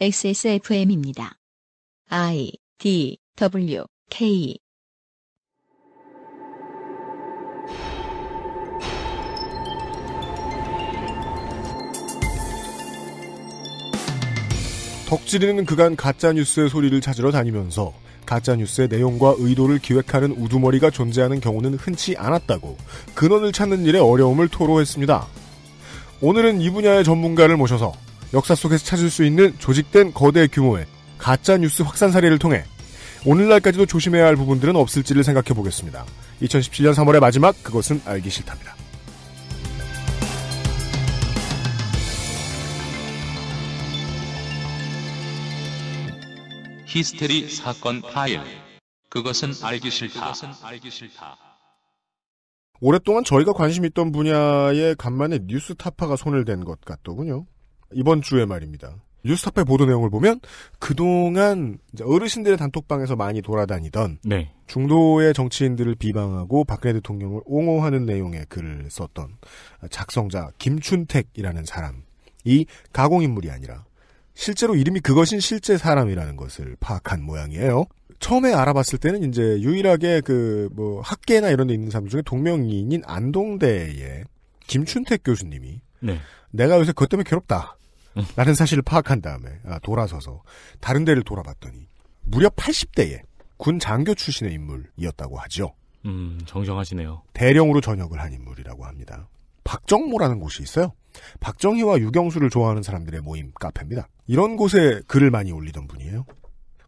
XSFM입니다. I D W K 덕질이는 그간 가짜뉴스의 소리를 찾으러 다니면서 가짜뉴스의 내용과 의도를 기획하는 우두머리가 존재하는 경우는 흔치 않았다고 근원을 찾는 일의 어려움을 토로했습니다. 오늘은 이 분야의 전문가를 모셔서 역사 속에서 찾을 수 있는 조직된 거대 규모의 가짜 뉴스 확산 사례를 통해 오늘날까지도 조심해야 할 부분들은 없을지를 생각해 보겠습니다. 2017년 3월의 마지막 그것은 알기 싫답니다. 히스테리 사건 파일. 그것은 알기 싫다. 그것은 알기 싫다. 오랫동안 저희가 관심 있던 분야에 간만에 뉴스 타파가 손을 댄 것 같더군요. 이번 주에 말입니다. 뉴스타파 보도 내용을 보면 그동안 어르신들의 단톡방에서 많이 돌아다니던 네. 중도의 정치인들을 비방하고 박근혜 대통령을 옹호하는 내용의 글을 썼던 작성자 김춘택이라는 사람이 가공인물이 아니라 실제로 이름이 그것인 실제 사람이라는 것을 파악한 모양이에요. 처음에 알아봤을 때는 이제 유일하게 그 뭐 학계나 이런 데 있는 사람 중에 동명이인인 안동대의 김춘택 교수님이 네. 내가 요새 그것 때문에 괴롭다. 라는 사실을 파악한 다음에 아, 돌아서서 다른 데를 돌아봤더니 무려 80대에 군 장교 출신의 인물이었다고 하죠. 음, 정정하시네요. 대령으로 전역을 한 인물이라고 합니다. 박정모라는 곳이 있어요. 박정희와 유경수를 좋아하는 사람들의 모임 카페입니다. 이런 곳에 글을 많이 올리던 분이에요.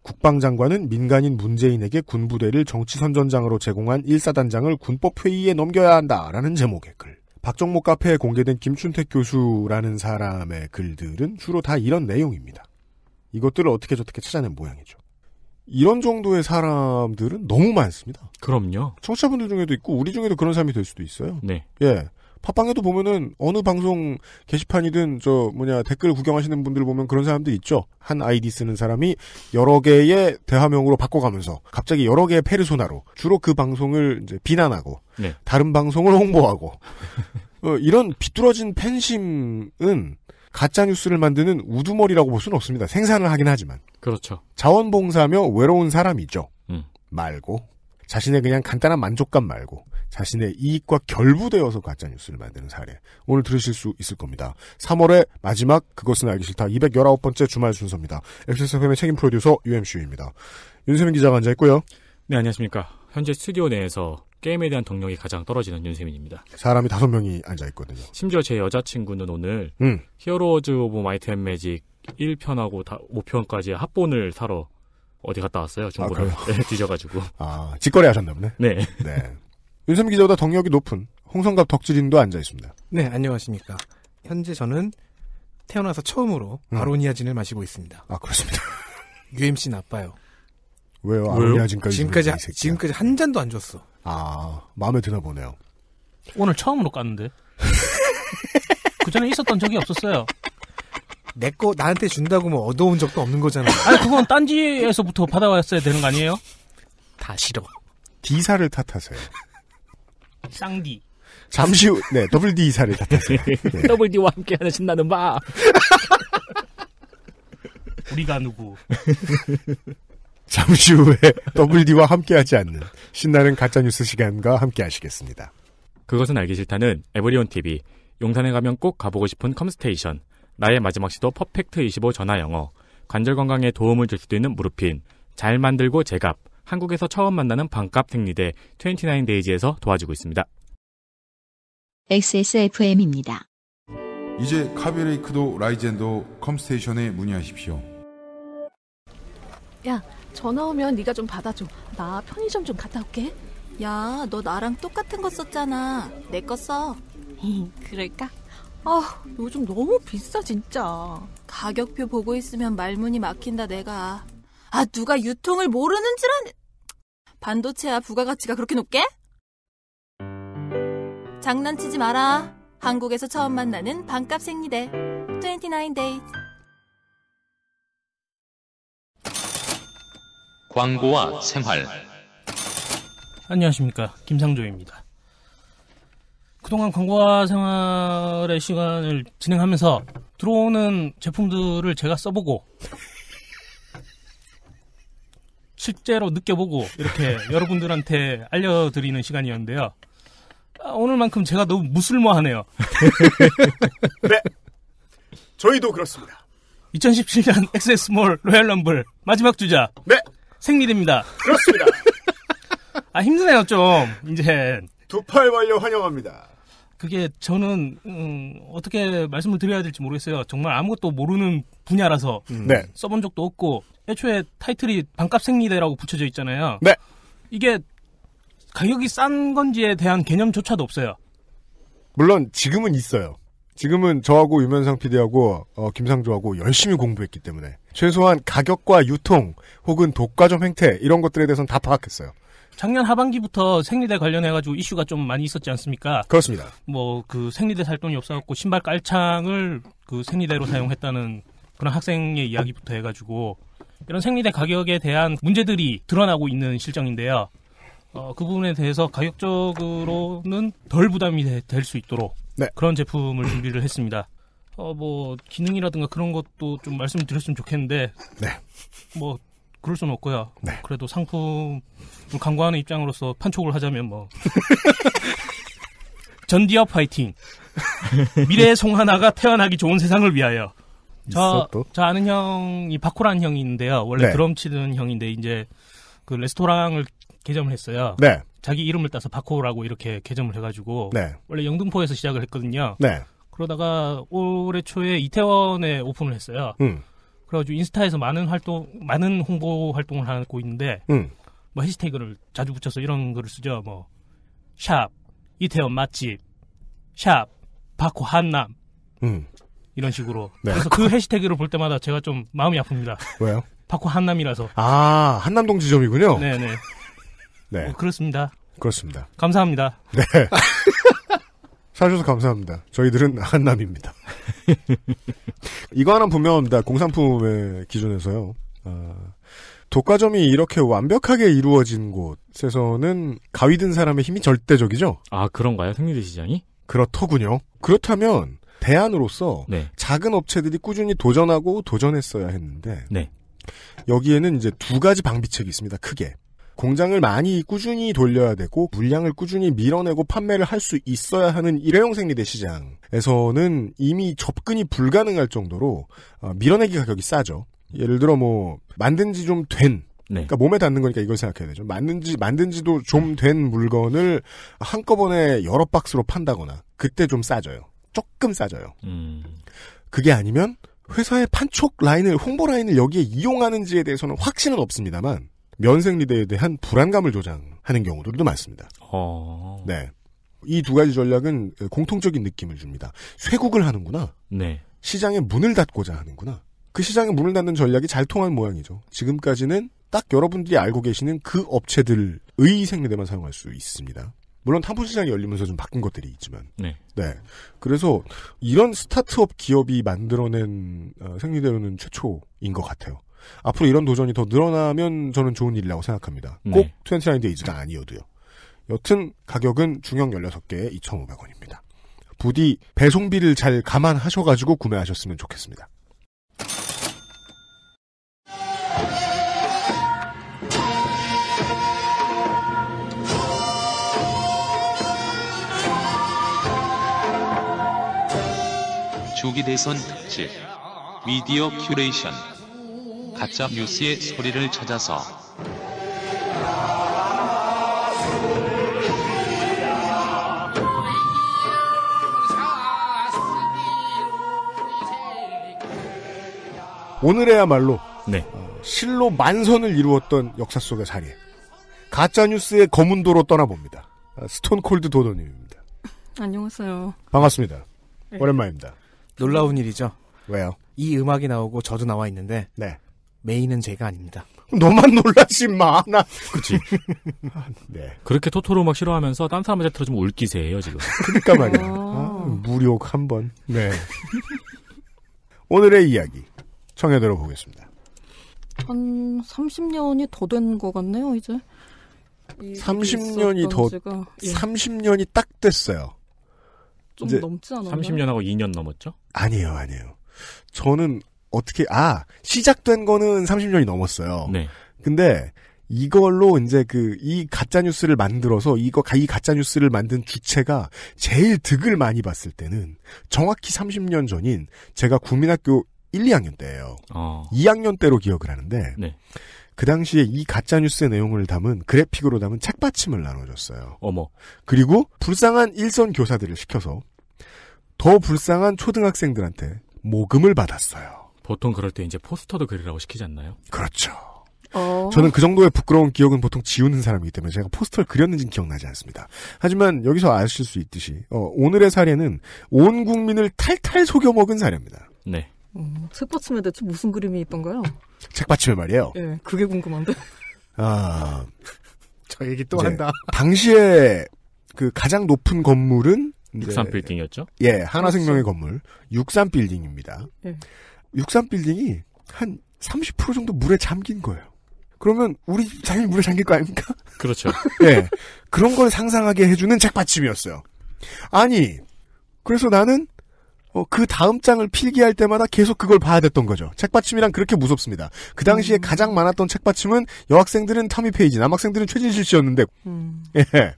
국방장관은 민간인 문재인에게 군부대를 정치선전장으로 제공한 1사단장을 군법회의에 넘겨야 한다라는 제목의 글. 박정모 카페에 공개된 김춘택 교수라는 사람의 글들은 주로 다 이런 내용입니다. 이것들을 어떻게 저렇게 찾아낸 모양이죠. 이런 정도의 사람들은 너무 많습니다. 그럼요. 청취자분들 중에도 있고 우리 중에도 그런 사람이 될 수도 있어요. 네. 예. 팟빵에도 보면은 어느 방송 게시판이든 저 뭐냐 댓글 구경하시는 분들 보면 그런 사람도 있죠. 한 아이디 쓰는 사람이 여러 개의 대화명으로 바꿔가면서 갑자기 여러 개의 페르소나로 주로 그 방송을 이제 비난하고 네. 다른 방송을 홍보하고 어, 이런 비뚤어진 팬심은 가짜 뉴스를 만드는 우두머리라고 볼 수는 없습니다. 생산을 하긴 하지만 그렇죠. 자원봉사며 외로운 사람이죠. 음. 말고 자신의 그냥 간단한 만족감 말고 자신의 이익과 결부되어서 가짜뉴스를 만드는 사례. 오늘 들으실 수 있을 겁니다. 3월의 마지막 그것은 알기 싫다 219번째 주말 순서입니다. 엑스스팸의 책임 프로듀서 u m c 입니다 윤세민 기자가 앉아있고요. 네, 안녕하십니까. 현재 스튜디오 내에서 게임에 대한 동력이 가장 떨어지는 윤세민입니다. 사람이 다섯 명이 앉아있거든요. 심지어 제 여자친구는 오늘 음. 히어로즈 오브 마이트 앤 매직 1편하고 다, 5편까지 합본을 사러 어디 갔다 왔어요. 중고를 아, 네, 뒤져가지고. 아 직거래 하셨나 보네. 네. 네. 윤세 기자보다 덕력이 높은 홍성갑 덕질인도 앉아 있습니다. 네, 안녕하십니까. 현재 저는 태어나서 처음으로 음. 아로니아진을 마시고 있습니다. 아, 그렇습니다. UMC 나빠요. 왜요? 아로니아진까지 지금까지 지금까지 한 잔도 안 줬어. 아, 마음에 드나 보네요. 오늘 처음으로 깠는데. 그 전에 있었던 적이 없었어요. 내 거 나한테 준다고 뭐 얻어온 적도 없는 거잖아. 요 아니 그건 딴지에서부터 받아왔어야 되는 거 아니에요? 다 싫어. 디사를 탓하세요. 쌍디. 잠시 후, 네, 더블 D 이사를 맡았어요. 네. 더블 D와 함께하는 신나는 바. 우리가 누구. 잠시 후에 더블 D와 함께하지 않는 신나는 가짜뉴스 시간과 함께하시겠습니다. 그것은 알기 싫다는 에브리온 TV, 용산에 가면 꼭 가보고 싶은 컴스테이션, 나의 마지막 시도 퍼펙트 25 전화 영어, 관절 건강에 도움을 줄 수도 있는 무릎핀, 잘 만들고 제갑, 한국에서 처음 만나는 반값 생리대 29데이지에서 도와주고 있습니다. XSFM입니다. 이제 카비레이크도 라이젠도 컴스테이션에 문의하십시오. 야, 전화 오면 네가 좀 받아줘. 나 편의점 좀 갔다 올게. 야, 너 나랑 똑같은 거 썼잖아. 내 거 써. 그럴까? 아, 요즘 너무 비싸 진짜. 가격표 보고 있으면 말문이 막힌다 내가. 아, 누가 유통을 모르는 줄 아니... 반도체와 부가가치가 그렇게 높게? 장난치지 마라. 한국에서 처음 만나는 반값 생리대. 29days. 광고와 생활. 안녕하십니까. 김상조입니다. 그동안 광고와 생활의 시간을 진행하면서 들어오는 제품들을 제가 써보고 실제로 느껴보고 이렇게 여러분들한테 알려드리는 시간이었는데요. 아, 오늘만큼 제가 너무 무술모하네요. 네. 저희도 그렇습니다. 2017년 x s 몰 로얄럼블 마지막 주자. 네. 생리대입니다. 그렇습니다. 아, 힘드네요, 좀. 이제. 두팔 완료 환영합니다. 그게 저는 음, 어떻게 말씀을 드려야 될지 모르겠어요. 정말 아무것도 모르는 분야라서 음. 네. 써본 적도 없고 애초에 타이틀이 반값 생리대라고 붙여져 있잖아요. 네. 이게 가격이 싼 건지에 대한 개념조차도 없어요. 물론 지금은 있어요. 지금은 저하고 유면상 PD하고 어, 김상조하고 열심히 공부했기 때문에 최소한 가격과 유통 혹은 독과점 행태 이런 것들에 대해서는 다 파악했어요. 작년 하반기부터 생리대 관련해가지고 이슈가 좀 많이 있었지 않습니까? 그렇습니다. 뭐 그 생리대 살 돈이 없어갖고 신발 깔창을 그 생리대로 음. 사용했다는 그런 학생의 이야기부터 해가지고 이런 생리대 가격에 대한 문제들이 드러나고 있는 실정인데요. 어, 그 부분에 대해서 가격적으로는 덜 부담이 될 수 있도록 네. 그런 제품을 준비를 했습니다. 어, 뭐, 기능이라든가 그런 것도 좀 말씀드렸으면 좋겠는데. 네. 뭐, 그럴 수는 없고요. 네. 그래도 상품 광고하는 입장으로서 판촉을 하자면 뭐 전디어 파이팅 미래의 송하나가 태어나기 좋은 세상을 위하여. 저, 있어, 저 아는 형이 바코란 형이 있는데요. 원래 네. 드럼 치는 형인데 이제 그 레스토랑을 개점을 했어요. 네. 자기 이름을 따서 바코라고 이렇게 개점을 해가지고 네. 원래 영등포에서 시작을 했거든요. 네. 그러다가 올해 초에 이태원에 오픈을 했어요. 음. 그래가지고 인스타에서 많은 활동, 많은 홍보 활동을 하고 있는데, 음. 뭐 해시태그를 자주 붙여서 이런 글을 쓰죠. 뭐, 샵, 이태원 맛집, 샵, 바코 한남. 음. 이런 식으로. 네. 그래서 그 해시태그를 볼 때마다 제가 좀 마음이 아픕니다. 왜요? 바코 한남이라서. 아, 한남동 지점이군요? 네네. 네. 네. 뭐 그렇습니다. 그렇습니다. 감사합니다. 네. 사주셔서 감사합니다. 저희들은 한남입니다. 이거 하나 분명합니다 공산품의 기준에서요. 어, 독과점이 이렇게 완벽하게 이루어진 곳에서는 가위 든 사람의 힘이 절대적이죠. 아 그런가요? 생리대 시장이? 그렇더군요. 그렇다면 대안으로서 네. 작은 업체들이 꾸준히 도전하고 도전했어야 했는데 네. 여기에는 이제 두 가지 방비책이 있습니다. 크게 공장을 많이 꾸준히 돌려야 되고 물량을 꾸준히 밀어내고 판매를 할 수 있어야 하는 일회용 생리대 시장에서는 이미 접근이 불가능할 정도로 어, 밀어내기 가격이 싸죠. 예를 들어 뭐 만든 지 좀된 네. 그러니까 몸에 닿는 거니까 이걸 생각해야 되죠. 만든지 만든지도 좀된 음. 물건을 한꺼번에 여러 박스로 판다거나 그때 좀 싸져요. 조금 싸져요. 음. 그게 아니면 회사의 판촉 라인을 홍보 라인을 여기에 이용하는지에 대해서는 확신은 없습니다만 면생리대에 대한 불안감을 조장하는 경우들도 많습니다. 어... 네. 이 두 가지 전략은 공통적인 느낌을 줍니다. 쇄국을 하는구나. 네. 시장의 문을 닫고자 하는구나. 그 시장의 문을 닫는 전략이 잘 통한 모양이죠. 지금까지는 딱 여러분들이 알고 계시는 그 업체들의 생리대만 사용할 수 있습니다. 물론 탐폰 시장이 열리면서 좀 바뀐 것들이 있지만. 네. 네. 그래서 이런 스타트업 기업이 만들어낸 어, 생리대로는 최초인 것 같아요. 앞으로 이런 도전이 더 늘어나면 저는 좋은 일이라고 생각합니다. 네. 꼭 29데이즈가 아니어도요. 여튼 가격은 중형 16개에 2,500원입니다. 부디 배송비를 잘 감안하셔가지고 구매하셨으면 좋겠습니다. 조기 대선 특집 미디어 큐레이션 가짜 뉴스의 소리를 찾아서 오늘에야말로 네. 어, 실로 만선을 이루었던 역사 속의 자리에 가짜 뉴스의 검은 도로 떠나봅니다. 아, 스톤 콜드 도도님입니다. 안녕하세요. 반갑습니다. 네. 오랜만입니다. 놀라운 일이죠. 왜요? 이 음악이 나오고 저도 나와 있는데 네. 메인은 제가 아닙니다. 너만 놀라지 마. 나. 그치. 네. 그렇게 토토로 막 싫어하면서 딴 사람한테 틀어주면 올 기세예요, 지금. 그러니까 말이야. 아. 아, 무력 한 번. 네. 오늘의 이야기. 청해 들어보겠습니다. 한 30년이 더 된 것 같네요, 이제. 30년이 더, 예. 30년이 딱 됐어요. 좀 넘지 않았나요? 30년하고 2년 넘었죠? 아니에요, 아니에요. 저는 어떻게 아 시작된 거는 30년이 넘었어요. 네. 근데 이걸로 이제 그 이 가짜 뉴스를 만들어서 이거 이 가짜 뉴스를 만든 주체가 제일 득을 많이 봤을 때는 정확히 30년 전인 제가 국민학교 1, 2학년 때예요. 어. 2학년 때로 기억을 하는데 네. 그 당시에 이 가짜 뉴스의 내용을 담은 그래픽으로 담은 책받침을 나눠줬어요. 어머. 그리고 불쌍한 일선 교사들을 시켜서 더 불쌍한 초등학생들한테 모금을 받았어요. 보통 그럴 때 이제 포스터도 그리라고 시키지 않나요? 그렇죠. 어... 저는 그 정도의 부끄러운 기억은 보통 지우는 사람이기 때문에 제가 포스터를 그렸는지는 기억나지 않습니다. 하지만 여기서 아실 수 있듯이 어, 오늘의 사례는 온 국민을 탈탈 속여 먹은 사례입니다. 네. 어, 책받침에 대체 무슨 그림이 있던가요? 책받침에 말이에요. 네, 그게 궁금한데. 아, 저 얘기 또 한다. 당시에 그 가장 높은 건물은 63빌딩이었죠? 예, 하나생명의 건물 63빌딩입니다. 예. 63빌딩이 한 30% 정도 물에 잠긴 거예요. 그러면 우리 자기 물에 잠길 거 아닙니까? 그렇죠. 예. 네, 그런 걸 상상하게 해주는 책받침이었어요. 아니, 그래서 나는 어, 그 다음 장을 필기할 때마다 계속 그걸 봐야 됐던 거죠. 책받침이란 그렇게 무섭습니다. 그 당시에 음. 가장 많았던 책받침은 여학생들은 타미 페이지, 남학생들은 최진실 씨였는데, 음. 예.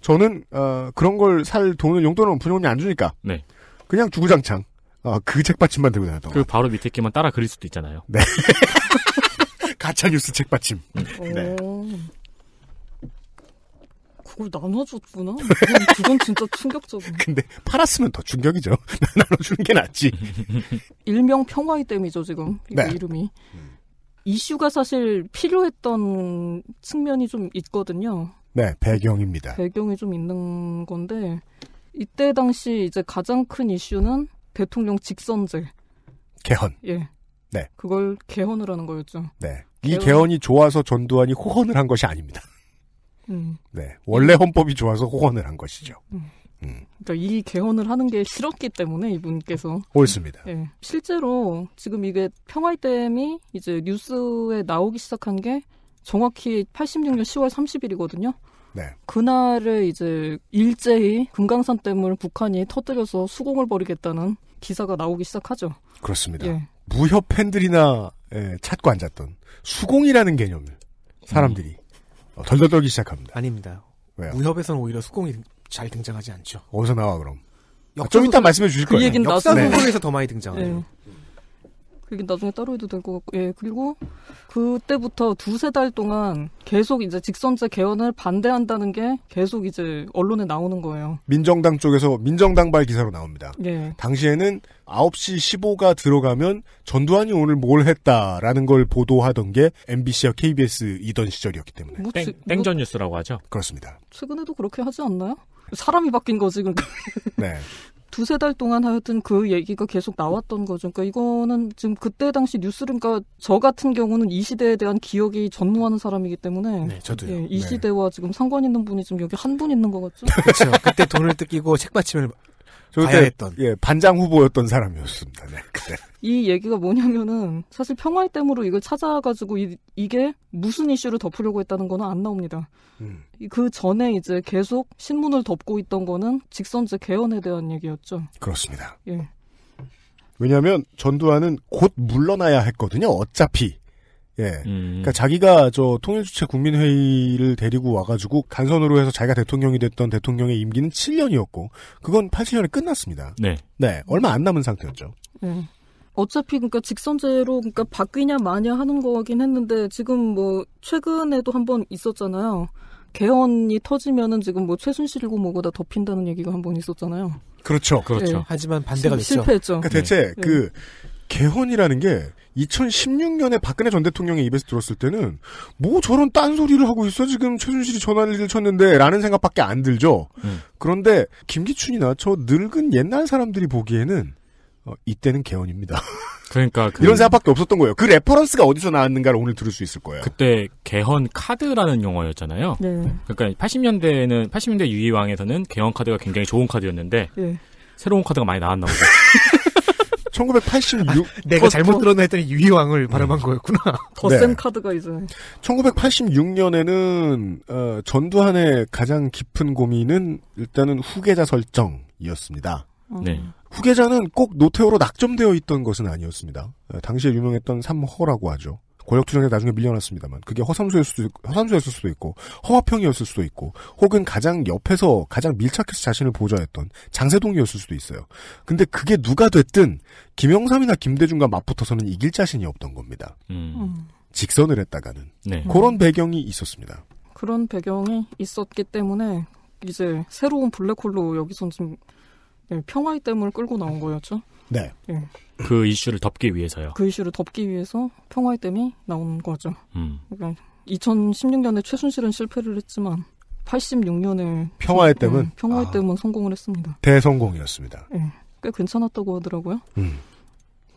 저는 어, 그런 걸 살 돈을 용돈은 부모님이 안 주니까, 네. 그냥 주구장창 어, 그 책받침만 들고 다녔던 그 바로 밑에 끼만 따라 그릴 수도 있잖아요. 네. 가짜 뉴스 책받침. 음. 네. 그걸 나눠줬구나. 그건, 진짜 충격적이야. 근데 팔았으면 더 충격이죠. 나눠주는 게 낫지. 일명 평화의 댐이죠 지금 네. 이름이. 음. 이슈가 사실 필요했던 측면이 좀 있거든요. 네, 배경입니다. 배경이 좀 있는 건데 이때 당시 이제 가장 큰 이슈는 대통령 직선제 개헌. 예. 네. 그걸 개헌을 하는 거였죠. 네. 개헌. 이 개헌이 좋아서 전두환이 호헌을 한 것이 아닙니다. 음. 네. 원래 헌법이 좋아서 호헌을 한 것이죠. 음. 음. 그러니까 이 개헌을 하는 게 싫었기 때문에 이분께서 옳습니다. 예. 실제로 지금 이게 평화댐이 의 이제 뉴스에 나오기 시작한 게 정확히 86년 10월 30일이거든요. 네. 그날을 이제 일제히 금강산 때문에 북한이 터뜨려서 수공을 벌이겠다는 기사가 나오기 시작하죠. 그렇습니다. 예. 무협 팬들이나 예, 찾고 앉았던 수공이라는 개념을 사람들이 음. 어, 덜덜 떨기 시작합니다. 아닙니다. 왜요? 무협에서는 오히려 수공이 잘 등장하지 않죠. 어디서 나와 그럼? 아, 좀 이따 말씀해 주실 그 거예요. 역사 소설에서 네. 더 많이 등장해요. 네. 그게 나중에 따로 해도 될 것 같고, 예, 그리고 그때부터 두세 달 동안 계속 이제 직선제 개헌을 반대한다는 게 계속 이제 언론에 나오는 거예요. 민정당 쪽에서 민정당발 기사로 나옵니다. 예. 당시에는 9시 15가 들어가면 전두환이 오늘 뭘 했다라는 걸 보도하던 게 MBC와 KBS이던 시절이었기 때문에. 뭐, 땡, 뭐 땡전 뉴스라고 하죠. 그렇습니다. 최근에도 그렇게 하지 않나요? 사람이 바뀐 거지, 그러니까. 네. 두세 달 동안 하여튼 그 얘기가 계속 나왔던 거죠. 그러니까 이거는 지금 그때 당시 뉴스를 그러니까 저 같은 경우는 이 시대에 대한 기억이 전무하는 사람이기 때문에 네, 저도요. 예, 이 네. 시대와 네. 지금 상관 있는 분이 지금 여기 한 분 있는 것 같죠. 그렇죠. 그때 돈을 뜯기고 책받침을 저야예 반장 후보였던 사람이었습니다. 네, 그때. 이 얘기가 뭐냐면은 사실 평화의 댐으로 이걸 찾아가지고 이, 이게 무슨 이슈를 덮으려고 했다는 거는 안 나옵니다. 음. 그 전에 이제 계속 신문을 덮고 있던 거는 직선제 개헌에 대한 얘기였죠. 그렇습니다. 예. 왜냐하면 전두환은 곧 물러나야 했거든요. 어차피 예. 음. 그러니까 자기가 저 통일주체 국민회의를 데리고 와가지고 간선으로 해서 자기가 대통령이 됐던 대통령의 임기는 7년이었고 그건 87년에 끝났습니다. 네. 네. 얼마 안 남은 상태였죠. 네. 어차피 그러니까 직선제로 그러니까 바뀌냐 마냐 하는 거긴 했는데 지금 뭐 최근에도 한 번 있었잖아요. 개헌이 터지면은 지금 뭐 최순실이고 뭐고 다 덮인다는 얘기가 한 번 있었잖아요. 그렇죠. 그렇죠. 네. 하지만 반대가 시, 됐죠. 실패했죠. 그러니까 대체 네. 그 개헌이라는 게 2016년에 박근혜 전 대통령의 입에서 들었을 때는 뭐 저런 딴소리를 하고 있어 지금 최순실이 전화를 쳤는데 라는 생각밖에 안 들죠. 음. 그런데 김기춘이나 저 늙은 옛날 사람들이 보기에는 어, 이때는 개헌입니다. 그러니까 그 이런 생각밖에 없었던 거예요. 그 레퍼런스가 어디서 나왔는가를 오늘 들을 수 있을 거예요. 그때 개헌 카드라는 용어였잖아요. 네. 그러니까 80년대에는 80년대 유희왕에서는 개헌 카드가 굉장히 좋은 카드였는데 네. 새로운 카드가 많이 나왔나 보죠. 1986 아, 내가 잘못 들었나 했더니 유희왕을 발음한 거였구나. 더센 네. 카드가 이제. 1986년에는 어, 전두환의 가장 깊은 고민은 일단은 후계자 설정이었습니다. 어. 네. 후계자는 꼭 노태우로 낙점되어 있던 것은 아니었습니다. 어, 당시에 유명했던 삼호라고 하죠. 권력투쟁에 나중에 밀려났습니다만 그게 허삼수였을 수도 허삼수였을 수도 있고 허화평이었을 수도 있고 혹은 가장 옆에서 가장 밀착해서 자신을 보좌했던 장세동이었을 수도 있어요. 근데 그게 누가 됐든 김영삼이나 김대중과 맞붙어서는 이길 자신이 없던 겁니다. 음. 음. 직선을 했다가는 네. 그런 배경이 있었습니다. 그런 배경이 있었기 때문에 이제 새로운 블랙홀로 여기선 좀 네, 평화의 댐을 끌고 나온 거였죠. 네. 예. 그 이슈를 덮기 위해서요. 그 이슈를 덮기 위해서 평화의 댐이 나온 거죠. 음. 그러니까 2016년에 최순실은 실패를 했지만 86년에 평화의 댐은 예, 평화의 아. 댐은 성공을 했습니다. 대성공이었습니다. 예. 꽤 괜찮았다고 하더라고요. 음.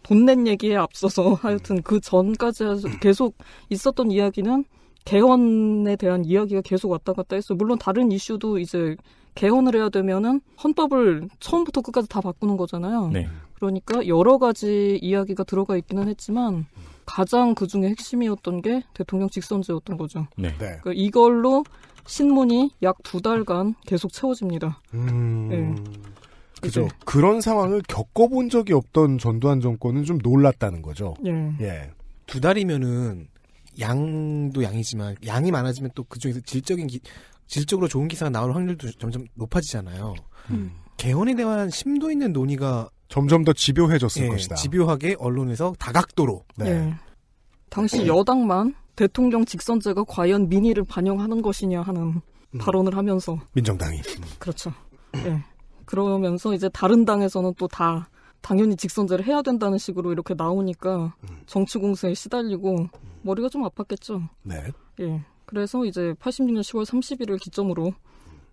돈낸 얘기에 앞서서 하여튼 그 전까지 계속 있었던 이야기는 개헌에 대한 이야기가 계속 왔다 갔다 했어. 물론 다른 이슈도 이제 개헌을 해야 되면은 헌법을 처음부터 끝까지 다 바꾸는 거잖아요. 네. 그러니까 여러 가지 이야기가 들어가 있기는 했지만 가장 그 중에 핵심이었던 게 대통령 직선제였던 거죠. 네. 네. 그러니까 이걸로 신문이 약 두 달간 계속 채워집니다. 음... 네. 그죠. 이제. 네. 그런 상황을 겪어본 적이 없던 전두환 정권은 좀 놀랐다는 거죠. 예. 예. 두 달이면은 양도 양이지만 양이 많아지면 또 그중에서 질적인 기, 질적으로 좋은 기사가 나올 확률도 점점 높아지잖아요. 음. 개헌에 대한 심도 있는 논의가 점점 더 집요해졌을 예, 것이다. 집요하게 언론에서 다각도로. 네. 예. 당시 네. 여당만 대통령 직선제가 과연 민의를 반영하는 것이냐 하는 음. 발언을 하면서 민정당이 음. 그렇죠. 예. 그러면서 이제 다른 당에서는 또 다 당연히 직선제를 해야 된다는 식으로 이렇게 나오니까 음. 정치 공세에 시달리고 음. 머리가 좀 아팠겠죠. 네. 예. 그래서 이제 86년 10월 30일을 기점으로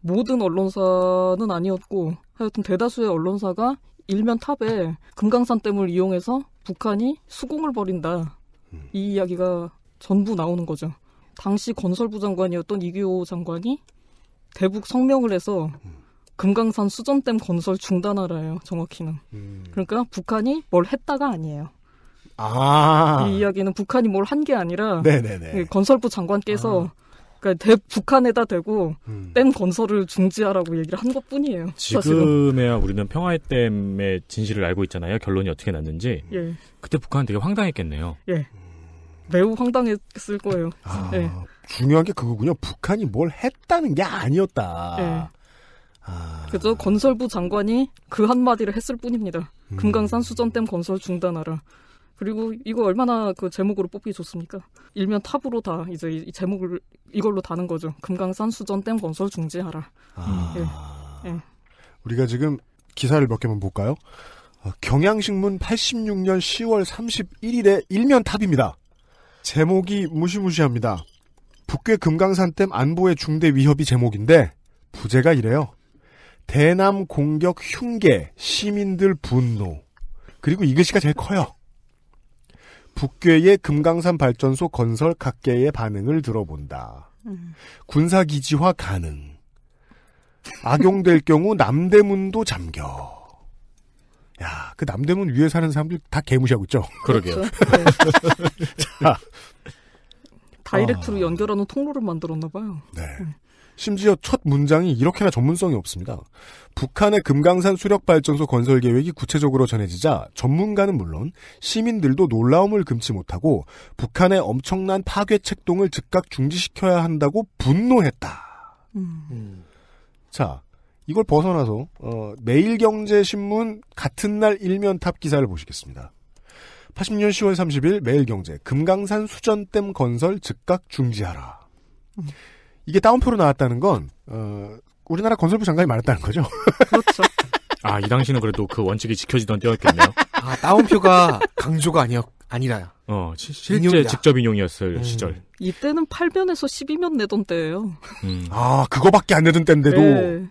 모든 언론사는 아니었고 하여튼 대다수의 언론사가 일면 탑에 금강산 댐을 이용해서 북한이 수공을 벌인다. 이 이야기가 전부 나오는 거죠. 당시 건설부 장관이었던 이규호 장관이 대북 성명을 해서 금강산 수전댐 건설 중단하라요. 정확히는. 음. 그러니까 북한이 뭘 했다가 아니에요. 아. 이 이야기는 북한이 뭘 한 게 아니라 네네네. 건설부 장관께서 아. 그러니까 대, 북한에다 대고 음. 댐 건설을 중지하라고 얘기를 한 것뿐이에요. 지금에야 우리는 평화의 댐의 진실을 알고 있잖아요. 결론이 어떻게 났는지. 예. 그때 북한은 되게 황당했겠네요. 예. 매우 황당했을 거예요. 아, 예. 중요한 게 그거군요. 북한이 뭘 했다는 게 아니었다. 예. 아... 그래서 건설부 장관이 그 한마디를 했을 뿐입니다. 음... 금강산 수전댐 건설 중단하라. 그리고 이거 얼마나 그 제목으로 뽑기 좋습니까? 일면 탑으로 다 이제 이, 제목을 이걸로 다는 거죠. 금강산 수전 댐 건설 중지하라. 아... 예. 예. 우리가 지금 기사를 몇 개만 볼까요? 어, 경향신문 86년 10월 31일에 일면 탑입니다. 제목이 무시무시합니다. 북괴 금강산댐 안보의 중대 위협이 제목인데 부제가 이래요. 대남 공격 흉계 시민들 분노 그리고 이 글씨가 제일 커요. 북괴의 금강산 발전소 건설 각계의 반응을 들어본다. 음. 군사기지화 가능. 악용될 경우 남대문도 잠겨. 야, 그 남대문 위에 사는 사람들 다 개무시하고 있죠? 그러게요. 그렇죠. 네. 자. 다이렉트로 아... 연결하는 통로를 만들었나봐요. 네. 음. 심지어 첫 문장이 이렇게나 전문성이 없습니다. 북한의 금강산 수력발전소 건설 계획이 구체적으로 전해지자 전문가는 물론 시민들도 놀라움을 금치 못하고 북한의 엄청난 파괴 책동을 즉각 중지시켜야 한다고 분노했다. 음. 음. 자, 이걸 벗어나서 어, 매일경제신문 같은 날 일면 탑 기사를 보시겠습니다. 80년 10월 30일 매일경제 금강산 수전댐 건설 즉각 중지하라. 음. 이게 다운표로 나왔다는 건 어, 우리나라 건설부 장관이 말했다는 거죠. 그렇죠. 아, 이 당시는 그래도 그 원칙이 지켜지던 때였겠네요. 아, 다운표가 강조가 아니었, 아니라요. 어, 시, 실제 인용이다. 직접 인용이었을 음. 시절. 이때는 8면에서 12면 내던 때예요. 음. 아, 그거밖에 안 내던 때인데도. 네.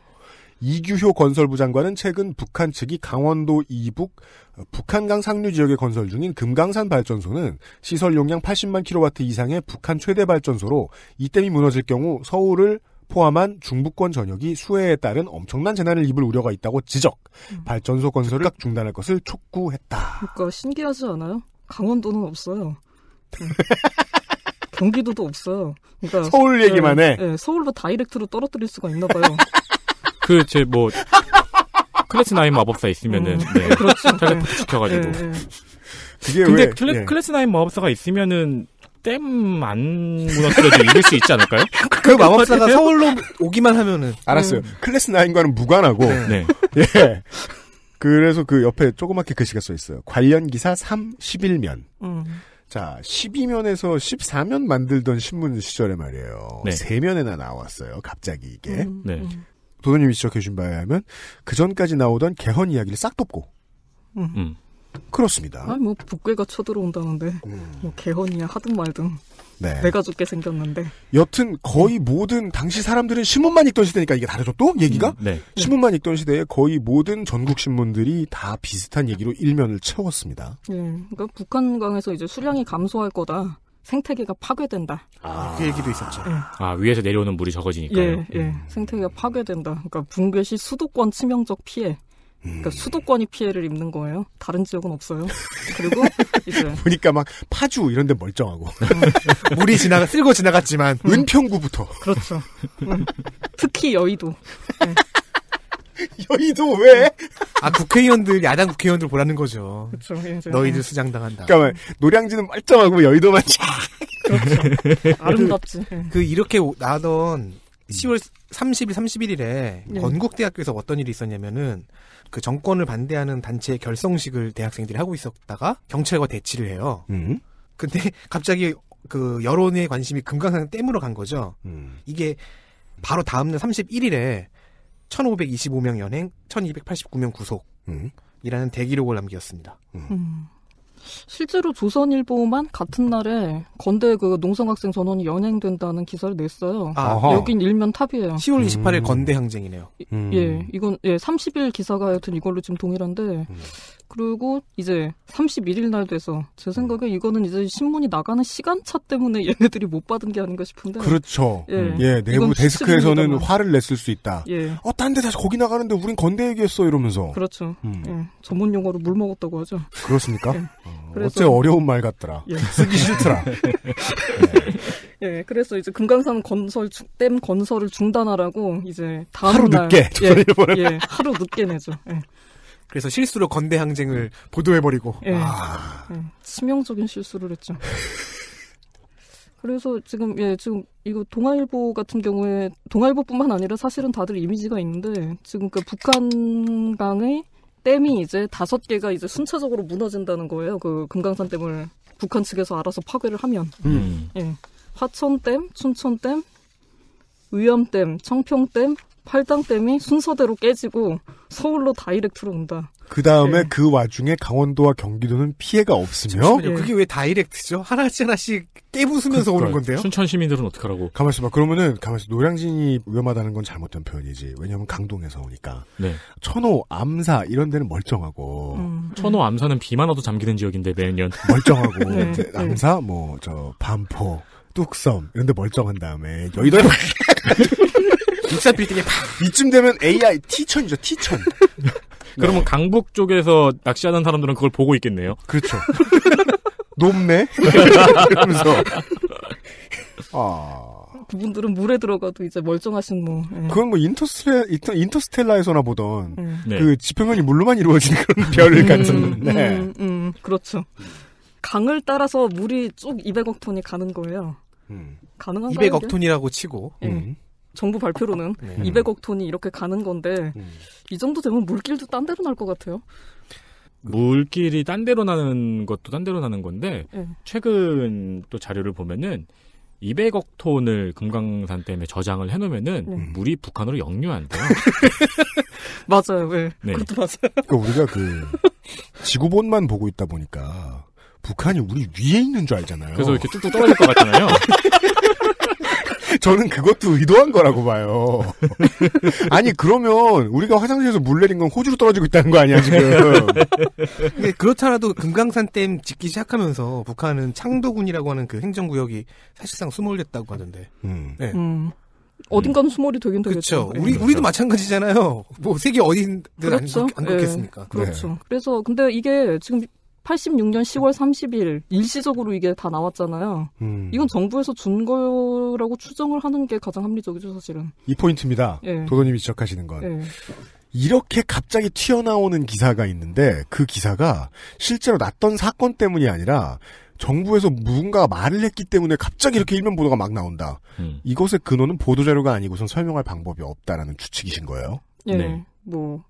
이규효 건설부 장관은 최근 북한 측이 강원도 이북 어, 북한강 상류 지역에 건설 중인 금강산 발전소는 시설 용량 80만 킬로와트 이상의 북한 최대 발전소로 이 댐이 무너질 경우 서울을 포함한 중부권 전역이 수해에 따른 엄청난 재난을 입을 우려가 있다고 지적. 음. 발전소 건설을 각 중단할 것을 촉구했다. 그러니까 신기하지 않아요? 강원도는 없어요. 네. 경기도도 없어요. 그러니까 서울 네. 얘기만 네, 해. 네, 서울로 다이렉트로 떨어뜨릴 수가 있나 봐요. 그, 제, 뭐, 클래스나인 마법사 있으면은, 음. 네. 그렇죠. 텔레포트 네. 시켜가지고. 네, 네. 그게 근데 왜, 클래, 예. 클래스나인 마법사가 있으면은, 땜안 무너뜨려도 이길 수 있지 않을까요? 그 마법사가 서울로 오기만 하면은 알았어요. 음. 클래스 나인과는 무관하고 네. 예. 그래서 그 옆에 조그맣게 글씨가 써 있어요. 관련 기사 3 11면. 음. 자, 12면에서 14면 만들던 신문 시절에 말이에요. 네. 3면에나 나왔어요. 갑자기 이게. 음. 네. 음. 도도님이 지적해 주신 바에 의 하면 그 전까지 나오던 개헌 이야기를 싹돕고 음. 음. 그렇습니다. 아니 뭐 북괴가 쳐들어온다는데 음. 뭐 개헌이야 하든 말든 네. 내가 죽게 생겼는데. 여튼 거의 모든 당시 사람들은 신문만 읽던 시대니까 이게 다르죠 또 얘기가 음. 네. 신문만 읽던 시대에 거의 모든 전국 신문들이 다 비슷한 얘기로 일면을 채웠습니다. 예, 그러니까 북한강에서 이제 수량이 감소할 거다. 생태계가 파괴된다. 아. 그 얘기도 있었죠. 네. 아, 위에서 내려오는 물이 적어지니까요. 예, 예. 음. 생태계가 파괴된다. 그러니까 붕괴시 수도권 치명적 피해. 그러니까 음. 수도권이 피해를 입는 거예요. 다른 지역은 없어요. 그리고 이제 보니까 막 파주 이런 데 멀쩡하고 음. 물이 지나가 쓸고 지나갔지만 음. 은평구부터 그렇죠. 음. 특히 여의도. 네. 여의도 왜? 아 국회의원들 야당 국회의원들 보라는 거죠. 그쵸, 예, 너희들 수장당한다. 그러니까 노량진은 말짱하고 여의도만 쫙. 그렇죠. 아름답지. 그, 그 이렇게 나던 10월 음. 30일, 31일에 네. 건국대학교에서 어떤 일이 있었냐면은 그 정권을 반대하는 단체의 결성식을 대학생들이 하고 있었다가 경찰과 대치를 해요. 음. 근데 갑자기 그 여론의 관심이 금강산 댐으로 간 거죠. 음. 이게 바로 다음날 31일에 1,525명 연행, 1,289명 구속이라는 음. 대기록을 남겼습니다. 음. 음. 실제로 조선일보만 같은 음. 날에 건대 그 농성학생 전원이 연행된다는 기사를 냈어요. 아. 아하. 여긴 일면 탑이에요. 10월 28일 음. 건대 항쟁이네요. 음. 예, 이건 예 30일 기사가 여튼 이걸로 지금 동일한데 음. 그리고 이제 31일 날 돼서 제 생각에 이거는 이제 신문이 나가는 시간차 때문에 얘네들이 못 받은 게 아닌가 싶은데. 그렇죠. 예, 음. 예 내부 데스크에서는 화를 냈을 수 있다. 예. 어, 딴 데 다시 거기 나가는데 우린 건대 얘기했어 이러면서. 그렇죠. 음. 예. 전문 용어로 물 먹었다고 하죠. 그렇습니까? 예. 어, 어째 어려운 말 같더라. 예. 쓰기 싫더라. 네. 예, 그래서 이제 금강산 건설 댐 건설을 중단하라고 이제 다음 하루 날, 늦게 예, 예, 하루 늦게 내죠. 예. 그래서 실수로 건대 항쟁을 보도해버리고. 네. 치명적인 실수를 했죠. 그래서 지금 예 지금 이거 동아일보 같은 경우에 동아일보뿐만 아니라 사실은 다들 이미지가 있는데 지금 그 북한강의 댐이 이제 다섯 개가 이제 순차적으로 무너진다는 거예요. 그 금강산 댐을 북한 측에서 알아서 파괴를 하면 음. 예 화천댐, 춘천댐, 위암댐 청평댐, 팔당댐이 순서대로 깨지고 서울로 다이렉트로 온다. 그 다음에 네. 그 와중에 강원도와 경기도는 피해가 없으며 네. 그게 왜 다이렉트죠? 하나씩 하나씩 깨부수면서 그 오는 그러니까 건데요. 순천 시민들은 어떡하라고? 가만있어 봐. 그러면은 가만있어. 노량진이 위험하다는 건 잘못된 표현이지. 왜냐하면 강동에서 오니까. 네. 천호, 암사 이런 데는 멀쩡하고. 음, 네. 천호, 암사는 비만 와도 잠기는 지역인데 매년 멀쩡하고. 네. 네. 암사 뭐 저 반포, 뚝섬 이런 데 멀쩡한 다음에 여의도에 익사 빌딩에 이쯤 되면 AI 티천이죠 티천. 그러면 네. 강북 쪽에서 낚시하는 사람들은 그걸 보고 있겠네요. 그렇죠. 높네. 이러면서. 아. 그분들은 물에 들어가도 이제 멀쩡하신 뭐. 예. 그건 뭐 인터스텔라, 인터스텔라에서나 보던 음. 네. 그지평선이 물로만 이루어진 그런 별을 음, 같은. 음, 네. 음, 음, 그렇죠. 강을 따라서 물이 쭉 200억 톤이 가는 거예요. 음. 가능한가요? 200억 톤이라고 치고. 예. 음. 정부 발표로는 네. 200억 음. 톤이 이렇게 가는 건데 음. 이 정도 되면 물길도 딴 데로 날 것 같아요. 물길이 딴 데로 나는 것도 딴 데로 나는 건데 네. 최근 또 자료를 보면은 200억 톤을 금강산 댐에 저장을 해놓으면은 네. 음. 물이 북한으로 역류한대요. 맞아요, 네. 네. 그것도 맞아요. 그러니까 우리가 그 지구본만 보고 있다 보니까 북한이 우리 위에 있는 줄 알잖아요. 그래서 이렇게 뚝뚝 떨어질 것 같잖아요. 저는 그것도 의도한 거라고 봐요. 아니 그러면 우리가 화장실에서 물 내린 건 호주로 떨어지고 있다는 거 아니야 지금? 근데 그렇더라도 금강산 댐 짓기 시작하면서 북한은 창도군이라고 하는 그 행정구역이 사실상 수몰됐다고 하던데. 음. 네. 음. 어딘가는 수몰이 되긴 되겠죠. 그렇죠. 우리 우리도 그렇죠. 마찬가지잖아요. 뭐 세계 어딘들 그렇죠. 안, 안 그렇겠습니까? 네. 그렇죠. 네. 그래서 근데 이게 지금 86년 10월 30일 일시적으로 이게 다 나왔잖아요. 음. 이건 정부에서 준 거라고 추정을 하는 게 가장 합리적이죠, 사실은. 이 포인트입니다. 예. 도도님이 지적하시는 건. 예. 이렇게 갑자기 튀어나오는 기사가 있는데 그 기사가 실제로 났던 사건 때문이 아니라 정부에서 무언가 말을 했기 때문에 갑자기 이렇게 일면 보도가 막 나온다. 음. 이것의 근원은 보도자료가 아니고선 설명할 방법이 없다라는 추측이신 거예요? 예. 네. 뭐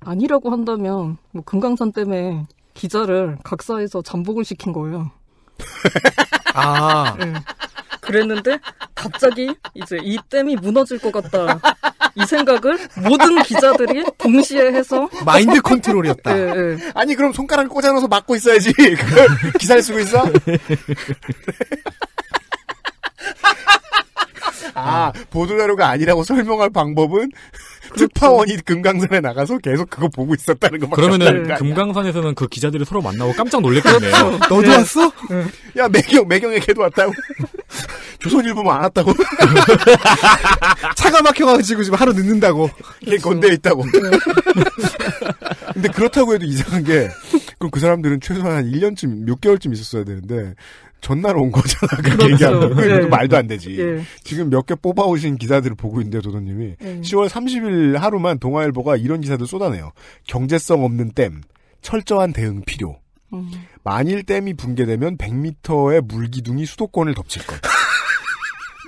아니라고 한다면 뭐 금강산 때문에 기자를 각사에서 잠복을 시킨 거예요. 아. 네. 그랬는데 갑자기 이제 이 댐이 무너질 것 같다. 이 생각을 모든 기자들이 동시에 해서 마인드 컨트롤이었다. 네, 네. 아니 그럼 손가락을 꽂아놓아서 막고 있어야지. 기사를 쓰고 있어? 아 보도자료가 아니라고 설명할 방법은 그렇죠. 특파원이 금강산에 나가서 계속 그거 보고 있었다는 거. 그러면은 금강산에서는 그 기자들이 서로 만나고 깜짝 놀랬겠네요. 그렇죠. 네. 너도 네. 왔어? 야 매경 매경에 걔도 왔다고. 조선일보만 안 왔다고. 차가 막혀가지고 지금 하루 늦는다고. 걔 그렇죠. 건대 있다고. 네. 근데 그렇다고 해도 이상한 게 그럼 그 사람들은 최소한 한 1년쯤 6 개월쯤 있었어야 되는데 전날 온 거잖아. 그렇게 그렇죠. 얘기하면. 그러니까 예. 네. 말도 안 되지. 네. 지금 몇 개 뽑아오신 기사들을 보고 있는데, 도도님이. 네. 10월 30일 하루만 동아일보가 이런 기사들 쏟아내요. 경제성 없는 댐, 철저한 대응 필요. 음. 만일 댐이 붕괴되면 100m의 물기둥이 수도권을 덮칠 것.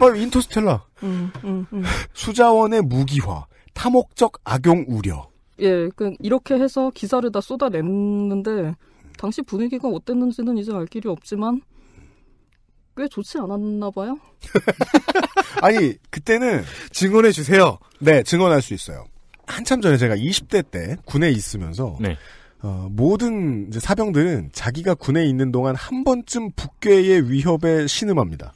바로 인터스텔라. 음, 음, 음, 수자원의 무기화, 탐욕적 악용 우려. 예, 그 이렇게 해서 기사를 다 쏟아냈는데 당시 분위기가 어땠는지는 이제 알 길이 없지만 꽤 좋지 않았나 봐요. 아니 그때는 증언해 주세요. 네, 증언할 수 있어요. 한참 전에 제가 20대 때 군에 있으면서 네. 어, 모든 사병들은 자기가 군에 있는 동안 한 번쯤 북괴의 위협에 신음합니다.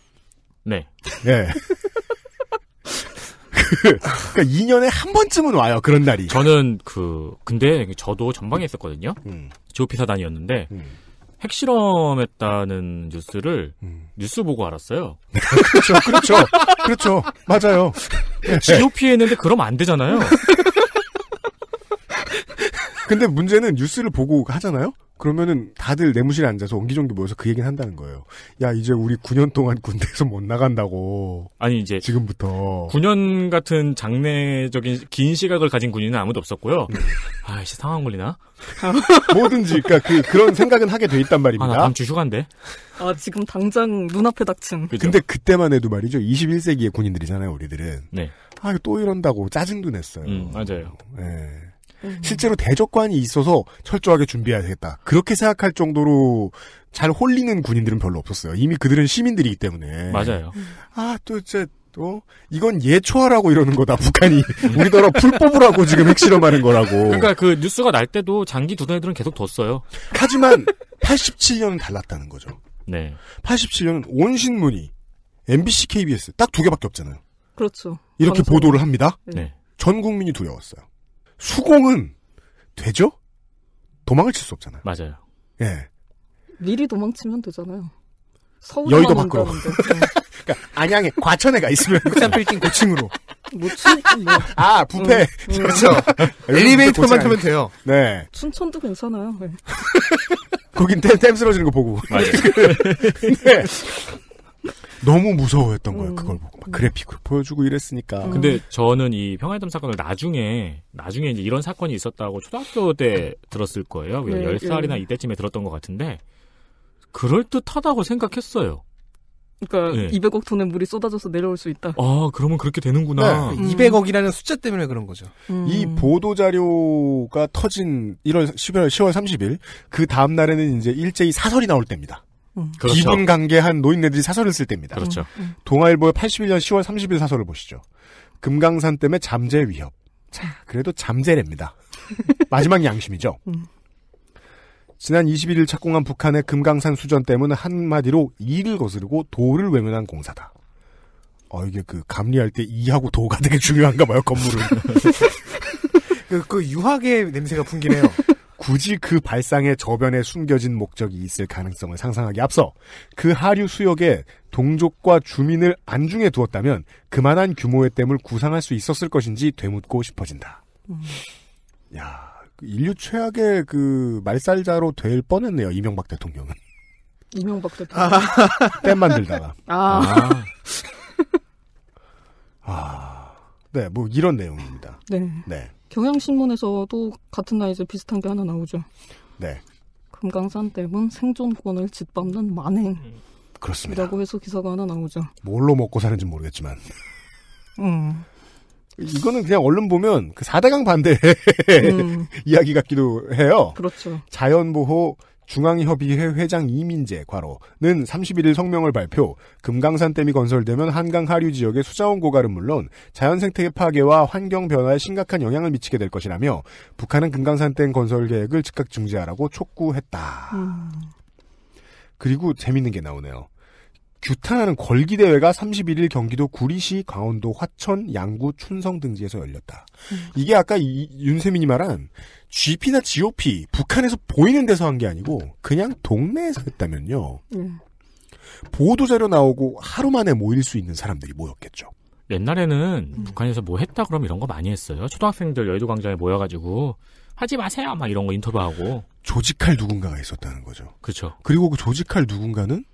네. 네. 그, 니까 그러니까 2년에 한 번쯤은 와요 그런 날이. 저는 그 근데 저도 전방에 있었거든요. 음. 조피사단이었는데 음. 핵실험했다는 뉴스를 음. 뉴스 보고 알았어요. 그렇죠, 그렇죠, 그렇죠, 맞아요. GOP 했는데 그럼 안 되잖아요. 근데 문제는 뉴스를 보고 하잖아요? 그러면은 다들 내무실에 앉아서 옹기종기 모여서 그 얘기는 한다는 거예요. 야, 이제 우리 9년 동안 군대에서 못 나간다고. 아니, 이제. 지금부터. 9년 같은 장래적인 긴 시각을 가진 군인은 아무도 없었고요. 네. 아이씨, 상황 걸리나? 뭐든지, 그니까 그, 그런 생각은 하게 돼 있단 말입니다. 아, 다음 주 휴가인데? 아, 지금 당장 눈앞에 닥친. 그죠? 근데 그때만 해도 말이죠. 21세기의 군인들이잖아요, 우리들은. 네. 아, 또 이런다고 짜증도 냈어요. 음, 맞아요. 네. 음. 실제로 대적관이 있어서 철저하게 준비해야 되겠다. 그렇게 생각할 정도로 잘 홀리는 군인들은 별로 없었어요. 이미 그들은 시민들이기 때문에. 맞아요. 음. 아, 또 이제 또 이건 예초하라고 이러는 거다 북한이 우리나라 불법으라고 지금 핵실험하는 거라고. 그러니까 그 뉴스가 날 때도 장기 두던 애들은 계속 뒀어요. 하지만 87년은 달랐다는 거죠. 네. 87년은 온 신문이 MBC, KBS 딱 두 개밖에 없잖아요. 그렇죠. 이렇게 방송. 보도를 합니다. 네. 전 국민이 두려웠어요. 수공은 되죠? 도망을 칠 수 없잖아요. 맞아요. 예. 미리 도망치면 되잖아요. 서울 여의도 밖으로. 네. 그러니까 안양에 과천에가 있으면 육산 빌딩 고층으로. 뭐아 부패 응, 뭐 음, 음. 음. 그렇죠. 엘리베이터만 타면 돼요. 네. 춘천도 괜찮아요. 네. 거긴 댐, 댐러지는거 보고. 맞아요. 네. 너무 무서워했던 거예요. 음. 그걸 보고 막 그래픽으로 보여주고 이랬으니까. 음. 근데 저는 이 평화의담 사건을 나중에 나중에 이제 이런 사건이 있었다고 초등학교 때 들었을 거예요. 그 네, 10살이나 이때쯤에 들었던 것 같은데 그럴 듯하다고 생각했어요. 그러니까 네. 200억 톤의 물이 쏟아져서 내려올 수 있다. 아, 그러면 그렇게 되는구나. 네, 음. 200억이라는 숫자 때문에 그런 거죠. 음. 이 보도 자료가 터진 1월 11월 10월 30일 그 다음 날에는 이제 일제히 사설이 나올 때입니다. 음. 그렇죠. 기분 관계한 노인네들이 사설을 쓸 때입니다. 그렇죠. 음. 음. 동아일보의 81년 10월 30일 사설을 보시죠. 금강산 때문에 잠재 위협. 자, 그래도 잠재랍니다. 마지막 양심이죠. 음. 지난 21일 착공한 북한의 금강산 수전 댐은 한마디로 이를 거스르고 도를 외면한 공사다. 어, 이게 그 감리할 때 이하고 도가 되게 중요한가 봐요, 건물은. 그, 그 유학의 냄새가 풍기네요. 굳이 그 발상의 저변에 숨겨진 목적이 있을 가능성을 상상하기 앞서 그 하류 수역에 동족과 주민을 안중에 두었다면 그만한 규모의 댐을 구상할 수 있었을 것인지 되묻고 싶어진다. 음. 야, 그 인류 최악의 그 말살자로 될 뻔했네요. 이명박 대통령은. 이명박 대통령. 댐 만들다가. 아. 아. 아. 네, 뭐 이런 내용입니다. 네. 네. 경향신문에서도 같은 날이제 비슷한 게 하나 나오죠. 네. 금강산 때문 생존권을 짓밟는 만행. 음. 그렇습니다. 라고 해서 기사가 하나 나오죠. 뭘로 먹고 사는지 모르겠지만. 음. 이거는 그냥 얼른 보면 그 4대강 반대 음. 이야기 같기도 해요. 그렇죠. 자연보호, 중앙협의회 회장 이민재 과로는 31일 성명을 발표 금강산댐이 건설되면 한강 하류 지역의 수자원 고갈은 물론 자연생태계 파괴와 환경 변화에 심각한 영향을 미치게 될 것이라며 북한은 금강산댐 건설 계획을 즉각 중지하라고 촉구했다. 음. 그리고 재밌는 게 나오네요. 규탄하는 걸기대회가 31일 경기도 구리시, 강원도 화천, 양구, 춘성 등지에서 열렸다. 음. 이게 아까 이, 윤세민이 말한 GP나 GOP 북한에서 보이는 데서 한 게 아니고 그냥 동네에서 했다면요. 예. 보도 자료 나오고 하루 만에 모일 수 있는 사람들이 모였겠죠. 옛날에는 음. 북한에서 뭐 했다 그럼 이런 거 많이 했어요. 초등학생들 여의도 광장에 모여가지고 하지 마세요 막 이런 거 인터뷰하고 조직할 누군가가 있었다는 거죠. 그렇죠. 그리고 그 조직할 누군가는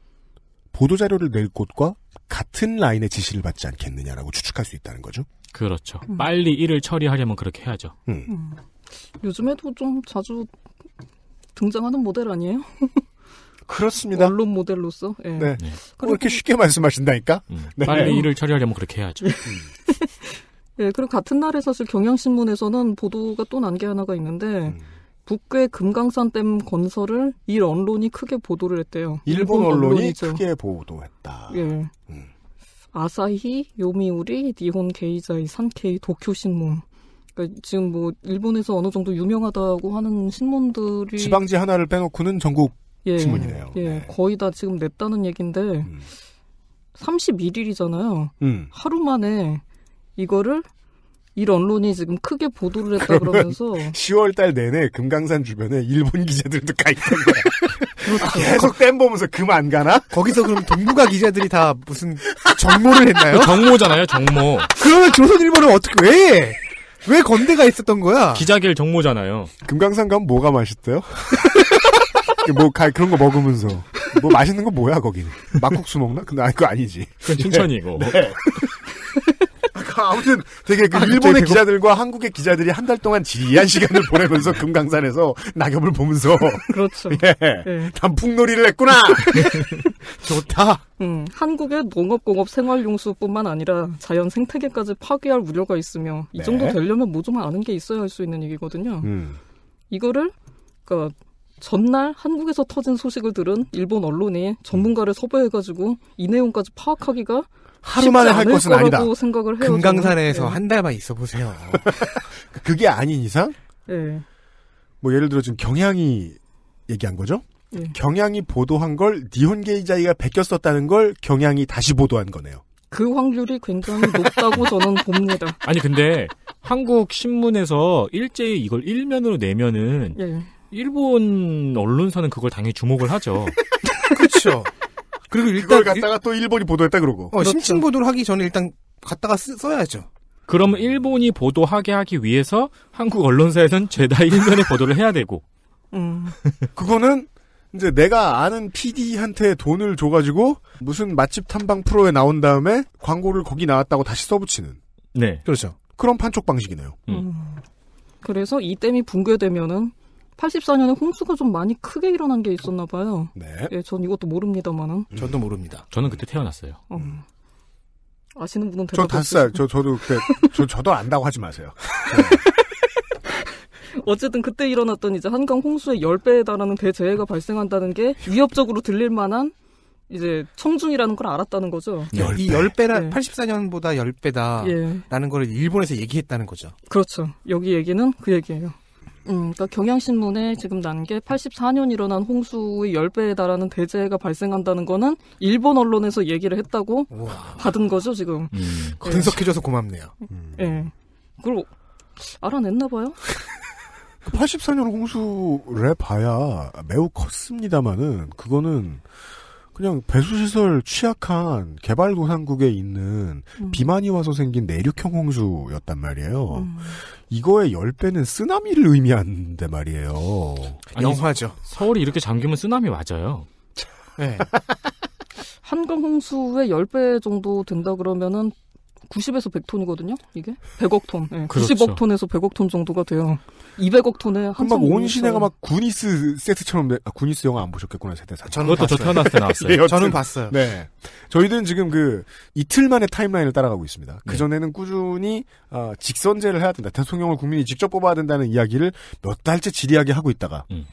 보도 자료를 낼 곳과 같은 라인의 지시를 받지 않겠느냐라고 추측할 수 있다는 거죠. 그렇죠. 음. 빨리 일을 처리하려면 그렇게 해야죠. 음. 음. 요즘에도 좀 자주 등장하는 모델 아니에요? 그렇습니다. 언론 모델로서. 예. 네. 네. 그리고 이렇게 쉽게 말씀하신다니까. 음. 네. 빨리 일을 처리하려면 그렇게 해야죠. 네, 그리고 같은 날에 사실 경향신문에서는 보도가 또 난 게 하나가 있는데 음. 북괴 금강산 댐 건설을 일 언론이 크게 보도를 했대요. 일본, 일본 언론이 언론이죠. 크게 보도했다. 예. 음. 아사히, 요미우리, 니혼 게이자이, 산케이, 도쿄신문. 그러니까 지금 뭐 일본에서 어느 정도 유명하다고 하는 신문들이 지방지 하나를 빼놓고는 전국 예, 신문이네요. 예, 네. 거의 다 지금 냈다는 얘기인데 음. 31일이잖아요. 음. 하루 만에 이거를 일 언론이 지금 크게 보도를 했다 그러면서 10월 달 내내 금강산 주변에 일본 기자들도 가 있던 거야. 그렇죠. 계속 땜 보면서 금 안 가나? 거기서 그럼 동북아 기자들이 다 무슨 정모를 했나요? 정모잖아요, 정모. 그러면 조선일보는 어떻게 왜? 왜 건대가 있었던 거야? 기자길 정모잖아요. 금강산 가면 뭐가 맛있대요? 뭐 가, 그런 거 먹으면서 뭐 맛있는 거 뭐야 거기는? 막국수 먹나? 근데 아니, 그거 아니지. 그건 춘천이고. 네. 네. 그러니까 아무튼 되게 그 아, 일본의 기자들과 한국의 기자들이 한 달 동안 지리한 시간을 보내면서 금강산에서 낙엽을 보면서 그렇죠. 예, 네. 단풍놀이를 했구나. 좋다. 음, 한국의 농업공업 생활용수뿐만 아니라 자연 생태계까지 파괴할 우려가 있으며 이 정도 네. 되려면 뭐 좀 아는 게 있어야 할 수 있는 얘기거든요. 음. 이거를 그러니까 전날 한국에서 터진 소식을 들은 일본 언론이 전문가를 섭외해가지고 이 내용까지 파악하기가 하루 만에 할 것은 아니다. 생각을 해요. 금강산에서 네. 한 달만 있어 보세요. 그게 아닌 이상? 네. 뭐 예를 들어 지금 경향이 얘기한 거죠? 예. 경향이 보도한 걸 니혼 게이자이가 베꼈었다는 걸 경향이 다시 보도한 거네요. 그 확률이 굉장히 높다고 저는 봅니다. 아니 근데 한국 신문에서 일제히 이걸 일면으로 내면은 예. 일본 언론사는 그걸 당연히 주목을 하죠. 그렇죠. 그리고 일단 갖다가 일... 또 일본이 보도했다 그러고. 어, 그렇죠. 심층 보도를 하기 전에 일단 갖다가 쓰, 써야죠. 그럼 일본이 보도하게 하기 위해서 한국 언론사에선 죄다 일면에 보도를 해야 되고. 음. 그거는 이제 내가 아는 PD한테 돈을 줘가지고 무슨 맛집 탐방 프로에 나온 다음에 광고를 거기 나왔다고 다시 써붙이는. 네. 그렇죠. 그런 판촉 방식이네요. 음. 음. 그래서 이 댐이 붕괴되면은 84년에 홍수가 좀 많이 크게 일어난 게 있었나 봐요. 네. 예, 전 이것도 모릅니다만은. 음. 저도 모릅니다. 저는 그때 태어났어요. 어. 음. 아시는 분은 대답. 저 다섯 살. 저 저도 그때 저 저도 안다고 하지 마세요. 어쨌든 그때 일어났던 이제 한강 홍수의 10배에 달하는 대재해가 발생한다는 게 위협적으로 들릴 만한 이제 청중이라는 걸 알았다는 거죠. 10배. 이 10배라 예. 84년보다 10배다 라는 예. 걸 일본에서 얘기했다는 거죠. 그렇죠. 여기 얘기는 그 얘기예요. 음, 그러니까 경향신문에 지금 난 게 84년 일어난 홍수의 10배에 달하는 대재해가 발생한다는 거는 일본 언론에서 얘기를 했다고 우와. 받은 거죠, 지금. 음. 분석해줘서 예. 고맙네요. 음. 예. 그리고 알아냈나 봐요. 84년 홍수 랩봐야 매우 컸습니다만은 그거는 그냥 배수시설 취약한 개발도상국에 있는 음. 비만이 와서 생긴 내륙형 홍수였단 말이에요. 음. 이거의 10배는 쓰나미를 의미하는데 말이에요. 아니, 영화죠. 서울이 이렇게 잠기면 쓰나미 맞아요. 네. 한강 홍수의 10배 정도 된다 그러면은 90에서 100톤이거든요. 이게 100억 톤, 네. 그렇죠. 90억 톤에서 100억 톤 정도가 돼요. 200억 톤에 한막온 시내가 막 구니스 세트처럼 아, 구니스 영화 안 보셨겠구나 세대 저는 그 봤어요. 저 태어났을 때 나왔어요. 예, 저는 봤어요. 네, 저희들은 지금 그 이틀 만에 타임라인을 따라가고 있습니다. 네. 그 전에는 꾸준히 어, 직선제를 해야 된다. 대통령을 국민이 직접 뽑아야 된다는 이야기를 몇 달째 지리하게 하고 있다가 음.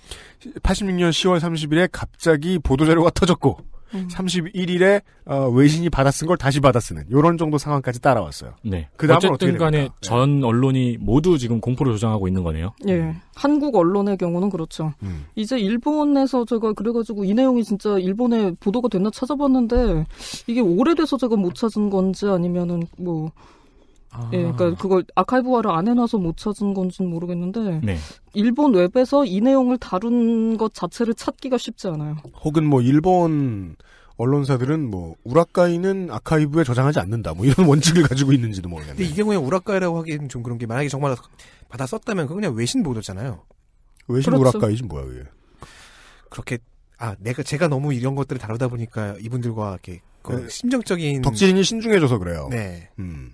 86년 10월 30일에 갑자기 보도자료가 터졌고. 음. 31일에 어, 외신이 받아쓴 걸 다시 받아쓰는 이런 정도 상황까지 따라왔어요. 네. 그다음은 어쨌든 간에 전 네. 언론이 모두 지금 공포를 조장하고 있는 거네요. 예. 음. 한국 언론의 경우는 그렇죠. 음. 이제 일본에서 제가 그래가지고 이 내용이 진짜 일본에 보도가 됐나 찾아봤는데 이게 오래돼서 제가 못 찾은 건지 아니면은 뭐 아. 예, 그러니까 그걸 아카이브화를 안 해놔서 못 찾은 건지는 모르겠는데 네. 일본 웹에서 이 내용을 다룬 것 자체를 찾기가 쉽지 않아요. 혹은 뭐 일본 언론사들은 뭐 우라카이는 아카이브에 저장하지 않는다 뭐 이런 원칙을 가지고 있는지도 모르겠네요. 근데 이 경우에 우라카이라고 하기에좀 그런 게 만약에 정말 받아 썼다면 그 그냥 외신 보도잖아요. 외신 그렇죠. 우라카이지 뭐야 그게. 그렇게 아 내가 제가 너무 이런 것들을 다루다 보니까 이분들과 이렇게 그 네. 심정적인 덕질인이 신중해져서 그래요. 네. 음.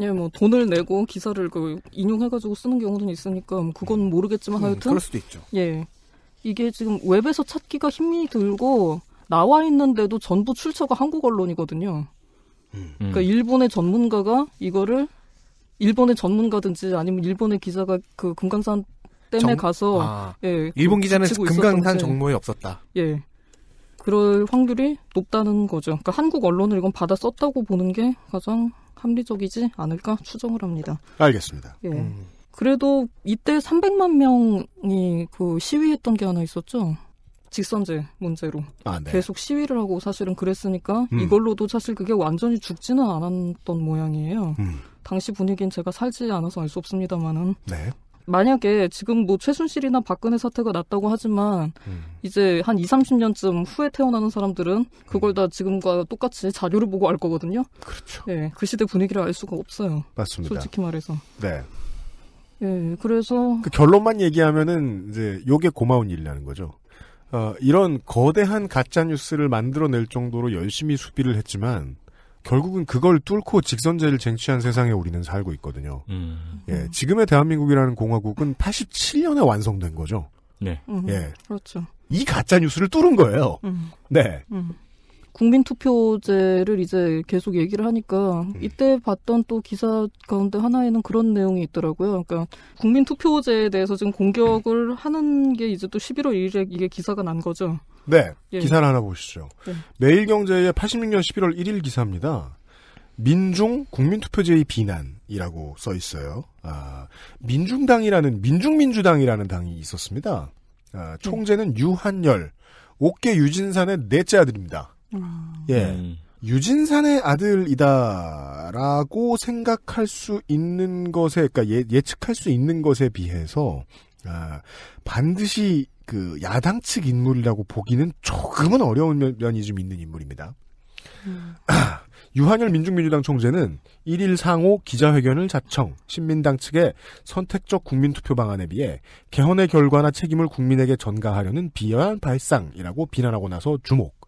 예, 뭐 돈을 내고 기사를 그 인용해가지고 쓰는 경우도 있으니까 뭐 그건 음. 모르겠지만 음, 하여튼 그럴 수도 있죠. 예, 이게 지금 웹에서 찾기가 힘이 들고 나와 있는데도 전부 출처가 한국 언론이거든요. 음. 그러니까 음. 일본의 전문가가 이거를 일본의 전문가든지 아니면 일본의 기자가 그 금강산 댐에 정... 가서 아, 예, 일본 그 기자는 금강산 정모에 없었다. 예. 그럴 확률이 높다는 거죠. 그러니까 한국 언론을 이건 받아 썼다고 보는 게 가장 합리적이지 않을까 추정을 합니다. 알겠습니다. 예. 음. 그래도 이때 300만 명이 그 시위했던 게 하나 있었죠. 직선제 문제로 아, 네. 계속 시위를 하고 사실은 그랬으니까 음. 이걸로도 사실 그게 완전히 죽지는 않았던 모양이에요. 음. 당시 분위기는 제가 살지 않아서 알 수 없습니다만은 네. 만약에 지금 뭐 최순실이나 박근혜 사태가 났다고 하지만 음. 이제 한 2, 30년쯤 후에 태어나는 사람들은 그걸 음. 다 지금과 똑같이 자료를 보고 알 거거든요. 그렇죠. 예, 그 시대 분위기를 알 수가 없어요. 맞습니다. 솔직히 말해서. 네. 예, 그래서 그 결론만 얘기하면은 이제 요게 고마운 일이라는 거죠. 어, 이런 거대한 가짜 뉴스를 만들어낼 정도로 열심히 수비를 했지만 결국은 그걸 뚫고 직선제를 쟁취한 세상에 우리는 살고 있거든요. 음. 예, 지금의 대한민국이라는 공화국은 87년에 완성된 거죠. 네. 음, 예. 그렇죠. 이 가짜 뉴스를 뚫은 거예요. 음. 네. 음. 국민 투표제를 이제 계속 얘기를 하니까 음. 이때 봤던 또 기사 가운데 하나에는 그런 내용이 있더라고요. 그러니까 국민 투표제에 대해서 지금 공격을 하는 게 이제 또 11월 1일에 이게 기사가 난 거죠. 네. 예. 기사를 하나 보시죠. 예. 매일경제의 86년 11월 1일 기사입니다. 민중 국민투표제의 비난이라고 써 있어요. 아, 민중당이라는 민중민주당이라는 당이 있었습니다. 아, 총재는 네. 유한열, 옥계 유진산의 넷째 아들입니다. 아. 예. 음. 예. 유진산의 아들이다라고 생각할 수 있는 것에, 그러니까 예, 측할수 있는 것에 비해서 아, 반드시 그 야당 측 인물이라고 보기는 조금은 어려운 면이 좀 있는 인물입니다. 음. 유한열 민중민주당 총재는 1일 상호 기자회견을 자청, 신민당 측의 선택적 국민투표 방안에 비해 개헌의 결과나 책임을 국민에게 전가하려는 비열한 발상이라고 비난하고 나서 주목.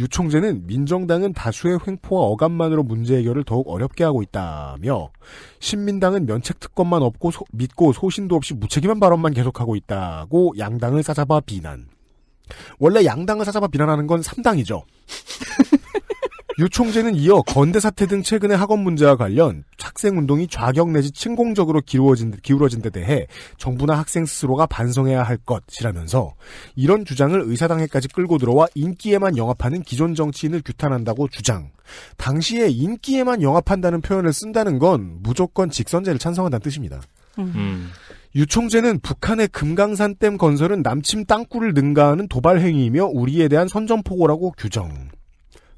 유 총재는 민정당은 다수의 횡포와 억압만으로 문제 해결을 더욱 어렵게 하고 있다며 신민당은 면책 특권만 없고 소, 믿고 소신도 없이 무책임한 발언만 계속하고 있다고 양당을 싸잡아 비난. 원래 양당을 싸잡아 비난하는 건 3당이죠. 유총재는 이어 건대 사태 등 최근의 학업 문제와 관련 학생 운동이 좌격 내지 침공적으로 기울어진, 기울어진 데 대해 정부나 학생 스스로가 반성해야 할 것이라면서 이런 주장을 의사당에까지 끌고 들어와 인기에만 영합하는 기존 정치인을 규탄한다고 주장. 당시에 인기에만 영합한다는 표현을 쓴다는 건 무조건 직선제를 찬성한다는 뜻입니다. 음. 음. 유총재는 북한의 금강산댐 건설은 남침 땅굴을 능가하는 도발 행위이며 우리에 대한 선전포고라고 규정.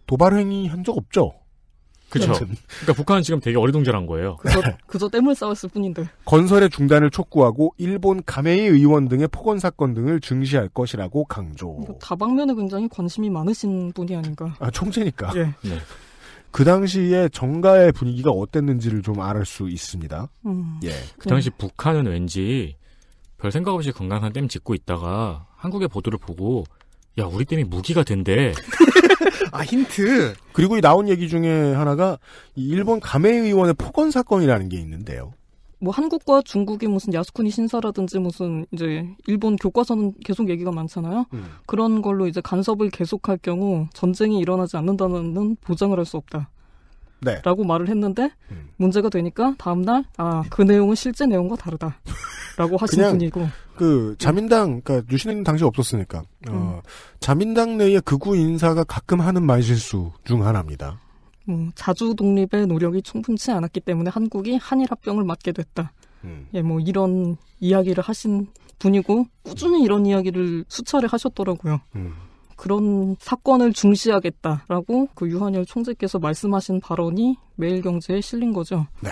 도발 행위 한적 없죠. 그렇죠. 그러니까 북한은 지금 되게 어리둥절한 거예요. 그저, 그저 때문 싸웠을 뿐인데. 건설의 중단을 촉구하고 일본 가메이 의원 등의 폭언 사건 등을 증시할 것이라고 강조. 다방면에 굉장히 관심이 많으신 분이 아닌가. 아 총재니까. 예. 네. 그 당시에 정가의 분위기가 어땠는지를 좀 알을 수 있습니다. 음. 예. 네. 그 당시 네. 북한은 왠지 별 생각 없이 건강한 댐 짓고 있다가 한국의 보도를 보고 야 우리 때문에 무기가 된대. 아 힌트. 그리고 이 나온 얘기 중에 하나가 일본 가메 의원의 폭언 사건이라는 게 있는데요. 뭐 한국과 중국이 무슨 야스쿠니 신사라든지 무슨 이제 일본 교과서는 계속 얘기가 많잖아요. 음. 그런 걸로 이제 간섭을 계속할 경우 전쟁이 일어나지 않는다는 보장을 할 수 없다. 네. 라고 말을 했는데 음. 문제가 되니까 다음날 아 그 내용은 실제 내용과 다르다 라고 하신 분이고 그 자민당 그러니까 유신은 당시 없었으니까 어, 음. 어, 자민당 내의 극우 인사가 가끔 하는 말실수 중 하나입니다. 뭐, 자주 독립의 노력이 충분치 않았기 때문에 한국이 한일 합병을 맞게 됐다. 음. 예, 뭐 이런 이야기를 하신 분이고 꾸준히 이런 이야기를 수차례 하셨더라고요. 음. 그런 사건을 중시하겠다라고 그 유한열 총재께서 말씀하신 발언이 매일경제에 실린 거죠. 네.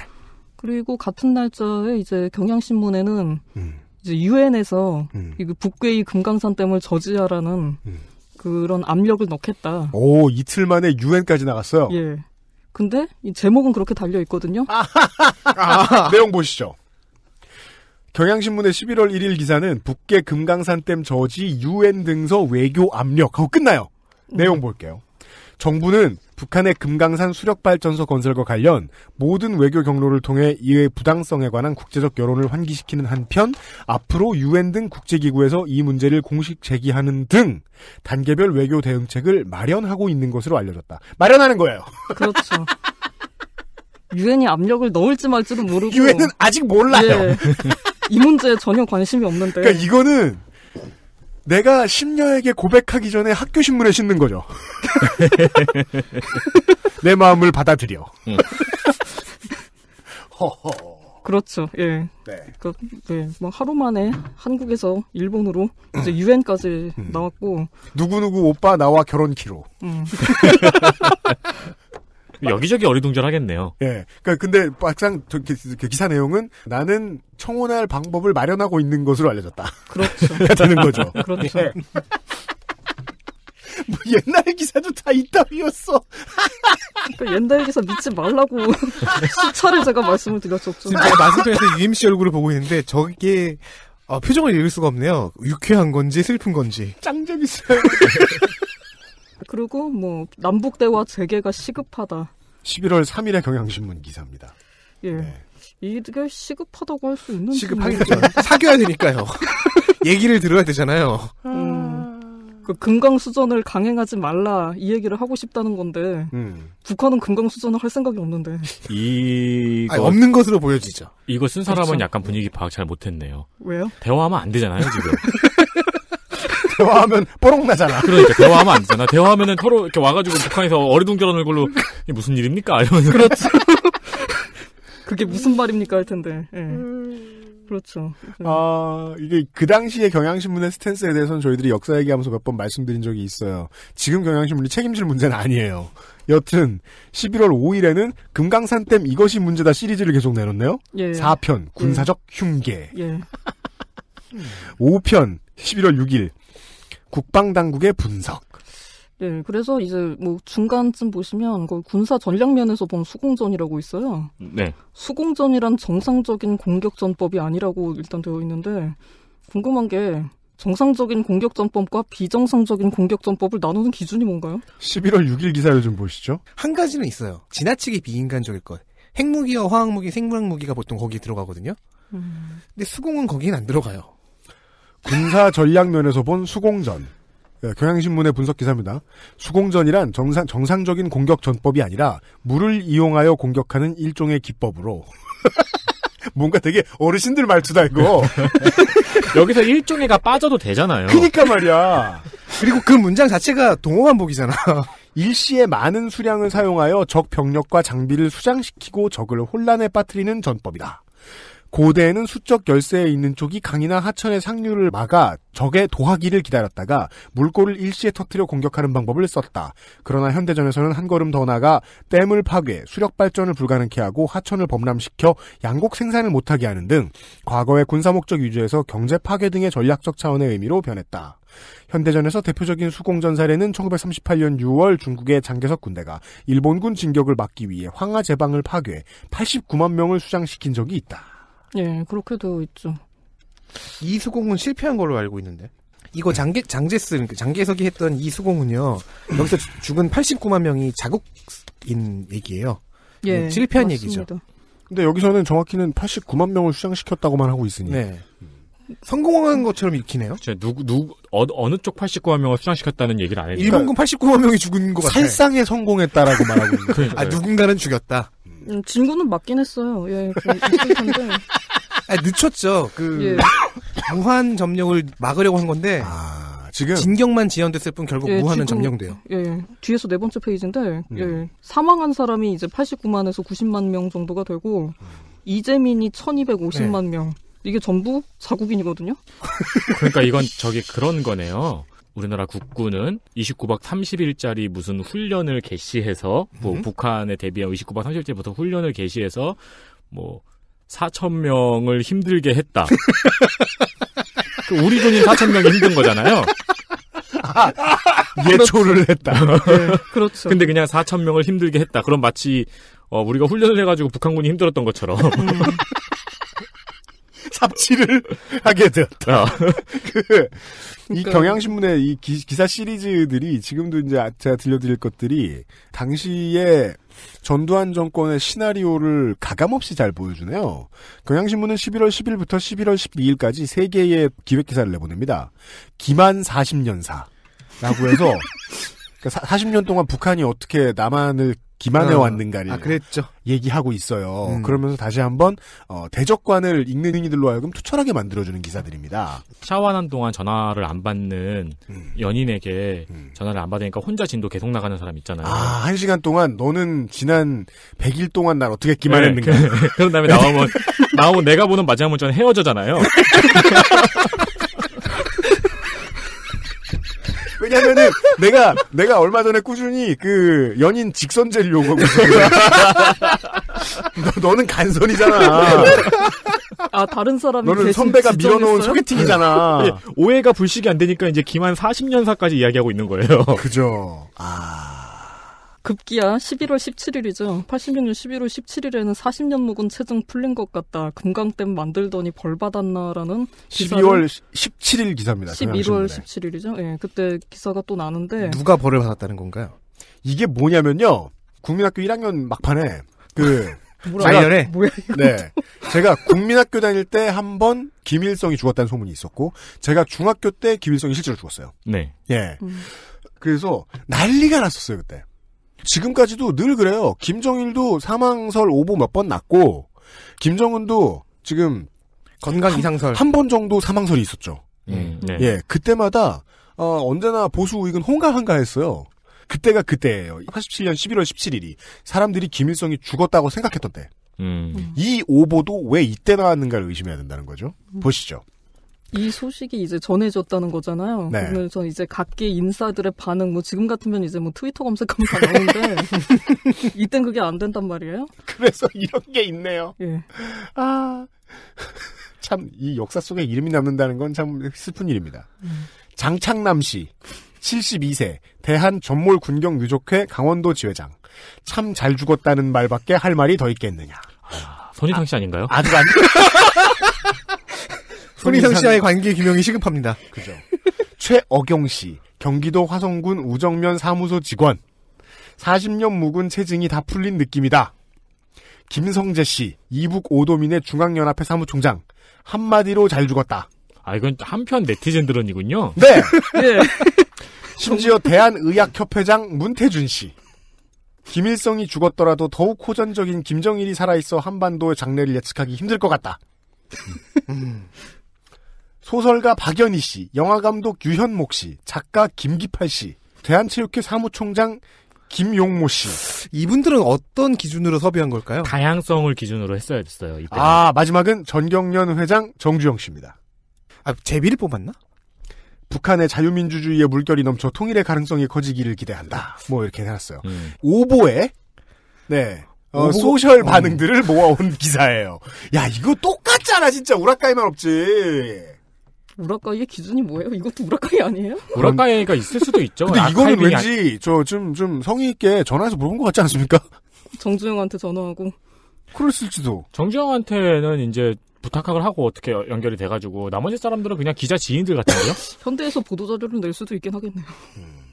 그리고 같은 날짜에 이제 경향신문에는 음. 이제 유엔에서 음. 이 그 북괴의 금강산 댐을 저지하라는 음. 그런 압력을 넣겠다. 오 이틀 만에 유엔까지 나갔어요. 예. 근데 이 제목은 그렇게 달려 있거든요. 아, 내용 보시죠. 경향신문의 11월 1일 기사는 북계 금강산댐 저지 유엔 등서 외교 압력하고 끝나요. 음. 내용 볼게요. 정부는 북한의 금강산 수력발전소 건설과 관련 모든 외교 경로를 통해 이의 부당성에 관한 국제적 여론을 환기시키는 한편 앞으로 유엔 등 국제기구에서 이 문제를 공식 제기하는 등 단계별 외교 대응책을 마련하고 있는 것으로 알려졌다. 마련하는 거예요. 그렇죠. 유엔이 압력을 넣을지 말지도 모르고 유엔은 아직 몰라요. 예. 이 문제에 전혀 관심이 없는데. 그러니까 이거는 내가 심녀에게 고백하기 전에 학교 신문에 싣는 거죠. 내 마음을 받아들여. 응. 그렇죠. 예. 네. 그러니까 네, 막 하루 만에 한국에서 일본으로 이제 유엔까지 음. 나왔고 누구 누구 오빠 나와 결혼 키로. 음. 여기저기 어리둥절하겠네요. 예. 그러니까 근데 막상 그 기사 내용은 나는 청혼할 방법을 마련하고 있는 것으로 알려졌다. 그렇죠. 되는 거죠. 그렇죠. 예. 뭐 옛날 기사도 다 이따위였어. 그러니까 옛날 기사 믿지 말라고 수차례 제가 말씀을 드렸었죠. 지금 마스터에서 UMC 얼굴을 보고 있는데 저게 어, 표정을 읽을 수가 없네요. 유쾌한 건지 슬픈 건지. 짱 재밌어요. 그리고 뭐 남북 대화 재개가 시급하다. 11월 3일에 경향신문 기사입니다. 예. 네. 이게 시급하다고 할 수 있는 시급하겠죠. 사귀어야 되니까요. 얘기를 들어야 되잖아요. 음, 그 금강 수전을 강행하지 말라 이 얘기를 하고 싶다는 건데 음. 북한은 금강 수전을 할 생각이 없는데 이 이거... 없는 것으로 보여지죠. 이거 쓴 사람은 그렇죠. 약간 분위기 파악 잘 못했네요. 왜요? 대화하면 안 되잖아요 지금. 대화하면 뽀록 나잖아. 그러니까 대화하면 안 되잖아. 대화하면은 서로 이렇게 와가지고 북한에서 어리둥절한 얼굴로 이게 무슨 일입니까? 이러면서 그렇죠. 그게 무슨 말입니까 할 텐데. 예. 음. 그렇죠. 예. 아 이게 그 당시의 경향신문의 스탠스에 대해서는 저희들이 역사 얘기하면서 몇 번 말씀드린 적이 있어요. 지금 경향신문이 책임질 문제는 아니에요. 여튼 11월 5일에는 금강산댐 이것이 문제다 시리즈를 계속 내놓네요. 예. 4편 군사적 흉계. 예. 5편 11월 6일 국방당국의 분석. 네, 그래서 이제 뭐 중간쯤 보시면 그 군사 전략면에서 본 수공전이라고 있어요. 네. 수공전이란 정상적인 공격 전법이 아니라고 일단 되어 있는데 궁금한 게 정상적인 공격 전법과 비정상적인 공격 전법을 나누는 기준이 뭔가요? 11월 6일 기사를 좀 보시죠. 한 가지는 있어요. 지나치게 비인간적일 것. 핵무기와 화학무기, 생물학무기가 보통 거기 들어가거든요. 음. 근데 수공은 거기는 안 들어가요. 군사 전략 면에서 본 수공전. 네, 경향신문의 분석 기사입니다. 수공전이란 정상, 정상적인 공격 전법이 아니라 물을 이용하여 공격하는 일종의 기법으로. 뭔가 되게 어르신들 말투다, 이거. 여기서 일종의가 빠져도 되잖아요. 그니까 러 말이야. 그리고 그 문장 자체가 동호한복이잖아. 일시에 많은 수량을 사용하여 적 병력과 장비를 수장시키고 적을 혼란에 빠뜨리는 전법이다. 고대에는 수적 열세에 있는 쪽이 강이나 하천의 상류를 막아 적의 도하기를 기다렸다가 물꼬를 일시에 터뜨려 공격하는 방법을 썼다. 그러나 현대전에서는 한 걸음 더 나가 아 댐을 파괴, 수력 발전을 불가능케 하고 하천을 범람시켜 양곡 생산을 못하게 하는 등 과거의 군사 목적 위주에서 경제 파괴 등의 전략적 차원의 의미로 변했다. 현대전에서 대표적인 수공전 사례는 1938년 6월 중국의 장개석 군대가 일본군 진격을 막기 위해 황하 제방을 파괴 89만 명을 수장시킨 적이 있다. 예, 그렇게도 있죠. 이수공은 실패한 걸로 알고 있는데. 이거 장계, 장제스, 그러니까 장계석이 했던 이수공은요, 여기서 죽은 89만 명이 자국인 얘기예요. 예. 음, 실패한 맞습니다. 얘기죠. 근데 여기서는 정확히는 89만 명을 수장시켰다고만 하고 있으니. 네. 성공한 것처럼 읽히네요. 그쵸, 누구, 누구, 어, 어느 쪽 89만 명을 수장시켰다는 얘기를 안 해요. 일본군 89만 명이 죽은 것같아 살상에 성공했다라고 말하고 있는 거예요. 아, 누군가는 죽였다. 음, 진구는 맞긴 했어요. 예, 그 텐데. 아, 늦췄죠. 그 예. 무한 점령을 막으려고 한 건데 아, 지금 진격만 지연됐을 뿐 결국 예, 무한은 점령돼요. 예, 뒤에서 네 번째 페이지인데 음. 예, 사망한 사람이 이제 89만에서 90만 명 정도가 되고 음. 이재민이 1,250만 명. 이게 전부 자국인이거든요. 그러니까 이건 저기 그런 거네요. 우리나라 국군은 29박 30일짜리 무슨 훈련을 개시해서 뭐 음. 북한에 대비한 29박 30일부터 훈련을 개시해서 뭐 4천 명을 힘들게 했다. 그 우리 군인 4천 명이 힘든 거잖아요. 아, 예초를 그렇죠. 했다. 네, 그렇죠. 근데 그냥 4천 명을 힘들게 했다. 그럼 마치 어, 우리가 훈련을 해가지고 북한군이 힘들었던 것처럼. 음. 잡지를 하게 되었다. 어. 그, 이 그러니까 경향신문의 이 기, 사 시리즈들이 지금도 이제 아, 제가 들려드릴 것들이 당시에 전두환 정권의 시나리오를 가감없이 잘 보여주네요. 경향신문은 11월 10일부터 11월 12일까지 3개의 기획기사를 내보냅니다. 기만 40년사라고 해서 40년 그러니까 동안 북한이 어떻게 남한을 기만해 어. 왔는가를 아, 그랬죠. 얘기하고 있어요. 음. 그러면서 다시 한번 어, 대적관을 읽는 행위들로 하여금 투철하게 만들어주는 기사들입니다. 샤워하는 동안 전화를 안 받는 음. 연인에게 음. 전화를 안 받으니까 혼자 진도 계속 나가는 사람 있잖아요. 아, 한 시간 동안 너는 지난 100일 동안 날 어떻게 기만했는가. 네, 그, 런 다음에 나오면, 나오면 내가 보는 마지막 문자는 헤어져잖아요. 왜냐면은 내가 내가 얼마 전에 꾸준히 그 연인 직선제를 요구하고 너, 너는 간선이잖아. 아 다른 사람이 너는 선배가 밀어놓은 소개팅이잖아. 예, 오해가 불식이 안 되니까 이제 기만 40년사까지 이야기하고 있는 거예요. 그죠. 아. 급기야 11월 17일이죠. 86년 11월 17일에는 40년 묵은 체중 풀린 것 같다. 금강댐 만들더니 벌 받았나라는 12월 17일 기사입니다. 11월 그 17일이죠. 예, 그때 기사가 또 나는데 누가 벌을 받았다는 건가요? 이게 뭐냐면요. 국민학교 1학년 막판에 그 자연에 뭐 네. 제가 국민학교 다닐 때 한 번 김일성이 죽었다는 소문이 있었고 제가 중학교 때 김일성이 실제로 죽었어요. 네. 예. 음. 그래서 난리가 났었어요, 그때. 지금까지도 늘 그래요. 김정일도 사망설 오보 몇 번 났고 김정은도 지금 건강 이상설 한 번 정도 사망설이 있었죠. 예. 음, 네. 예, 그때마다 어, 언제나 보수 우익은 홍가한가했어요. 그때가 그때예요. 87년 11월 17일이 사람들이 김일성이 죽었다고 생각했던 때. 음. 이 오보도 왜 이때 나왔는가를 의심해야 된다는 거죠. 음. 보시죠. 이 소식이 이제 전해졌다는 거잖아요. 네. 그래서 이제 각계 인사들의 반응, 뭐 지금 같으면 이제 뭐 트위터 검색하면 다 나오는데, 이땐 그게 안 된단 말이에요. 그래서 이런 게 있네요. 예. 아, 참, 이 역사 속에 이름이 남는다는 건 참 슬픈 일입니다. 음. 장창남 씨, 72세, 대한 전몰 군경 유족회 강원도 지회장. 참 잘 죽었다는 말밖에 할 말이 더 있겠느냐. 아, 손희상 씨 아닌가요? 아주 안. 손희상 씨와의 관계 규명이 시급합니다. 그죠. 최어경 씨, 경기도 화성군 우정면 사무소 직원. 40년 묵은 체증이 다 풀린 느낌이다. 김성재 씨, 이북 오도민의 중앙연합회 사무총장. 한마디로 잘 죽었다. 아, 이건 한편 네티즌들은이군요. 네! 네. 심지어 대한의학협회장 문태준 씨. 김일성이 죽었더라도 더욱 호전적인 김정일이 살아있어 한반도의 장래를 예측하기 힘들 것 같다. 소설가 박연희 씨, 영화감독 유현목 씨, 작가 김기팔 씨, 대한체육회 사무총장 김용모 씨. 이분들은 어떤 기준으로 섭외한 걸까요? 다양성을 기준으로 했어야 됐어요. 이때. 는아 마지막은 전경련 회장 정주영 씨입니다. 아 제비를 뽑았나? 북한의 자유민주주의의 물결이 넘쳐 통일의 가능성이 커지기를 기대한다. 아. 뭐 이렇게 해놨어요. 음. 오보에 네 어, 오보... 소셜 음. 반응들을 음. 모아온 기사예요. 야 이거 똑같잖아 진짜 우라카이만 없지. 우라카이의 기준이 뭐예요? 이것도 우라카이 아니에요? 음. 우라카이가 있을 수도 있죠. 근데 이거는 왠지 저 좀좀 좀 성의 있게 전화해서 물어본 것 같지 않습니까? 정주영한테 전화하고 그랬을지도. 정주영한테는 이제 부탁을 하고 어떻게 연결이 돼가지고 나머지 사람들은 그냥 기자 지인들 같은데요? 현대에서 보도 자료를 낼 수도 있긴 하겠네요. 음.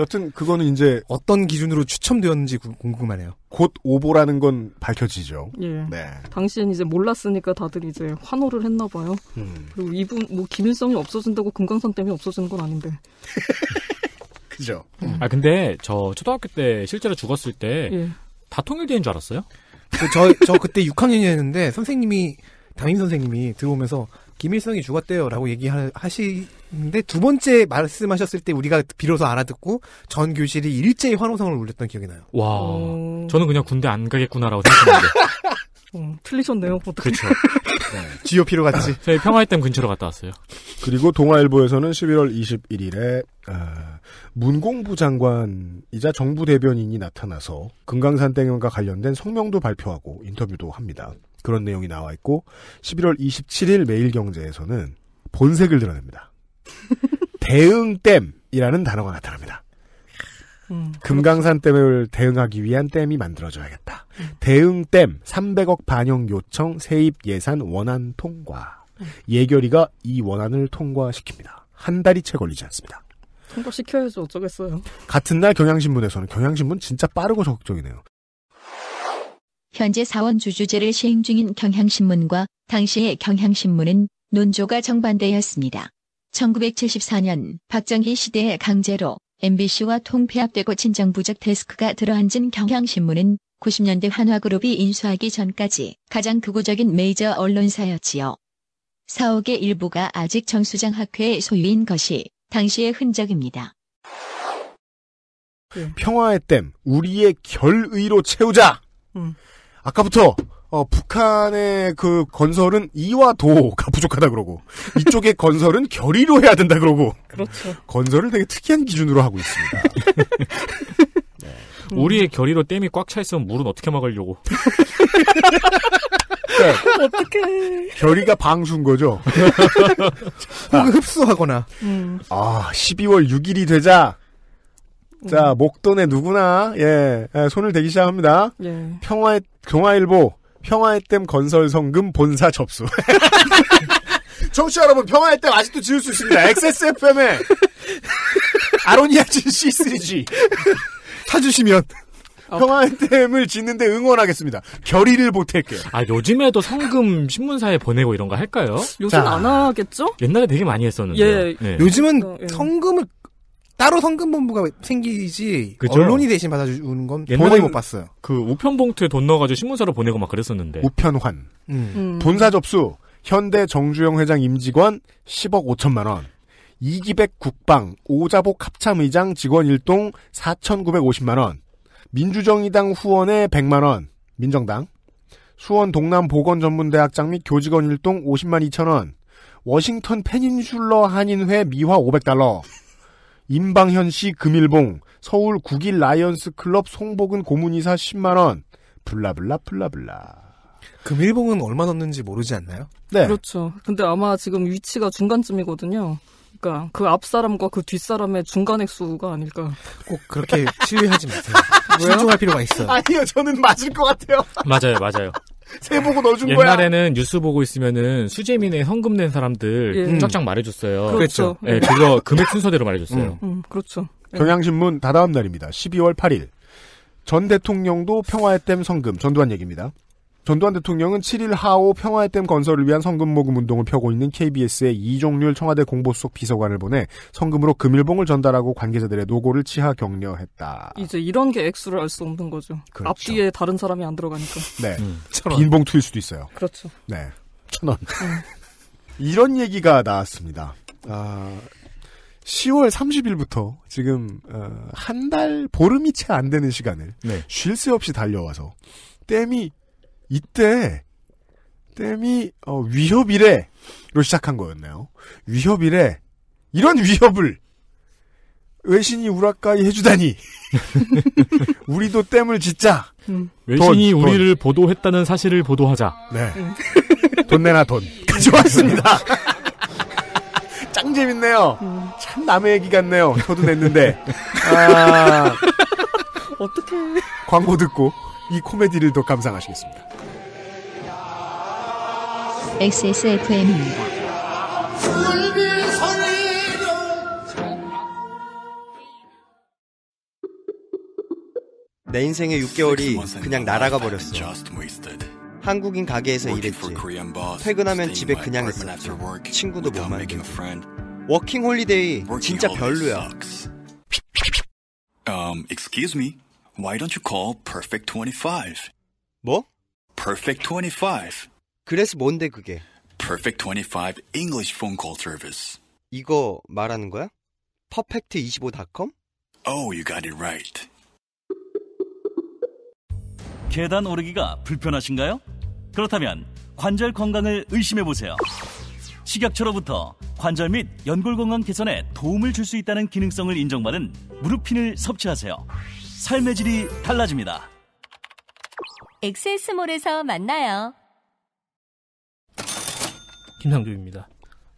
여튼 그거는 이제 어떤 기준으로 추첨되었는지 궁금하네요. 곧 오보라는 건 밝혀지죠. 예. 네. 당시엔 이제 몰랐으니까 다들 이제 환호를 했나 봐요. 음. 그리고 이분 뭐 김일성이 없어진다고 금강산 때문에 없어지는 건 아닌데. 그죠. 음. 아 근데 저 초등학교 때 실제로 죽었을 때다 예. 통일된 줄 알았어요. 저저 그 저 그때 6학년이었는데 선생님이 담임 선생님이 들어오면서 김일성이 죽었대요라고 얘기하시 근데 두 번째 말씀하셨을 때 우리가 비로소 알아듣고 전 교실이 일제히 환호성을 울렸던 기억이 나요. 와, 음... 저는 그냥 군대 안 가겠구나라고 생각했는데. 음, 틀리셨네요. 어떻게? 그렇죠. 네. GOP로 갔지. 저희 평화의댐 근처로 갔다 왔어요. 그리고 동아일보에서는 11월 21일에 아, 문공부 장관이자 정부 대변인이 나타나서 금강산 땡연과 관련된 성명도 발표하고 인터뷰도 합니다. 그런 내용이 나와 있고 11월 27일 매일경제에서는 본색을 드러냅니다. 대응댐이라는 단어가 나타납니다. 음, 금강산 댐을 대응하기 위한 댐이 만들어져야겠다. 음. 대응댐 300억 반영 요청 세입 예산 원안 통과. 음. 예결위가 이 원안을 통과시킵니다. 한 달이 채 걸리지 않습니다. 통과시켜야지 어쩌겠어요. 같은 날 경향신문에서는 경향신문 진짜 빠르고 적극적이네요. 현재 사원 주주제를 시행 중인 경향신문과 당시의 경향신문은 논조가 정반대였습니다. 1974년 박정희 시대의 강제로 MBC와 통폐합되고 친정부적 데스크가 들어앉은 경향신문은 90년대 한화그룹이 인수하기 전까지 가장 극우적인 메이저 언론사였지요. 사옥의 일부가 아직 정수장 학회의 소유인 것이 당시의 흔적입니다. 평화의 댐, 우리의 결의로 채우자! 음. 아까부터 어, 북한의 그 건설은 이와 도가 부족하다 그러고 이쪽의 건설은 결의로 해야 된다 그러고 그렇죠. 건설을 되게 특이한 기준으로 하고 있습니다. 네. 음. 우리의 결의로 댐이 꽉차 있으면 물은 어떻게 막으려고? 네. 어떻게? 결의가 방수인 거죠. 혹은 흡수하거나. 음. 아, 12월 6일이 되자 자 음. 목돈에 누구나 예, 예, 손을 대기 시작합니다. 예. 평화의 경화일보 평화의 댐 건설 성금 본사 접수. 청취자 여러분, 평화의 댐 아직도 지을 수 있습니다. XSFM에. 아로니아 C3G. 타주시면 어. 평화의 댐을 짓는데 응원하겠습니다. 결의를 보탤게요. 아, 요즘에도 성금 신문사에 보내고 이런 거 할까요? 요즘 안 하겠죠? 옛날에 되게 많이 했었는데. 예. 예. 요즘은 어, 예. 성금을 따로 성금본부가 생기지 그쵸? 언론이 대신 받아주는 건 돈을 못 봤어요. 그 우편 봉투에 돈 넣어가지고 신문사로 보내고 막 그랬었는데 우편환 음. 음. 본사 접수 현대 정주영 회장 임직원 10억 5천만 원 이기백 국방 오자복 합참의장 직원 일동 4,950만 원 민주정의당 후원에 100만 원 민정당 수원 동남보건전문대학장 및 교직원 일동 50만 2천 원 워싱턴 페닌슐러 한인회 미화 500달러 임방현시 금일봉, 서울 국일 라이언스 클럽 송복은 고문이사 10만원, 블라블라 블라블라. 금일봉은 얼마 넣는지 모르지 않나요? 네. 그렇죠. 근데 아마 지금 위치가 중간쯤이거든요. 그러니까 그 앞사람과 그 뒷사람의 중간 액수가 아닐까. 꼭 그렇게 치뢰하지 마세요. 신중할 필요가 있어요. 아니요, 저는 맞을 것 같아요. 맞아요, 맞아요. 새 보고 넣어준 옛날에는 거야. 옛날에는 뉴스 보고 있으면은 수재민의 현금 낸 사람들 예. 음. 쫙쫙 말해줬어요. 그렇죠. 그렇죠. 예, 네, 그거 금액 순서대로 말해줬어요. 음. 음, 그렇죠. 예. 경향신문 다다음 날입니다. 12월 8일. 전 대통령도 평화의 댐 성금 전두환 얘기입니다. 전두환 대통령은 7일 하오 평화의 댐 건설을 위한 성금 모금 운동을 펴고 있는 KBS의 이종률 청와대 공보 수석 비서관을 보내 성금으로 금일봉을 전달하고 관계자들의 노고를 치하 격려했다. 이제 이런 게 액수를 알 수 없는 거죠. 그렇죠. 앞뒤에 다른 사람이 안 들어가니까. 네. 음. 음. 빈봉투일 수도 있어요. 그렇죠. 네. 천 원. 음. 이런 얘기가 나왔습니다. 아, 10월 30일부터 지금 어, 한달 보름이 채 안 되는 시간을 네. 쉴새 없이 달려와서 댐이 이때 댐이 어, 위협이래로 시작한 거였네요. 위협이래 이런 위협을 외신이 우라카이 해주다니 우리도 댐을 짓자. 음. 외신이 돈, 우리를 돈. 보도했다는 사실을 보도하자. 네. 음. 돈 내놔 돈 음. 가져왔습니다. 짱 재밌네요. 음. 참 남의 얘기 같네요. 저도 냈는데. 아... 어떻게 광고 듣고 이 코미디를 더 감상하시겠습니다. XSFM입니다. 내 인생의 6개월이 그냥 날아가 버렸어. 한국인 가게에서 일했지. 퇴근하면 집에 그냥 있었지. 친구도 못 만들고. 워킹 홀리데이 진짜 별로야. Um, excuse me. Why don't you call Perfect 25? 뭐? Perfect 25. 그래서 뭔데 그게? Perfect 25 English phone call service. 이거 말하는 거야? perfect25.com? Oh, you got it right. 계단 오르기가 불편하신가요? 그렇다면 관절 건강을 의심해 보세요. 식약처로부터 관절 및 연골 건강 개선에 도움을 줄 수 있다는 기능성을 인정받은 무릎핀을 섭취하세요. 삶의 질이 달라집니다. 엑세스몰에서 만나요. 김상조입니다.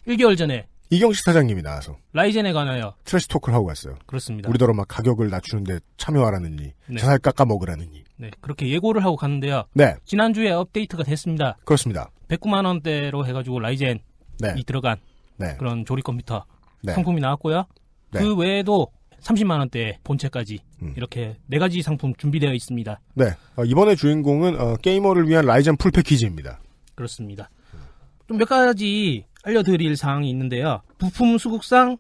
1개월 전에 이경식 사장님이 나와서 라이젠에 관하여 트래시 토크를 하고 갔어요. 그렇습니다. 우리더러 막 가격을 낮추는데 참여하라느니 네. 자살 깎아 먹으라느니. 네, 그렇게 예고를 하고 갔는데요. 네. 지난주에 업데이트가 됐습니다. 그렇습니다. 109만 원대로 해가지고 라이젠이 네. 들어간 네. 그런 조립 컴퓨터 네. 상품이 나왔고요. 네. 그 외에도 30만 원대 본체까지 음. 이렇게 네 가지 상품 준비되어 있습니다. 네, 어, 이번에 주인공은 어, 게이머를 위한 라이젠 풀 패키지입니다. 그렇습니다. 좀몇 가지 알려드릴 사항이 있는데요. 부품 수급상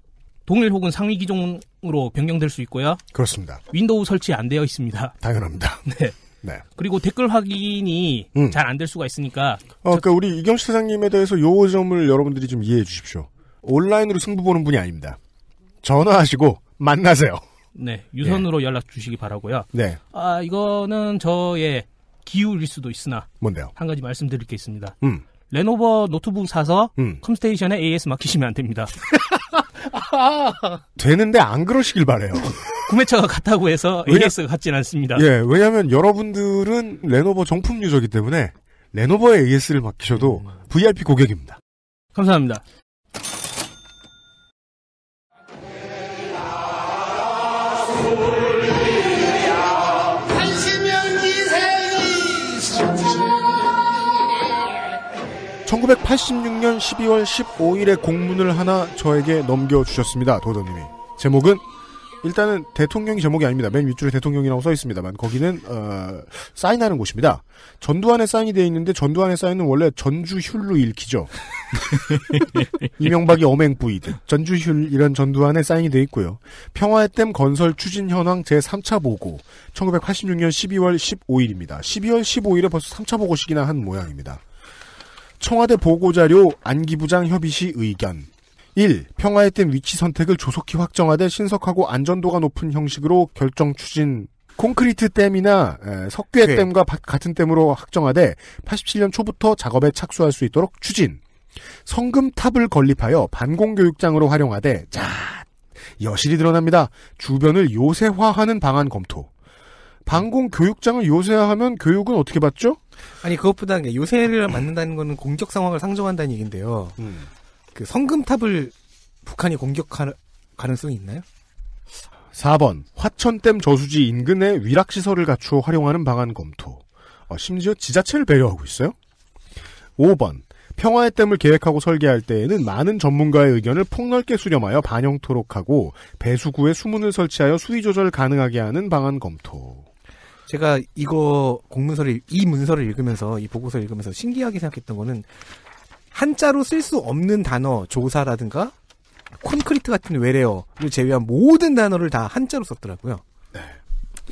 동일 혹은 상위 기종으로 변경될 수 있고요. 그렇습니다. 윈도우 설치 안 되어 있습니다. 당연합니다. 네. 네. 그리고 댓글 확인이 음. 잘안 될 수가 있으니까. 어, 저... 그니까 우리 이경식 사장님에 대해서 요 점을 여러분들이 좀 이해해 주십시오. 온라인으로 승부 보는 분이 아닙니다. 전화하시고 만나세요. 네, 유선으로 네. 연락 주시기 바라고요. 네. 아, 이거는 저의 기울일 수도 있으나 뭔데요? 한 가지 말씀드릴 게 있습니다. 음. 레노버 노트북 사서 음. 컴스테이션에 AS 맡기시면 안 됩니다. 되는데 안 그러시길 바래요. 구매처가 같다고 해서 왜냐, a s 같진 않습니다. 예, 왜냐하면 여러분들은 레노버 정품 유저기 때문에 레노버의 AS를 맡기셔도 VIP 고객입니다. 감사합니다. 1986년 12월 15일에 공문을 하나 저에게 넘겨주셨습니다. 도도님이. 제목은 일단은 대통령이 제목이 아닙니다. 맨윗줄에 대통령이라고 써 있습니다만 거기는 어, 사인하는 곳입니다. 전두환에 사인이 되어 있는데 전두환에 사인은 원래 전주휼로 읽히죠. 이명박이 어맹부이든 전주휼 이런 전두환에 사인이 되어 있고요. 평화의 댐 건설 추진 현황 제 3차 보고 1986년 12월 15일입니다. 12월 15일에 벌써 3차 보고식이나 한 모양입니다. 청와대 보고자료 안기부장 협의시 의견 1. 평화의 땐 위치 선택을 조속히 확정하되 신속하고 안전도가 높은 형식으로 결정 추진 콘크리트 댐이나 석괴 댐과 같은 댐으로 확정하되 87년 초부터 작업에 착수할 수 있도록 추진 성금탑을 건립하여 반공교육장으로 활용하되 자 여실히 드러납니다. 주변을 요새화하는 방안 검토. 반공 교육장을 요새화하면 교육은 어떻게 받죠? 아니 그것보다 요새를 맞는다는 거는 공격 상황을 상정한다는 얘기인데요 음. 그 성금탑을 북한이 공격할 가능성이 있나요? 4번 화천댐 저수지 인근에 위락 시설을 갖추어 활용하는 방안 검토. 어, 심지어 지자체를 배려하고 있어요. 5번 평화의 댐을 계획하고 설계할 때에는 많은 전문가의 의견을 폭넓게 수렴하여 반영토록 하고 배수구에 수문을 설치하여 수위 조절 가능하게 하는 방안 검토. 제가 이거 공문서를 이 문서를 읽으면서 이 보고서를 읽으면서 신기하게 생각했던 거는 한자로 쓸 수 없는 단어 조사라든가 콘크리트 같은 외래어를 제외한 모든 단어를 다 한자로 썼더라고요. 네.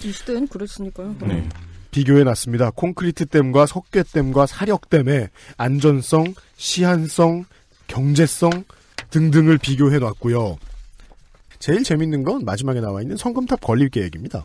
이 시대엔 그랬으니까요. 네. 비교해 놨습니다. 콘크리트 댐과 석쇠 댐과 사력 댐의 안전성, 시한성, 경제성 등등을 비교해 놨고요. 제일 재밌는 건 마지막에 나와 있는 성금탑 건립 계획입니다.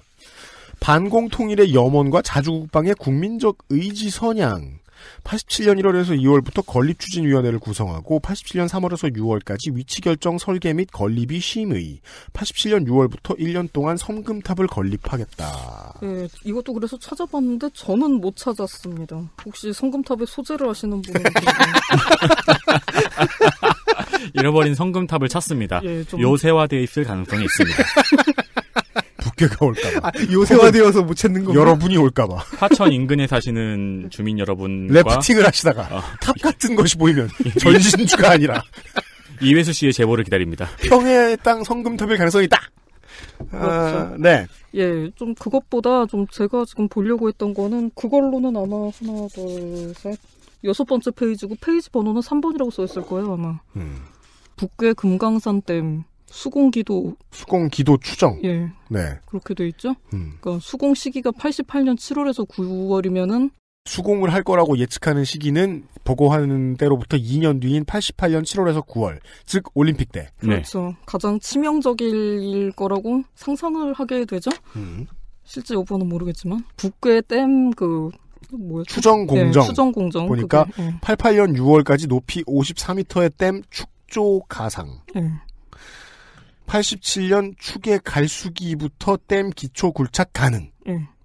반공통일의 염원과 자주국방의 국민적 의지 선양. 87년 1월에서 2월부터 건립추진위원회를 구성하고 87년 3월에서 6월까지 위치결정 설계 및 건립이 심의 87년 6월부터 1년 동안 섬금탑을 건립하겠다. 예, 이것도 그래서 찾아봤는데 저는 못 찾았습니다. 혹시 섬금탑의 소재를 아시는 분은 잃어버린 성금탑을 찾습니다. 예, 좀... 요새화되어 있을 가능성이 있습니다. 학교가 올까봐. 아, 요새화되어서 못 찾는 거. 여러분이 올까봐. 하천 인근에 사시는 주민 여러분. 래프팅을 하시다가 어. 탑 같은 것이 보이면 전신주가 아니라 이회수 씨의 제보를 기다립니다. 평해 땅 성금탑일 가능성이 있다. 아, 그렇죠. 네. 예, 좀 그것보다 좀 제가 지금 보려고 했던 거는 그걸로는 아마 하나, 둘, 셋, 여섯 번째 페이지고 페이지 번호는 3번이라고 써 있을 거예요 아마. 음. 북괴 금강산댐 수공기도 수공기도 추정. 예. 네. 그렇게 돼 있죠. 음. 그러니까 수공 시기가 88년 7월에서 9월이면은 수공을 할 거라고 예측하는 시기는 보고하는 때로부터 2년 뒤인 88년 7월에서 9월, 즉 올림픽 때. 네. 그렇죠. 네. 가장 치명적일 거라고 상상을 하게 되죠. 음. 실제 여부는 모르겠지만 북괴 댐그 뭐였죠? 추정 네, 공정. 네, 추정 공정. 보니까 그게, 네. 예. 88년 6월까지 높이 5 4미터의댐 축조 가상. 네. 87년 축의 갈수기부터 댐 기초 굴착 가능. 응. 예.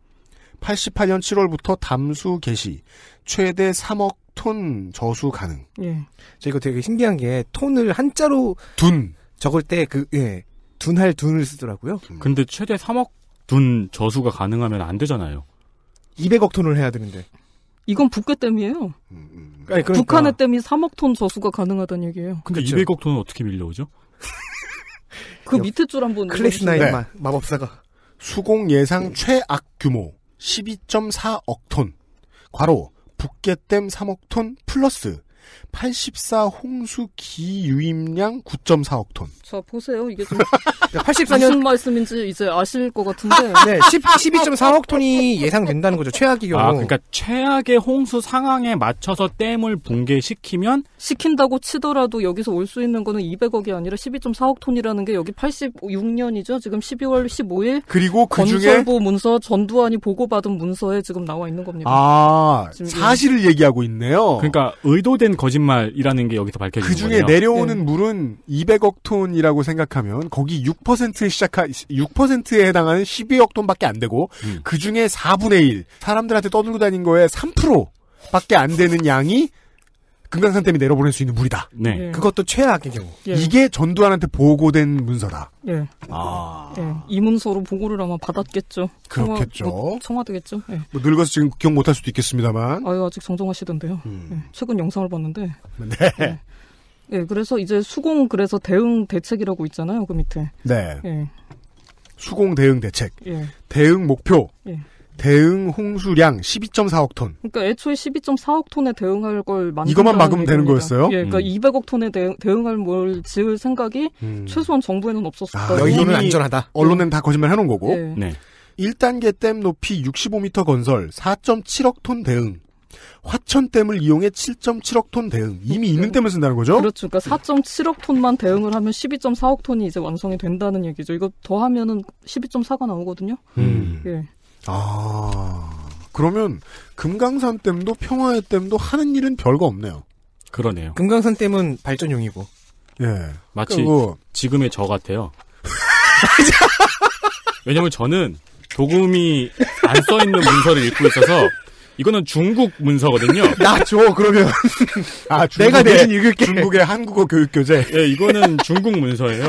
88년 7월부터 담수 개시 최대 3억 톤 저수 가능. 예. 저 이거 되게 신기한 게 톤을 한자로 둔 적을 때그 예. 둔할 둔을 쓰더라고요. 근데 최대 3억 둔 저수가 가능하면 안 되잖아요. 200억 톤을 해야 되는데. 이건 북괴댐이에요. 음, 음. 그러니까. 북한의 댐이 3억 톤 저수가 가능하다는 얘기예요. 근데 그렇죠. 200억 톤은 어떻게 밀려오죠? 그 밑에 줄 한번 클래스 나인 네. 마법사가 수공 예상 최악 규모 12.4억 톤 과로 북개댐 3억 톤 플러스 84 홍수 기유입량 9.4억 톤. 자 보세요 이게 좀 84년 무슨 말씀인지 이제 아실 것 같은데. 네, 10, 12.4억 톤이 예상된다는 거죠 최악의 경우. 아 그러니까 최악의 홍수 상황에 맞춰서 댐을 붕괴시키면 시킨다고 치더라도 여기서 올 수 있는 거는 200억이 아니라 12.4억 톤이라는 게 여기 86년이죠 지금 12월 15일. 그리고 그 건설부 문서 전두환이 보고받은 문서에 지금 나와 있는 겁니다. 아 사실을 얘기하고 있네요. 그러니까 의도된 거짓말이라는 게 여기서 밝혀지 거예요. 그 중에 내려오는 네. 물은 200억 톤이라고 생각하면 거기 6%에 시작하 6%에 해당하는 12억 톤밖에 안 되고 음. 그 중에 4분의 1 사람들한테 떠들고 다닌 거에 3%밖에 안 되는 양이 금강산 댐이 내려보낼 수 있는 물이다. 네. 예. 그것도 최악의 경우. 예. 이게 전두환한테 보고된 문서다. 예. 아. 예. 이 문서로 보고를 아마 받았겠죠. 그렇겠죠. 청와, 뭐, 청와대겠죠. 예. 뭐 늙어서 지금 기억 못할 수도 있겠습니다만. 아유, 아직 정정하시던데요. 음. 예. 최근 영상을 봤는데. 네. 예. 예. 그래서 이제 수공 그래서 대응 대책이라고 있잖아요. 그 밑에. 네. 예. 수공 대응 대책. 대응 목표. 대응 홍수량 12.4억 톤. 그러니까 애초에 12.4억 톤에 대응할 걸 만든 이것만 막으면 되는 거였어요. 예, 그러니까 음. 200억 톤에 대응, 대응할 뭘 지을 생각이 음. 최소한 정부에는 없었다. 아, 여기는 안전하다. 언론은 다 거짓말 해놓은 거고. 예. 네. 1단계 댐 높이 65m 건설 4.7억 톤 대응. 화천댐을 이용해 7.7억 톤 대응. 이미 네. 있는 댐을 쓴다는 거죠? 그렇죠. 그러니까 4.7억 톤만 대응을 하면 12.4억 톤이 이제 완성이 된다는 얘기죠. 이거 더하면은 12.4가 나오거든요. 음. 예. 아, 그러면 금강산 댐도 평화의 댐도 하는 일은 별거 없네요. 그러네요. 금강산 댐은 발전용이고. 예. 마치 그러니까 뭐... 지금의 저 같아요. 왜냐면 저는 도금이 안 써 있는 문서를 읽고 있어서 이거는 중국 문서거든요. 나 줘, 그러면. 아, 내가 대신 읽을게. 중국의 한국어 교육 교재. 예, 이거는 중국 문서예요.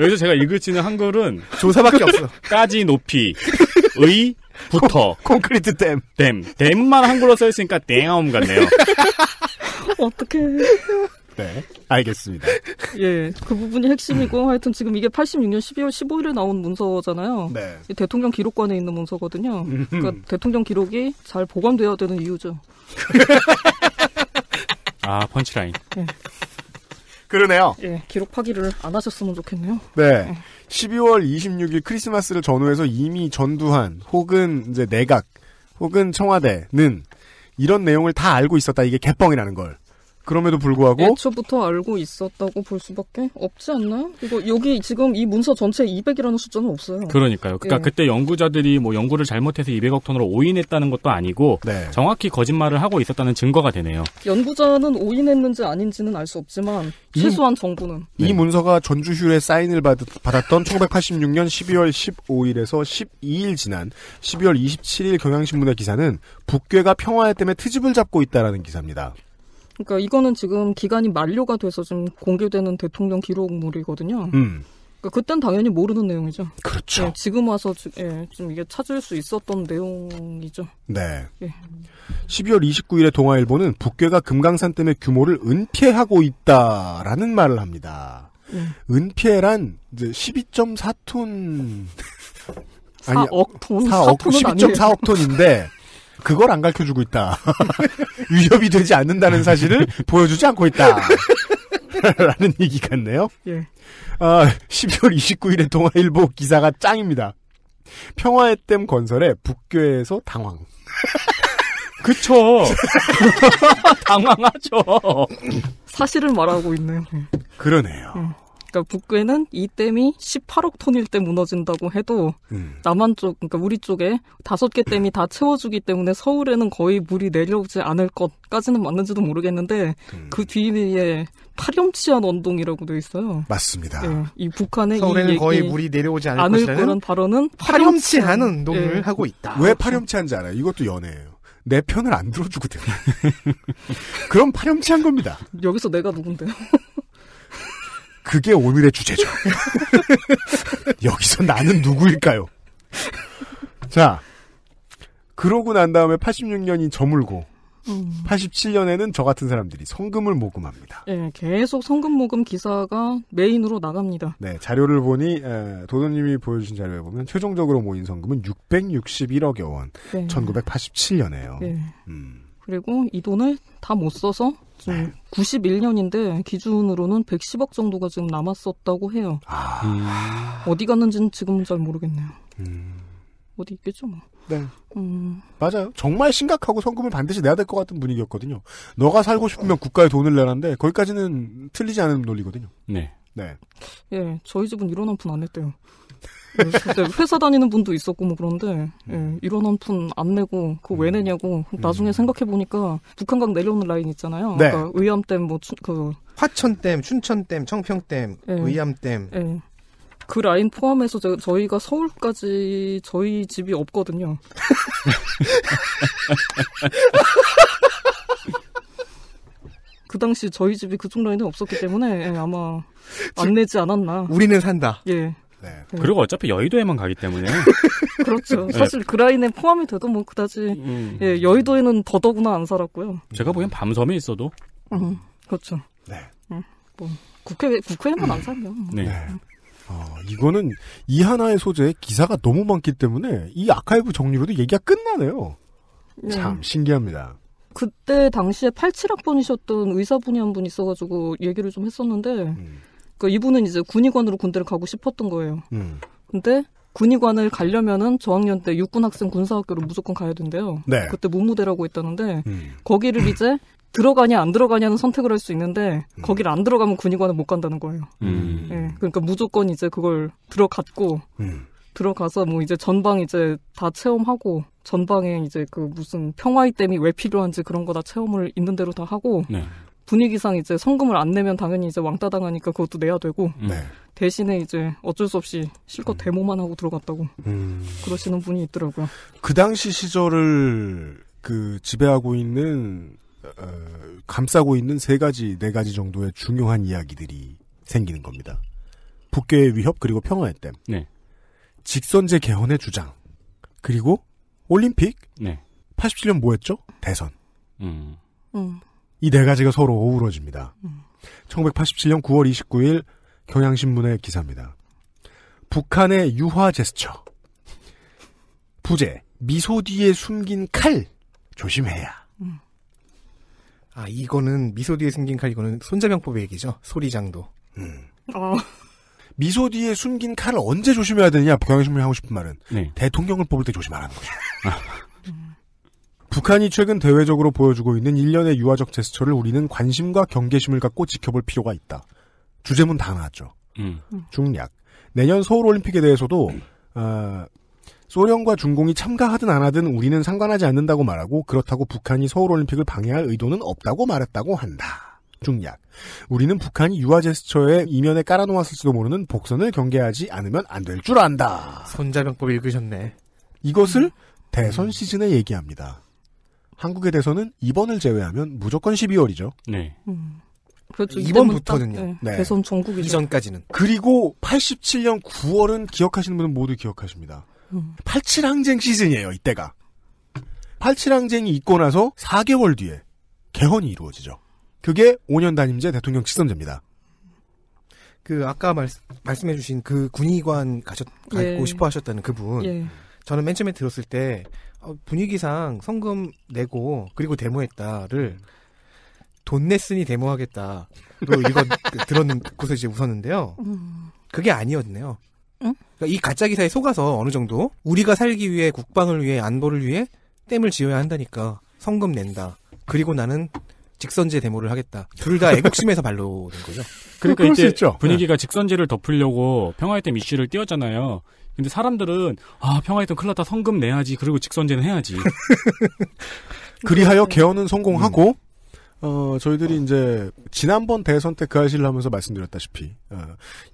여기서 제가 읽을지는 한글은 조사밖에 없어. 까지 높이 의부터 콘크리트 댐. 댐. 댐만 한글로 써 있으니까 댐엄 같네요. 어떻게 네. 알겠습니다. 예. 그 부분이 핵심이고 음. 하여튼 지금 이게 86년 12월 15일에 나온 문서잖아요. 네. 대통령 기록관에 있는 문서거든요. 음흠. 그러니까 대통령 기록이 잘 보관되어야 되는 이유죠. 아, 펀치라인. 예. 그러네요. 예, 기록 파기를 안 하셨으면 좋겠네요. 네. 12월 예. 26일 크리스마스를 전후해서 이미 전두환 혹은 이제 내각 혹은 청와대는 이런 내용을 다 알고 있었다. 이게 개뻥이라는 걸. 그럼에도 불구하고 애초부터 알고 있었다고 볼 수밖에 없지 않나요? 이거 여기 지금 이 문서 전체 200이라는 숫자는 없어요. 그러니까요. 그러니까 예. 그때 연구자들이 뭐 연구를 잘못해서 200억 톤으로 오인했다는 것도 아니고 네. 정확히 거짓말을 하고 있었다는 증거가 되네요. 연구자는 오인했는지 아닌지는 알 수 없지만 이, 최소한 정부는 이 네. 문서가 전주 휴에 사인을 받, 받았던 1986년 12월 15일에서 12일 지난 12월 27일 경향신문의 기사는 북괴가 평화의 댐에 트집을 잡고 있다라는 기사입니다. 그러니까 이거는 지금 기간이 만료가 돼서 좀 공개되는 대통령 기록물이거든요. 음. 그러니땐 당연히 모르는 내용이죠. 그렇죠. 예, 지금 와서 지, 예, 좀 이게 찾을 수 있었던 내용이죠. 네. 예. 12월 29일에 동아일보는 북괴가 금강산 때문에 규모를 은폐하고 있다라는 말을 합니다. 음. 은폐란 이제 12.4톤 4억 톤 4억 12.4억 톤인데 그걸 안 가르쳐 주고 있다. 위협이 되지 않는다는 사실을 보여주지 않고 있다. 라는 얘기 같네요. 예. 아, 12월 29일에 동아일보 기사가 짱입니다. 평화의 댐 건설에 북교에서 당황. 그쵸. 당황하죠. 사실을 말하고 있네요. 예. 그러네요. 음. 그러니까 북괴는 이 댐이 18억 톤일 때 무너진다고 해도 음. 남한 쪽, 그러니까 우리 쪽에 다섯 개 댐이 다 채워주기 때문에 서울에는 거의 물이 내려오지 않을 것까지는 맞는지도 모르겠는데 음. 그 뒤에 파렴치한 원동이라고 되어 있어요. 맞습니다. 예, 이 북한의 서울에는 이 거의 물이 내려오지 않을, 않을 이라는 발언은 파렴치한 운동을 예. 하고 있다. 왜 파렴치한지 알아요? 이것도 연애예요. 내 편을 안 들어주거든. 그럼 파렴치한 겁니다. 여기서 내가 누군데요? 그게 오늘의 주제죠. 여기서 나는 누구일까요? 자, 그러고 난 다음에 86년이 저물고 음. 87년에는 저 같은 사람들이 성금을 모금합니다. 네, 계속 성금 모금 기사가 메인으로 나갑니다. 네, 자료를 보니 도도님이 보여주신 자료에 보면 최종적으로 모인 성금은 661억여 원, 네. 1987년에요. 네. 음. 그리고 이 돈을 다 못 써서 좀 91년인데 기준으로는 110억 정도가 지금 남았었다고 해요. 아... 어디 갔는지는 지금은 잘 모르겠네요. 음... 어디 있겠죠 뭐. 네. 음... 맞아요. 정말 심각하고 성금을 반드시 내야 될 것 같은 분위기였거든요. 너가 살고 싶으면 국가에 돈을 내라는데 거기까지는 틀리지 않은 논리거든요. 네. 네. 예, 저희 집은 1원 한푼안했대요 회사 다니는 분도 있었고 뭐 그런데 예, 음. 이런 한푼 안 내고 그거 왜 음. 내냐고 음. 나중에 생각해 보니까 북한강 내려오는 라인 있잖아요. 네. 그러니까 의암댐 뭐그 화천댐, 춘천댐, 청평댐, 예. 의암댐. 예. 그 라인 포함해서 저, 희가 서울까지 저희 집이 없거든요. 그 당시 저희 집이 그쪽 라인은 없었기 때문에 예, 아마 안 내지 않았나. 우리는 산다. 예. 네. 네. 그리고 어차피 여의도에만 가기 때문에. 그렇죠. 네. 사실 그라인에 포함이 돼도 뭐 그다지 음. 예, 여의도에는 더더구나 안 살았고요. 제가 보기엔 밤섬에 있어도. 음, 그렇죠. 네. 음, 뭐 국회 국회에만 안 살면. 뭐. 네. 네. 어, 이거는 이 하나의 소재에 기사가 너무 많기 때문에 이 아카이브 정리로도 얘기가 끝나네요. 네. 참 신기합니다. 그때 당시에 87학번이셨던 의사분이 한분 있어가지고 얘기를 좀 했었는데 음. 그러니까 이분은 이제 군의관으로 군대를 가고 싶었던 거예요. 음. 근데 군의관을 가려면은 저학년 때 육군 학생 군사학교를 무조건 가야 된대요. 네. 그때 문무대라고 있다는데 음. 거기를 이제 들어가냐 안 들어가냐는 선택을 할 수 있는데 음. 거기를 안 들어가면 군의관을못 간다는 거예요. 음. 예, 그러니까 무조건 이제 그걸 들어갔고 음. 들어가서 뭐 이제 전방 이제 다 체험하고 전방에 이제 그 무슨 평화의 댐이 왜 필요한지 그런 거 다 체험을 있는 대로 다 하고 네. 분위기상 이제 성금을 안 내면 당연히 이제 왕따 당하니까 그것도 내야 되고 음. 네. 대신에 이제 어쩔 수 없이 실컷 음. 데모만 하고 들어갔다고 음. 그러시는 분이 있더라고요. 그 당시 시절을 그 지배하고 있는 어, 감싸고 있는 세 가지 네 가지 정도의 중요한 이야기들이 생기는 겁니다. 북괴의 위협 그리고 평화의 댐. 네. 직선제 개헌의 주장. 그리고 올림픽. 네. 87년 뭐였죠? 대선. 음. 음. 이네 가지가 서로 어우러집니다. 1987년 9월 29일 경향신문의 기사입니다. 북한의 유화 제스처. 부재, 미소 뒤에 숨긴 칼. 조심해야. 음. 아, 이거는 미소 뒤에 숨긴 칼, 이거는 손자병법의 얘기죠. 소리장도. 음. 어. 미소 뒤에 숨긴 칼을 언제 조심해야 되느냐, 경향신문이 하고 싶은 말은. 네. 대통령을 뽑을 때 조심하라는 거죠. 북한이 최근 대외적으로 보여주고 있는 일련의 유화적 제스처를 우리는 관심과 경계심을 갖고 지켜볼 필요가 있다. 주제문 다 나왔죠. 음. 중략. 내년 서울올림픽에 대해서도 음. 어, 소련과 중공이 참가하든 안 하든 우리는 상관하지 않는다고 말하고 그렇다고 북한이 서울올림픽을 방해할 의도는 없다고 말했다고 한다. 중략. 우리는 북한이 유화 제스처에 이면에 깔아놓았을지도 모르는 복선을 경계하지 않으면 안 될 줄 안다. 손자병법 읽으셨네. 이것을 대선 시즌에 얘기합니다. 한국에 대해서는 2번을 제외하면 무조건 12월이죠. 네. 음. 그렇죠. 2번부터는요. 음, 뭐 네. 개선 네. 전국이 이전까지는. 그리고 87년 9월은 기억하시는 분은 모두 기억하십니다. 음. 87항쟁 시즌이에요, 이때가. 87항쟁이 있고 나서 4개월 뒤에 개헌이 이루어지죠. 그게 5년 단임제 대통령 직선제입니다. 그 아까 말, 말씀해주신 그 군의관 가셨, 예. 고 싶어 하셨다는 그분. 예. 저는 맨 처음에 들었을 때 어, 분위기상 성금 내고 그리고 데모했다를 음. 돈 냈으니 데모하겠다또 이거 들었곳서 이제 웃었는데요. 음. 그게 아니었네요. 그러니까 이 가짜 기사에 속아서 어느 정도 우리가 살기 위해 국방을 위해 안보를 위해 댐을 지어야 한다니까 성금 낸다. 그리고 나는 직선제 데모를 하겠다. 둘 다 애국심에서 발로된 거죠. 그러니까 이제 분위기가 네. 직선제를 덮으려고 평화의 댐 이슈를 띄웠잖아요. 근데 사람들은 아 평화했던 클라타 성금 내야지 그리고 직선제는 해야지. 그리하여 개헌은 성공하고 음. 어, 저희들이 이제, 지난번 대선 때그 아실 하면서 말씀드렸다시피, 어,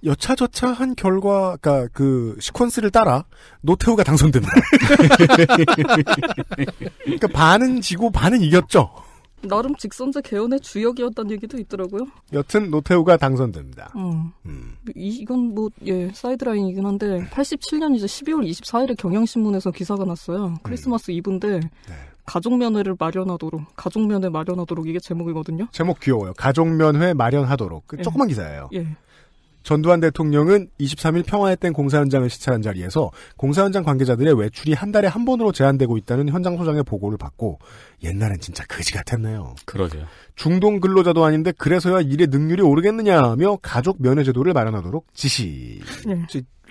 여차저차 한 결과, 가 그러니까 그, 시퀀스를 따라, 노태우가 당선된다. 그러니까 반은 지고 반은 이겼죠. 나름 직선제 개헌의 주역이었다는 얘기도 있더라고요. 여튼 노태우가 당선됩니다. 음. 음. 이, 건 뭐, 예, 사이드라인이긴 한데, 87년 이제 12월 24일에 경향신문에서 기사가 났어요. 음. 크리스마스 음. 이브인데, 네. 가족면회를 마련하도록, 가족면회 마련하도록 이게 제목이거든요. 제목 귀여워요. 가족면회 마련하도록. 그 예. 조그만 기사예요. 예. 전두환 대통령은 23일 평화의 땐 공사 현장을 시찰한 자리에서 공사 현장 관계자들의 외출이 한 달에 한 번으로 제한되고 있다는 현장 소장의 보고를 받고 옛날엔 진짜 거지 같았네요. 그러죠 중동 근로자도 아닌데 그래서야 일의 능률이 오르겠느냐며 가족 면회 제도를 마련하도록 지시. 네.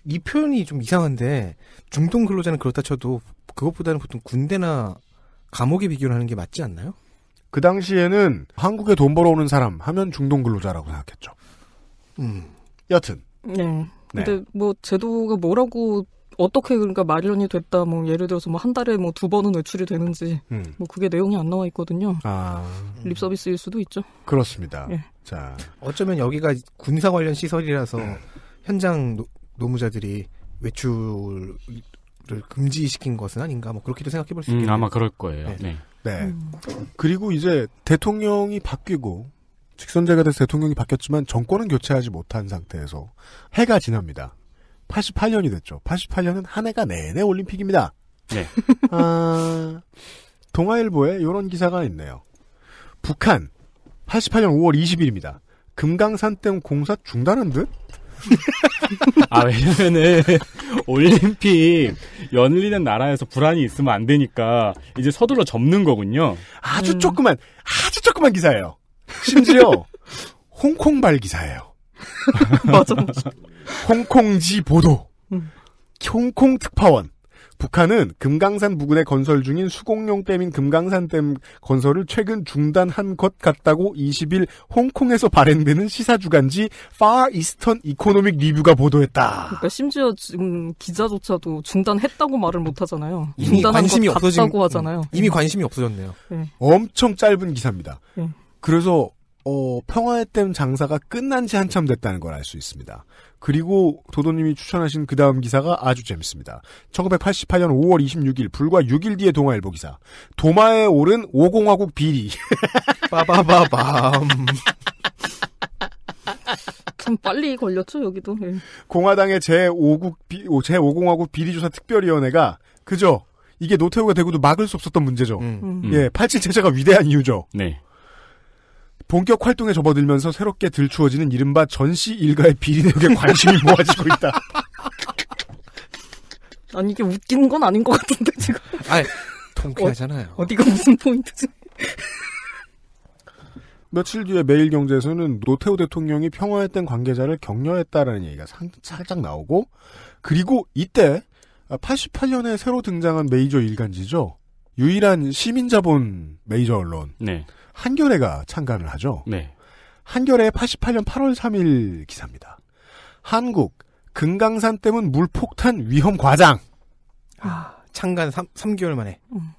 이 표현이 좀 이상한데 중동 근로자는 그렇다 쳐도 그것보다는 보통 군대나 감옥에 비교를 하는 게 맞지 않나요? 그 당시에는 한국에 돈 벌어오는 사람 하면 중동 근로자라고 생각했죠. 음. 여튼. 네. 네. 근데 뭐 제도가 뭐라고 어떻게 그러니까 마련이 됐다 뭐 예를 들어서 뭐 한 달에 뭐 두 번은 외출이 되는지 음. 뭐 그게 내용이 안 나와 있거든요. 아. 립 서비스일 수도 있죠. 그렇습니다. 네. 자. 어쩌면 여기가 군사 관련 시설이라서 음. 현장 노, 노무자들이 외출을 금지시킨 것은 아닌가 뭐 그렇게도 생각해 볼수 음, 있겠네요. 아마 그럴 거예요. 네. 네. 네. 음. 그리고 이제 대통령이 바뀌고 직선제가 돼서 대통령이 바뀌었지만 정권은 교체하지 못한 상태에서 해가 지납니다. 88년이 됐죠. 88년은 한 해가 내내 올림픽입니다. 네. 아, 동아일보에 이런 기사가 있네요. 북한 88년 5월 20일입니다. 금강산댐 공사 중단한 듯? 아 왜냐면은 올림픽 열리는 나라에서 불안이 있으면 안 되니까 이제 서둘러 접는 거군요. 아주 음. 조그만 아주 조그만 기사예요. 심지어 홍콩발 기사예요. 맞아, 홍콩지 보도. 음. 홍콩 특파원. 북한은 금강산 부근에 건설 중인 수공용 댐인 금강산 댐 건설을 최근 중단한 것 같다고 20일 홍콩에서 발행되는 시사 주간지 Far Eastern Economic Review가 보도했다. 그러니까 심지어 지금 기자조차도 중단했다고 말을 못 하잖아요. 이미 관심이 없어진, 다고 하잖아요. 이미 관심이 없어졌네요. 네. 엄청 짧은 기사입니다. 네. 그래서 어, 평화의 댐 장사가 끝난 지 한참 됐다는 걸 알 수 있습니다. 그리고 도도님이 추천하신 그 다음 기사가 아주 재밌습니다. 1988년 5월 26일 불과 6일 뒤에 동아일보 기사. 도마에 오른 오공화국 비리. 빠바바밤. 참 빨리 걸렸죠 여기도. 네. 공화당의 제5국 비, 제5공화국 비리조사 특별위원회가 그죠? 이게 노태우가 되고도 막을 수 없었던 문제죠. 음, 음. 예, 87 체제가 위대한 이유죠. 네. 본격 활동에 접어들면서 새롭게 들추어지는 이른바 전시 일가의 비리내역에 관심이 모아지고 있다. 아니 이게 웃긴 건 아닌 것 같은데 지금. 아니 통쾌하잖아요. 어, 디가 무슨 포인트지? 며칠 뒤에 매일경제에서는 노태우 대통령이 평화했던 관계자를 격려했다라는 얘기가 상, 살짝 나오고 그리고 이때 88년에 새로 등장한 메이저 일간지죠. 유일한 시민자본 메이저 언론. 네. 한겨레가 참간을 하죠. 네. 한겨레 88년 8월 3일 기사입니다. 한국 금강산 댐은 물폭탄 위험 과장. 아, 창간 3, 3개월 만에. 음.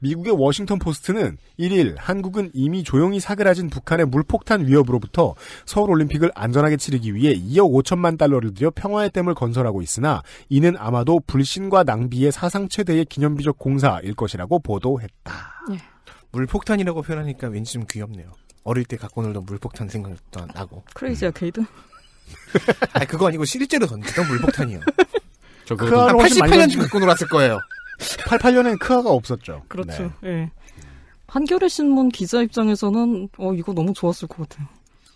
미국의 워싱턴 포스트는 1일 한국은 이미 조용히 사그라진 북한의 물폭탄 위협으로부터 서울 올림픽을 안전하게 치르기 위해 2억 5천만 달러를 들여 평화의 댐을 건설하고 있으나 이는 아마도 불신과 낭비의 사상 최대의 기념비적 공사일 것이라고 보도했다. 예. 물폭탄이라고 표현하니까 왠지 좀 귀엽네요. 어릴 때 갖고 놀던 물폭탄 생각도 나고. 크레이지야, 음. 걔도. 아 그거 아니고 실제로 던지던 물폭탄이요. 저 그거 88년쯤 갖고 놀았을 거예요. 88년엔 크아가 없었죠. 그렇죠. 네. 네. 한겨레 신문 기자 입장에서는 어 이거 너무 좋았을 것 같아요.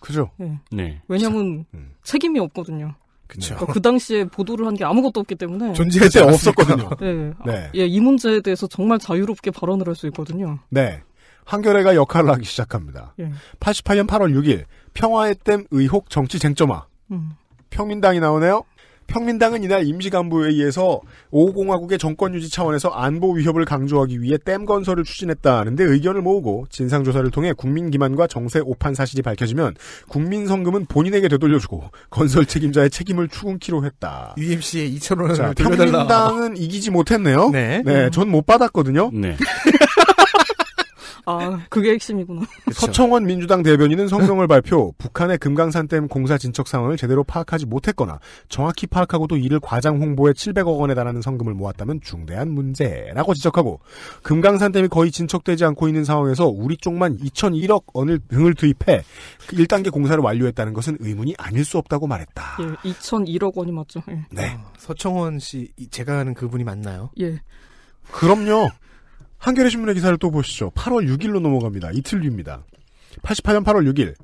그죠? 네. 네. 왜냐면 하 음. 책임이 없거든요. 그쵸. 그러니까 그 당시에 보도를 한 게 아무것도 없기 때문에 존재할 때 없었거든요. 네. 네. 아, 예, 이 문제에 대해서 정말 자유롭게 발언을 할 수 있거든요. 네. 한겨레가 역할을 하기 시작합니다. 예. 88년 8월 6일 평화의 댐 의혹 정치 쟁점화. 음. 평민당이 나오네요. 평민당은 이날 임시간부회의에서 5공화국의 정권 유지 차원에서 안보 위협을 강조하기 위해 댐 건설을 추진했다는데 의견을 모으고 진상조사를 통해 국민 기만과 정세 오판 사실이 밝혀지면 국민 성금은 본인에게 되돌려주고 건설 책임자의 책임을 추궁키로 했다. UMC의 2천 원을 자, 평민당은 이기지 못했네요. 네. 네, 전못 받았거든요. 네. 아, 그게 핵심이구나. 그쵸. 서청원 민주당 대변인은 성명을 발표, 북한의 금강산댐 공사 진척 상황을 제대로 파악하지 못했거나 정확히 파악하고도 이를 과장 홍보에 700억 원에 달하는 성금을 모았다면 중대한 문제라고 지적하고 금강산댐이 거의 진척되지 않고 있는 상황에서 우리 쪽만 2001억 원을 등을 투입해 1단계 공사를 완료했다는 것은 의문이 아닐 수 없다고 말했다. 예, 2001억 원이 맞죠. 예. 네. 어, 서청원 씨 제가 아는 그분이 맞나요? 예. 그럼요. 한겨레 신문의 기사를 또 보시죠. 8월 6일로 넘어갑니다. 이틀 뒤입니다. 88년 8월 6일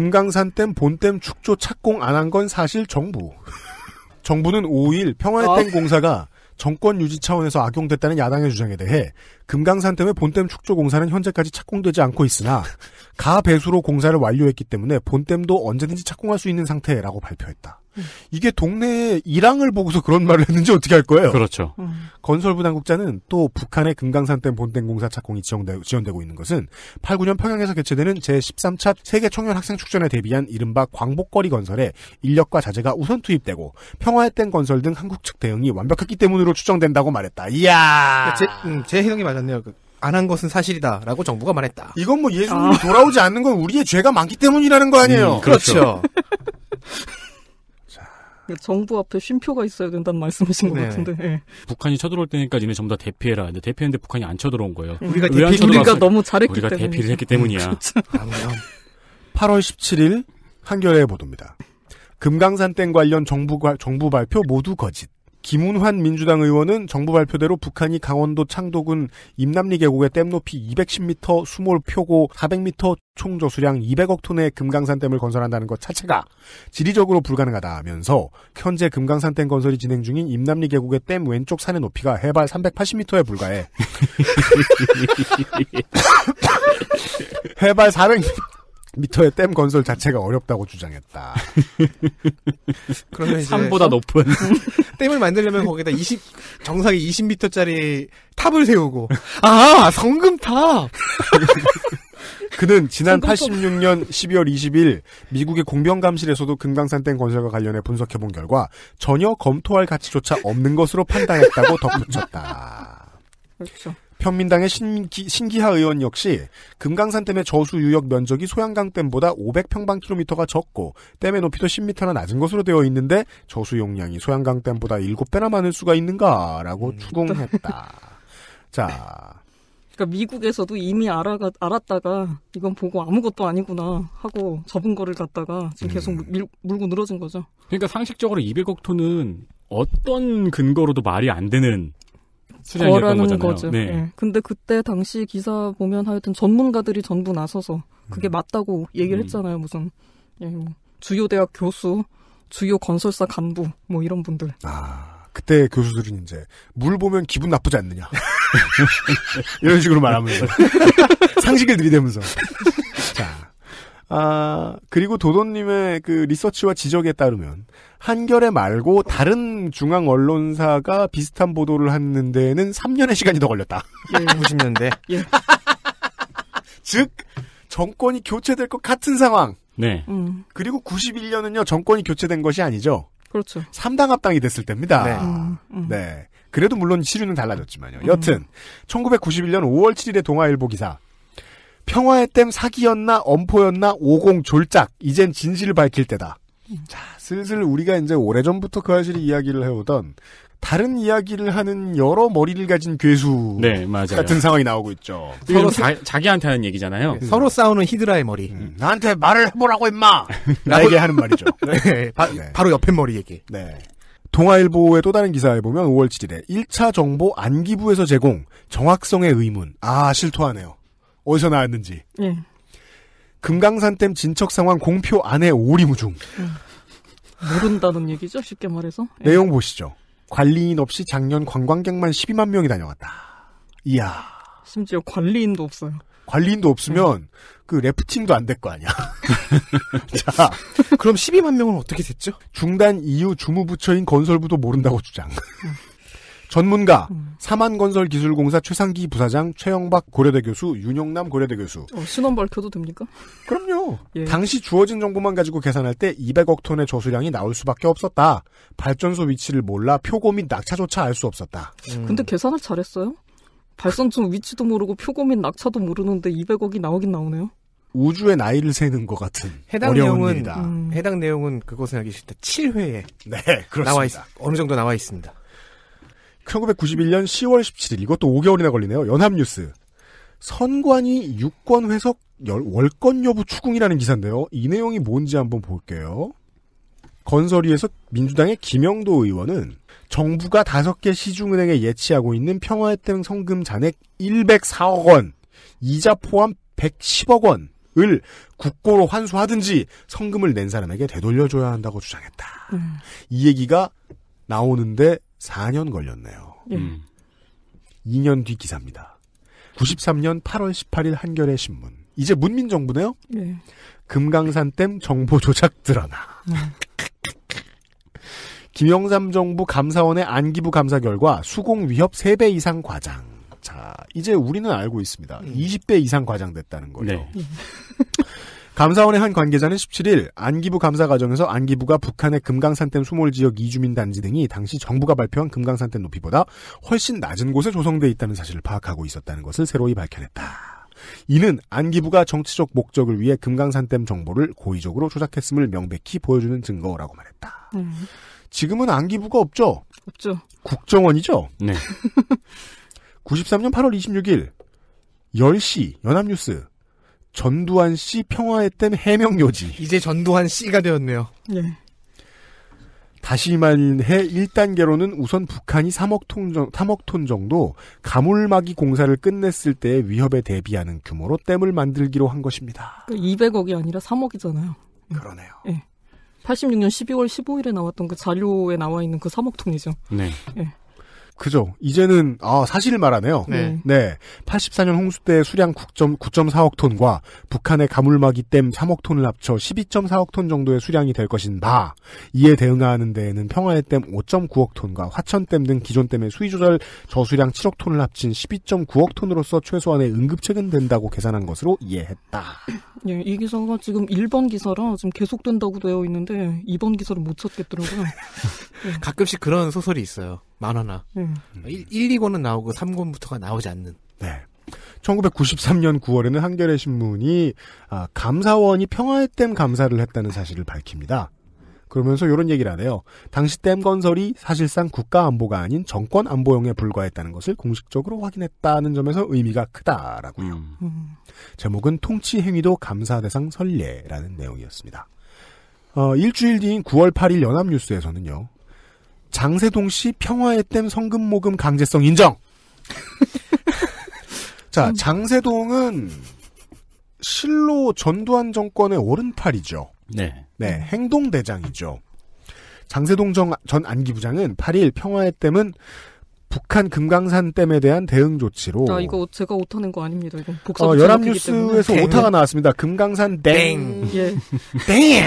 금강산댐 본댐 축조 착공 안 한 건 사실 정부. 정부는 5일 평화의댐 아. 공사가 정권 유지 차원에서 악용됐다는 야당의 주장에 대해 금강산댐의 본댐 축조 공사는 현재까지 착공되지 않고 있으나 가배수로 공사를 완료했기 때문에 본댐도 언제든지 착공할 수 있는 상태라고 발표했다. 이게 동네에 이랑을 보고서 그런 말을 했는지 어떻게 할 거예요? 그렇죠. 음. 건설부 당국자는 또 북한의 금강산댐 본댐공사 착공이 지정되고 있는 것은 8, 9년 평양에서 개최되는 제13차 세계 청년 학생 축전에 대비한 이른바 광복거리 건설에 인력과 자재가 우선 투입되고 평화의 댐 건설 등 한국 측 대응이 완벽했기 때문으로 추정된다고 말했다. 이야. 제, 음, 제 해석이 맞았네요. 그. 안한 것은 사실이다라고 정부가 말했다. 이건 뭐 예수님이 아. 돌아오지 않는 건 우리의 죄가 많기 때문이라는 거 아니에요. 음, 그렇죠. 그렇죠. 그러니까 정부 앞에 쉼표가 있어야 된다는 말씀이신 것 네. 같은데. 네. 북한이 쳐들어올 때니까 니네 전부 다 대피해라. 근데 대피했는데 북한이 안 쳐들어온 거예요. 음. 우리가 대피, 우리가 너무 잘했기 우리가 때문에. 대피를 했기 때문이야. 8월 음, 그렇죠. 17일 한겨레 보도입니다. 금강산 댐 관련 정부, 정부 발표 모두 거짓. 김운환 민주당 의원은 정부 발표대로 북한이 강원도 창도군 임남리 계곡의 댐 높이 210m, 수몰 표고 400m, 총 저수량 200억 톤의 금강산 댐을 건설한다는 것 자체가 지리적으로 불가능하다면서 현재 금강산 댐 건설이 진행 중인 임남리 계곡의 댐 왼쪽 산의 높이가 해발 380m에 불과해 해발 400m 미터의 댐 건설 자체가 어렵다고 주장했다. 그러면 이제 3보다 높은 댐을 만들려면 거기다 20 정상이 20m짜리 탑을 세우고 아, 아 성금탑. 그는 지난 86년 12월 20일 미국의 공병감실에서도 금강산 댐 건설과 관련해 분석해 본 결과 전혀 검토할 가치조차 없는 것으로 판단했다고 덧붙였다. 그렇죠. 편민당의 신기, 신기하 의원 역시 금강산 댐의 저수 유역 면적이 소양강 댐보다 500평방킬로미터가 적고 댐의 높이도 1 0터나 낮은 것으로 되어 있는데 저수 용량이 소양강 댐보다 7배나 많을 수가 있는가라고 음, 추궁했다. 자. 그러니까 미국에서도 이미 알아 가 알았다가 이건 보고 아무것도 아니구나 하고 접은 거를 갖다가 지금 계속 음. 밀, 물고 늘어진 거죠. 그러니까 상식적으로 200억 톤은 어떤 근거로도 말이 안 되는 수량이었던 거죠 네. 네. 근데 그때 당시 기사 보면 하여튼 전문가들이 전부 나서서 그게 음. 맞다고 얘기를 음. 했잖아요. 무슨 예, 뭐 주요 대학 교수, 주요 건설사 간부 뭐 이런 분들. 아 그때 교수들은 이제 물 보면 기분 나쁘지 않느냐 이런 식으로 말하면서 상식을 들이대면서 아, 그리고 도도님의 그 리서치와 지적에 따르면 한겨레 말고 다른 중앙 언론사가 비슷한 보도를 했는 데는 3년의 시간이 더 걸렸다. 예. 90년대. 예. 즉 정권이 교체될 것 같은 상황. 네. 음. 그리고 91년은요 정권이 교체된 것이 아니죠. 그렇죠. 3당 합당이 됐을 때입니다. 네. 음, 음. 네. 그래도 물론 시류는 달라졌지만요. 음. 여튼 1991년 5월 7일에 동아일보 기사 평화의 댐 사기였나 엄포였나 오공 졸작 이젠 진실을 밝힐 때다. 음. 자, 슬슬 우리가 이제 오래전부터 그 사실이 이야기를 해오던 다른 이야기를 하는 여러 머리를 가진 괴수 네, 같은 상황이 나오고 있죠. 서로 자, 기한테 하는 얘기잖아요. 네, 서로 싸우는 히드라의 머리. 음, 나한테 말을 해보라고 임마. 나에게 하는 말이죠. 네. 네, 바, 네. 로 옆에 머리 얘기. 네. 동아일보의 또 다른 기사에 보면 5월 7일에 1차 정보 안기부에서 제공 정확성의 의문. 아 실토하네요. 어디서 나왔는지. 네. 예. 금강산댐 진척 상황 공표 안에 오리무중. 음. 모른다는 얘기죠, 쉽게 말해서. 예. 내용 보시죠. 관리인 없이 작년 관광객만 12만 명이 다녀왔다 이야. 심지어 관리인도 없어요. 관리인도 없으면 그 래프팅도 안 될 거 아니야. 자, 그럼 12만 명은 어떻게 됐죠? 중단 이후 주무부처인 건설부도 모른다고 주장. 음. 전문가 음. 사만건설기술공사 최상기 부사장 최영박 고려대 교수 윤용남 고려대 교수 어, 신원 밝혀도 됩니까? 그럼요. 예. 당시 주어진 정보만 가지고 계산할 때 200억 톤의 저수량이 나올 수밖에 없었다. 발전소 위치를 몰라 표고 및 낙차조차 알 수 없었다. 음. 근데 계산을 잘했어요? 발전소 위치도 모르고 표고 및 낙차도 모르는데 200억이 나오긴 나오네요. 우주의 나이를 세는 것 같은 해당 내용은 음. 해당 내용은 그것을 알기 싫다 7회에 네, 그렇습니다. 나와 있, 어느 정도 나와 있습니다. 1991년 10월 17일 이것도 5개월이나 걸리네요. 연합뉴스. 선관위 6권 회석 월권 여부 추궁이라는 기사인데요. 이 내용이 뭔지 한번 볼게요. 건설위에서 민주당의 김영도 의원은 정부가 5개 시중은행에 예치하고 있는 평화의 땡 성금 잔액 104억 원, 이자 포함 110억 원을 국고로 환수하든지 성금을 낸 사람에게 되돌려줘야 한다고 주장했다. 음. 이 얘기가 나오는데 4년 걸렸네요. 네. 음. 2년 뒤 기사입니다. 93년 8월 18일 한겨레 신문. 이제 문민정부네요? 네. 금강산댐 정보 조작 드라마. 네. 김영삼 정부 감사원의 안기부 감사 결과 수공 위협 3배 이상 과장. 자, 이제 우리는 알고 있습니다. 음. 20배 이상 과장됐다는 거예요. 네. 감사원의 한 관계자는 17일 안기부 감사 과정에서 안기부가 북한의 금강산댐 수몰 지역 이주민 단지 등이 당시 정부가 발표한 금강산댐 높이보다 훨씬 낮은 곳에 조성돼 있다는 사실을 파악하고 있었다는 것을 새로이 밝혀냈다. 이는 안기부가 정치적 목적을 위해 금강산댐 정보를 고의적으로 조작했음을 명백히 보여주는 증거라고 말했다. 네. 지금은 안기부가 없죠? 없죠. 국정원이죠? 네. 93년 8월 26일 10시 연합뉴스 전두환 씨 평화의 댐 해명 요지. 이제 전두환 씨가 되었네요. 네. 다시 말해 1단계로는 우선 북한이 3억 톤, 정, 3억 톤 정도 가물마기 공사를 끝냈을 때의 위협에 대비하는 규모로 댐을 만들기로 한 것입니다. 200억이 그 아니라 3억이잖아요. 음. 그러네요. 네. 86년 12월 15일에 나왔던 그 자료에 나와 있는 그 3억 톤이죠. 네. 네. 그죠. 이제는 아 사실을 말하네요. 네. 네. 84년 홍수 때 수량 9.9.4억 톤과 북한의 가물마기 댐 3억 톤을 합쳐 12.4억 톤 정도의 수량이 될 것인다. 이에 대응하는 데에는 평화의 댐 5.9억 톤과 화천댐 등 기존 댐의 수위 조절 저수량 7억 톤을 합친 12.9억 톤으로서 최소한의 응급책은 된다고 계산한 것으로 이해했다. 예, 이 기사가 지금 1번 기사라 지금 계속된다고 되어 있는데 2번 기사를 못 찾겠더라고요. 네. 가끔씩 그런 소설이 있어요. 만화나 네. 음. 1, 1, 2권은 나오고 3권부터가 나오지 않는. 네. 1993년 9월에는 한겨레 신문이 아, 감사원이 평화의 댐 감사를 했다는 사실을 밝힙니다. 그러면서 이런 얘기를 하네요. 당시 댐 건설이 사실상 국가 안보가 아닌 정권 안보용에 불과했다는 것을 공식적으로 확인했다는 점에서 의미가 크다라고요. 음. 음. 제목은 통치 행위도 감사 대상 설례라는 내용이었습니다. 어, 일주일 뒤인 9월 8일 연합뉴스에서는요. 장세동 씨 평화의 댐 성금 모금 강제성 인정. 자, 음. 장세동은 실로 전두환 정권의 오른팔이죠. 네. 네, 행동대장이죠. 장세동 전 안기부장은 8일 평화의 댐은 북한 금강산 댐에 대한 대응 조치로. 아 이거 제가 오타낸 거 아닙니다. 이건 복사. 어, 열합뉴스에서 오타가 나왔습니다. 금강산 땡. 예. 땡.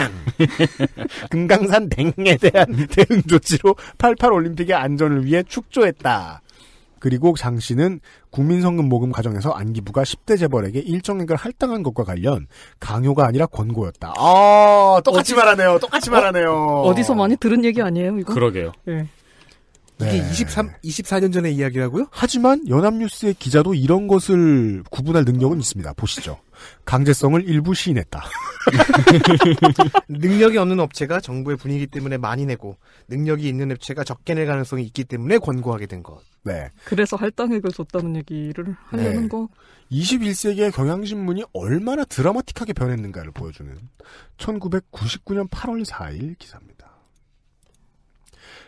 금강산 땡에 대한 대응 조치로 88 올림픽의 안전을 위해 축조했다. 그리고 장 씨는 국민성금 모금 과정에서 안기부가 10대 재벌에게 일정액을 할당한 것과 관련 강요가 아니라 권고였다. 아, 똑같이 어디, 말하네요. 똑같이 어, 말하네요. 어디서 많이 들은 얘기 아니에요, 이거? 그러게요. 예. 이게 23, 24년 전의 이야기라고요? 하지만 연합뉴스의 기자도 이런 것을 구분할 능력은 있습니다. 보시죠. 강제성을 일부 시인했다. 능력이 없는 업체가 정부의 분위기 때문에 많이 내고 능력이 있는 업체가 적게 낼 가능성이 있기 때문에 권고하게 된 것. 네. 그래서 할당액을 줬다는 얘기를 하려는 네. 거. 21세기의 경향신문이 얼마나 드라마틱하게 변했는가를 보여주는 1999년 8월 4일 기사입니다.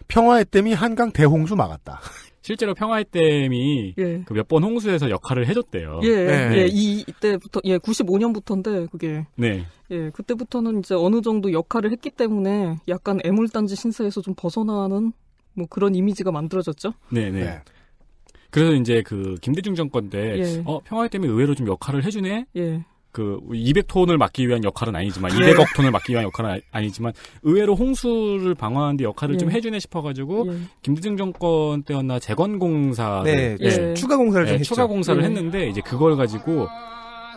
평화의 댐이 한강 대홍수 막았다. 실제로 평화의 댐이 예. 그몇번 홍수에서 역할을 해줬대요. 예, 네. 예, 이, 때부터 예, 95년부터인데 그게 네, 예, 그때부터는 이제 어느 정도 역할을 했기 때문에 약간 애물단지 신세에서 좀 벗어나는 뭐 그런 이미지가 만들어졌죠. 네, 네. 네. 그래서 이제 그 김대중 정권 때 예. 어, 평화의 댐이 의외로 좀 역할을 해주네. 예. 그 200톤을 막기 위한 역할은 아니지만 200억 톤을 막기 위한 역할은 아니지만 네. 의외로 홍수를 방어하는데 역할을 예. 좀 네. 해주네 싶어가지고 예. 김대중 정권 때였나 재건공사 네, 예. 네. 추가 공사를 네, 추가 공사를 예. 했는데 이제 그걸 가지고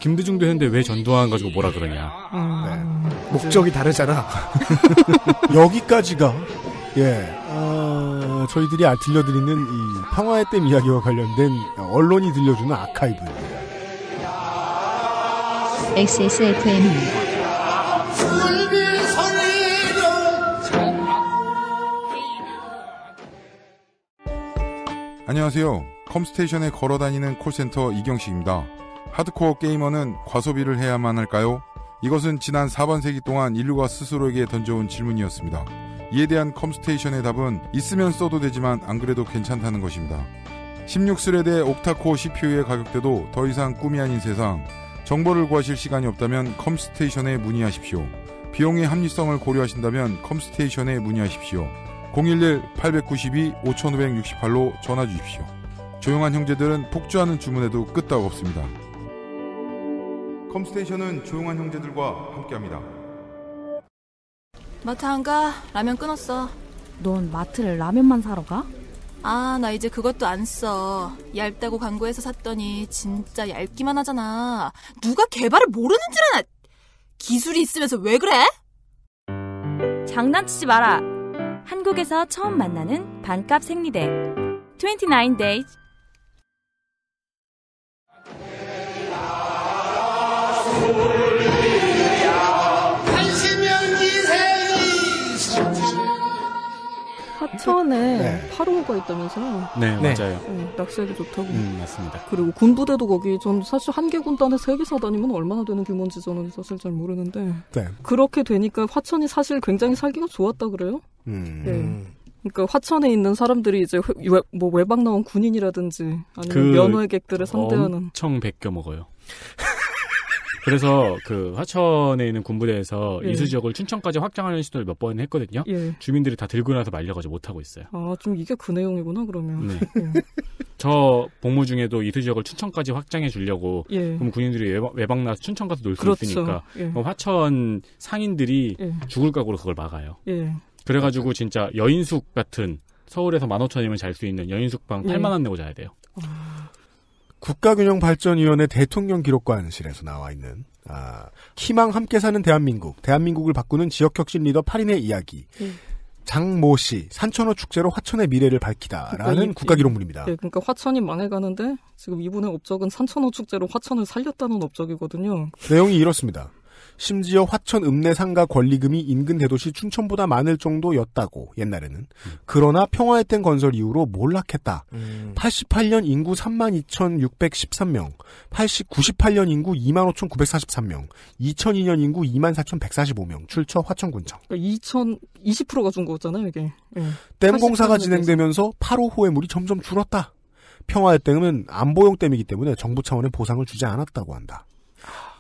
김대중도 했는데 왜 전두환 가지고 뭐라 그러냐 아... 네. 목적이 다르잖아 여기까지가 예 어, 저희들이 아, 들려드리는 이 평화의 댐 이야기와 관련된 언론이 들려주는 아카이브입니다. XSFM입니다. 안녕하세요. 컴스테이션에 걸어 다니는 콜센터 이경식입니다. 하드코어 게이머는 과소비를 해야만 할까요? 이것은 지난 4번 세기 동안 인류가 스스로에게 던져온 질문이었습니다. 이에 대한 컴스테이션의 답은 있으면 써도 되지만 안 그래도 괜찮다는 것입니다. 16스레드의 옥타코어 CPU의 가격대도 더 이상 꿈이 아닌 세상 정보를 구하실 시간이 없다면 컴스테이션에 문의하십시오. 비용의 합리성을 고려하신다면 컴스테이션에 문의하십시오. 011-892-5568로 전화 주십시오. 조용한 형제들은 폭주하는 주문에도 끄떡 없습니다. 컴스테이션은 조용한 형제들과 함께합니다. 마트 안 가? 라면 끊었어. 넌 마트를 라면만 사러 가? 아, 나 이제 그것도 안 써. 얇다고 광고해서 샀더니 진짜 얇기만 하잖아. 누가 개발을 모르는 줄 아나? 기술이 있으면서 왜 그래? 장난치지 마라. 한국에서 처음 만나는 반값 생리대. 29 days 그 인천에 네. 파로가 있다면서요? 네, 네. 맞아요. 네, 낚시하기 좋다고. 음, 맞습니다. 그리고 군부대도 거기 전 사실 한 개 군단에 세 개사 다니면 얼마나 되는 규모인지 저는 사실 잘 모르는데 네. 그렇게 되니까 화천이 사실 굉장히 살기가 좋았다 그래요. 음. 네. 그러니까 화천에 있는 사람들이 이제 외, 뭐 외박 나온 군인이라든지 아니면 그 면허객들을 상대하는 엄청 베껴 먹어요. 그래서 그 화천에 있는 군부대에서 예. 이수 지역을 춘천까지 확장하는 시도를 몇 번 했거든요. 예. 주민들이 다 들고 나서 말려가지고 못 하고 있어요. 아, 좀 이게 그 내용이구나 그러면. 네. 예. 저 복무 중에도 이수 지역을 춘천까지 확장해 주려고 예. 그럼 군인들이 외박, 외박 나서 춘천 가서 놀수 그렇죠. 있으니까 예. 그럼 화천 상인들이 예. 죽을 각오로 그걸 막아요. 그래가지고 진짜 여인숙 같은 서울에서 만 오천이면 잘 수 있는 여인숙방 팔만원 내고 자야 돼요. 아... 국가균형발전위원회 대통령 기록관실에서 나와 있는 아, 희망 함께 사는 대한민국, 대한민국을 바꾸는 지역혁신 리더 8인의 이야기. 음. 예. 장모 씨 산천어 축제로 화천의 미래를 밝히다라는 그러니까 국가기록물입니다. 네, 그러니까 화천이 망해가는데 지금 이분의 업적은 산천어 축제로 화천을 살렸다는 업적이거든요. 내용이 이렇습니다. 심지어 화천 읍내상가 권리금이 인근 대도시 춘천보다 많을 정도였다고 옛날에는 음. 그러나 평화의 땐 건설 이후로 몰락했다. 음. 88년 인구 32,613명, 8 98년 인구 25,943명, 2002년 인구 24,145명 출처 화천군청. 그러니까 2 0가준 거잖아요 이게. 예. 댐 공사가 진행되면서 8호 호해물이 점점 줄었다. 평화의 댐은 안보용 댐이기 때문에 정부 차원의 보상을 주지 않았다고 한다.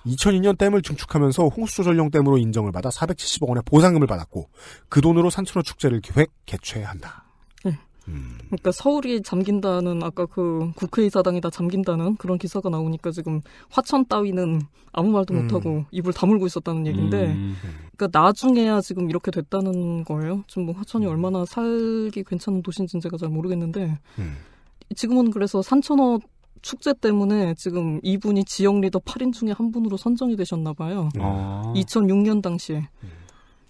2002년 댐을 증축하면서 홍수조 전령 댐으로 인정을 받아 470억 원의 보상금을 받았고 그 돈으로 산천어 축제를 기획 개최한다. 네. 음. 그러니까 서울이 잠긴다는 아까 그 국회의사당이 다 잠긴다는 그런 기사가 나오니까 지금 화천 따위는 아무 말도 음. 못하고 입을 다물고 있었다는 얘기인데 음. 그니까 나중에야 지금 이렇게 됐다는 거예요. 지금 뭐 화천이 음. 얼마나 살기 괜찮은 도시인지 제가 잘 모르겠는데 음. 지금은 그래서 산천어 축제 때문에 지금 이분이 지역 리더 8인 중에 한 분으로 선정이 되셨나 봐요. 네. 아. 2006년 당시에.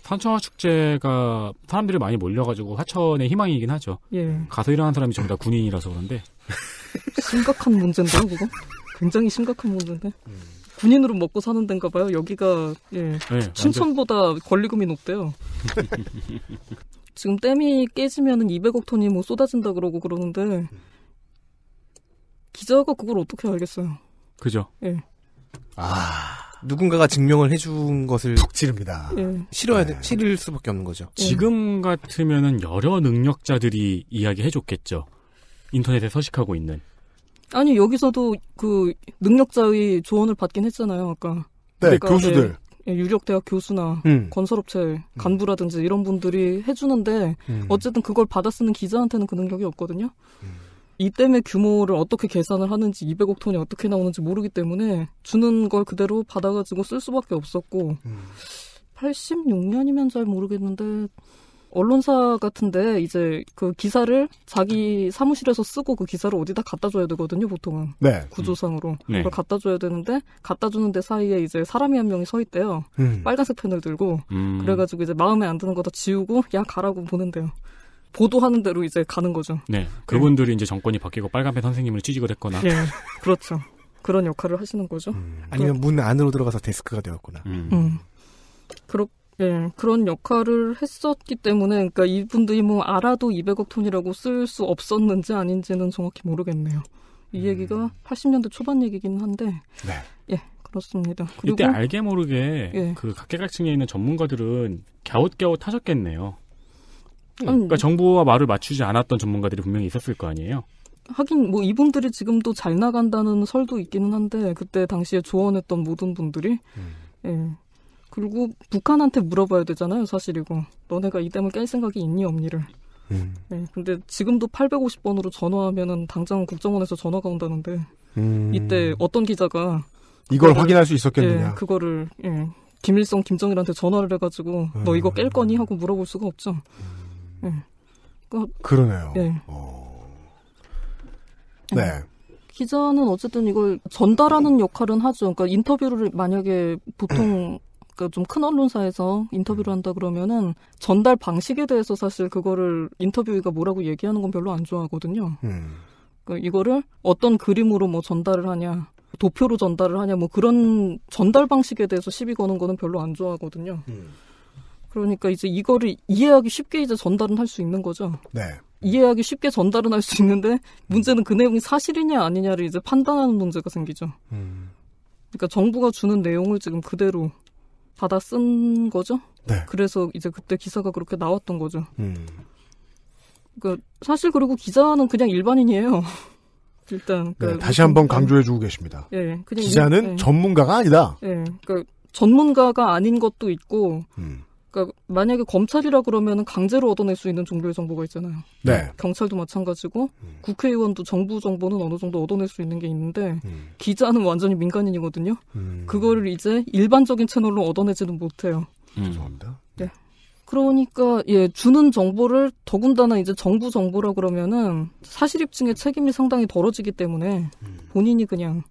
산청화 축제가 사람들이 많이 몰려가지고 하천의 희망이긴 하죠. 예. 가서 일하는 사람이 전부 다 군인이라서 그런데. 심각한 문제인데요, 그거? 굉장히 심각한 문제인데. 음. 군인으로 먹고 사는 데인가 봐요. 여기가 예. 네, 춘천보다 완전... 권리금이 높대요. 지금 댐이 깨지면 200억 톤이 뭐 쏟아진다 그러고 그러는데 기자가 그걸 어떻게 알겠어요? 그죠? 예. 아. 누군가가 증명을 해준 것을 푹 찌릅니다. 예. 싫어야 네. 싫을 수밖에 없는 거죠. 예. 지금 같으면은 여러 능력자들이 이야기해줬겠죠. 인터넷에 서식하고 있는. 아니 여기서도 그 능력자의 조언을 받긴 했잖아요. 아까. 네, 그러니까 교수들. 예, 예 유력 대학 교수나 음. 건설업체 음. 간부라든지 이런 분들이 해주는데 음. 어쨌든 그걸 받아쓰는 기자한테는 그 능력이 없거든요. 음. 이 댐의 규모를 어떻게 계산을 하는지 200억 톤이 어떻게 나오는지 모르기 때문에 주는 걸 그대로 받아가지고 쓸 수밖에 없었고 음. 86년이면 잘 모르겠는데 언론사 같은데 이제 그 기사를 자기 사무실에서 쓰고 그 기사를 어디다 갖다 줘야 되거든요, 보통은. 네. 구조상으로. 음. 네. 그걸 갖다 줘야 되는데 갖다 주는 데 사이에 이제 사람이 한 명이 서 있대요. 음. 빨간색 펜을 들고 음. 그래 가지고 이제 마음에 안 드는 거 다 지우고 야 가라고 보는데요. 보도하는 대로 이제 가는 거죠. 네. 네. 그분들이 네. 이제 정권이 바뀌고 빨간펜 선생님을 취직을 했거나. 네. 그렇죠. 그런 역할을 하시는 거죠. 음. 그러니까 아니면 문 안으로 들어가서 데스크가 되었구나. 음. 음. 그렇 예, 그런 역할을 했었기 때문에, 그러니까 이분들이 뭐 알아도 200억 톤이라고 쓸 수 없었는지 아닌지는 정확히 모르겠네요. 이 음. 얘기가 80년대 초반 얘기긴 한데, 네. 예, 그렇습니다. 그리고, 이때 알게 모르게 예. 그 각계각층에 있는 전문가들은 갸웃갸웃 하셨겠네요. 음. 뭐 그러니까 정부와 말을 맞추지 않았던 전문가들이 분명히 있었을 거 아니에요. 하긴 뭐 이분들이 지금도 잘 나간다는 설도 있기는 한데 그때 당시에 조언했던 모든 분들이 음. 예. 그리고 북한한테 물어봐야 되잖아요 사실 이거 너네가 이 댐을 깰 생각이 있니 없니를 음. 예. 근데 지금도 850번으로 전화하면은 당장 국정원에서 전화가 온다는데 음. 이때 어떤 기자가 이걸 그거 확인할 수 있었겠느냐 예, 그거를 예. 김일성 김정일한테 전화를 해가지고 너 음. 이거 깰 거니 하고 물어볼 수가 없죠 음. 네. 그, 그러네요. 네. 어. 네. 기자는 어쨌든 이걸 전달하는 역할은 하죠. 그러니까 인터뷰를 만약에 보통 그러니까 좀큰 언론사에서 인터뷰를 음. 한다 그러면은 전달 방식에 대해서 사실 그거를 인터뷰가 뭐라고 얘기하는 건 별로 안 좋아하거든요. 음. 그러니까 이거를 어떤 그림으로 뭐 전달을 하냐, 도표로 전달을 하냐, 뭐 그런 전달 방식에 대해서 시비 거는 거는 별로 안 좋아하거든요. 음. 그러니까 이제 이거를 이해하기 쉽게 이제 전달은 할 수 있는 거죠. 네. 이해하기 쉽게 전달은 할 수 있는데 문제는 그 내용이 사실이냐 아니냐를 이제 판단하는 문제가 생기죠. 음. 그러니까 정부가 주는 내용을 지금 그대로 받아 쓴 거죠. 네. 그래서 이제 그때 기사가 그렇게 나왔던 거죠. 음. 그러니까 사실 그리고 기자는 그냥 일반인이에요. 일단 네, 그러니까 다시 한 번 강조해주고 계십니다. 예, 기자는 예. 전문가가 아니다. 예, 그러니까 전문가가 아닌 것도 있고 음. 그러니까 만약에 검찰이라 그러면 강제로 얻어낼 수 있는 종류의 정보가 있잖아요. 네. 경찰도 마찬가지고 음. 국회의원도 정부 정보는 어느 정도 얻어낼 수 있는 게 있는데 음. 기자는 완전히 민간인이거든요. 음. 그거를 이제 일반적인 채널로 얻어내지는 못해요. 음. 죄송합니다. 네. 그러니까 예 주는 정보를 더군다나 이제 정부 정보라 그러면은 사실 입증의 책임이 상당히 덜어지기 때문에 음. 본인이 그냥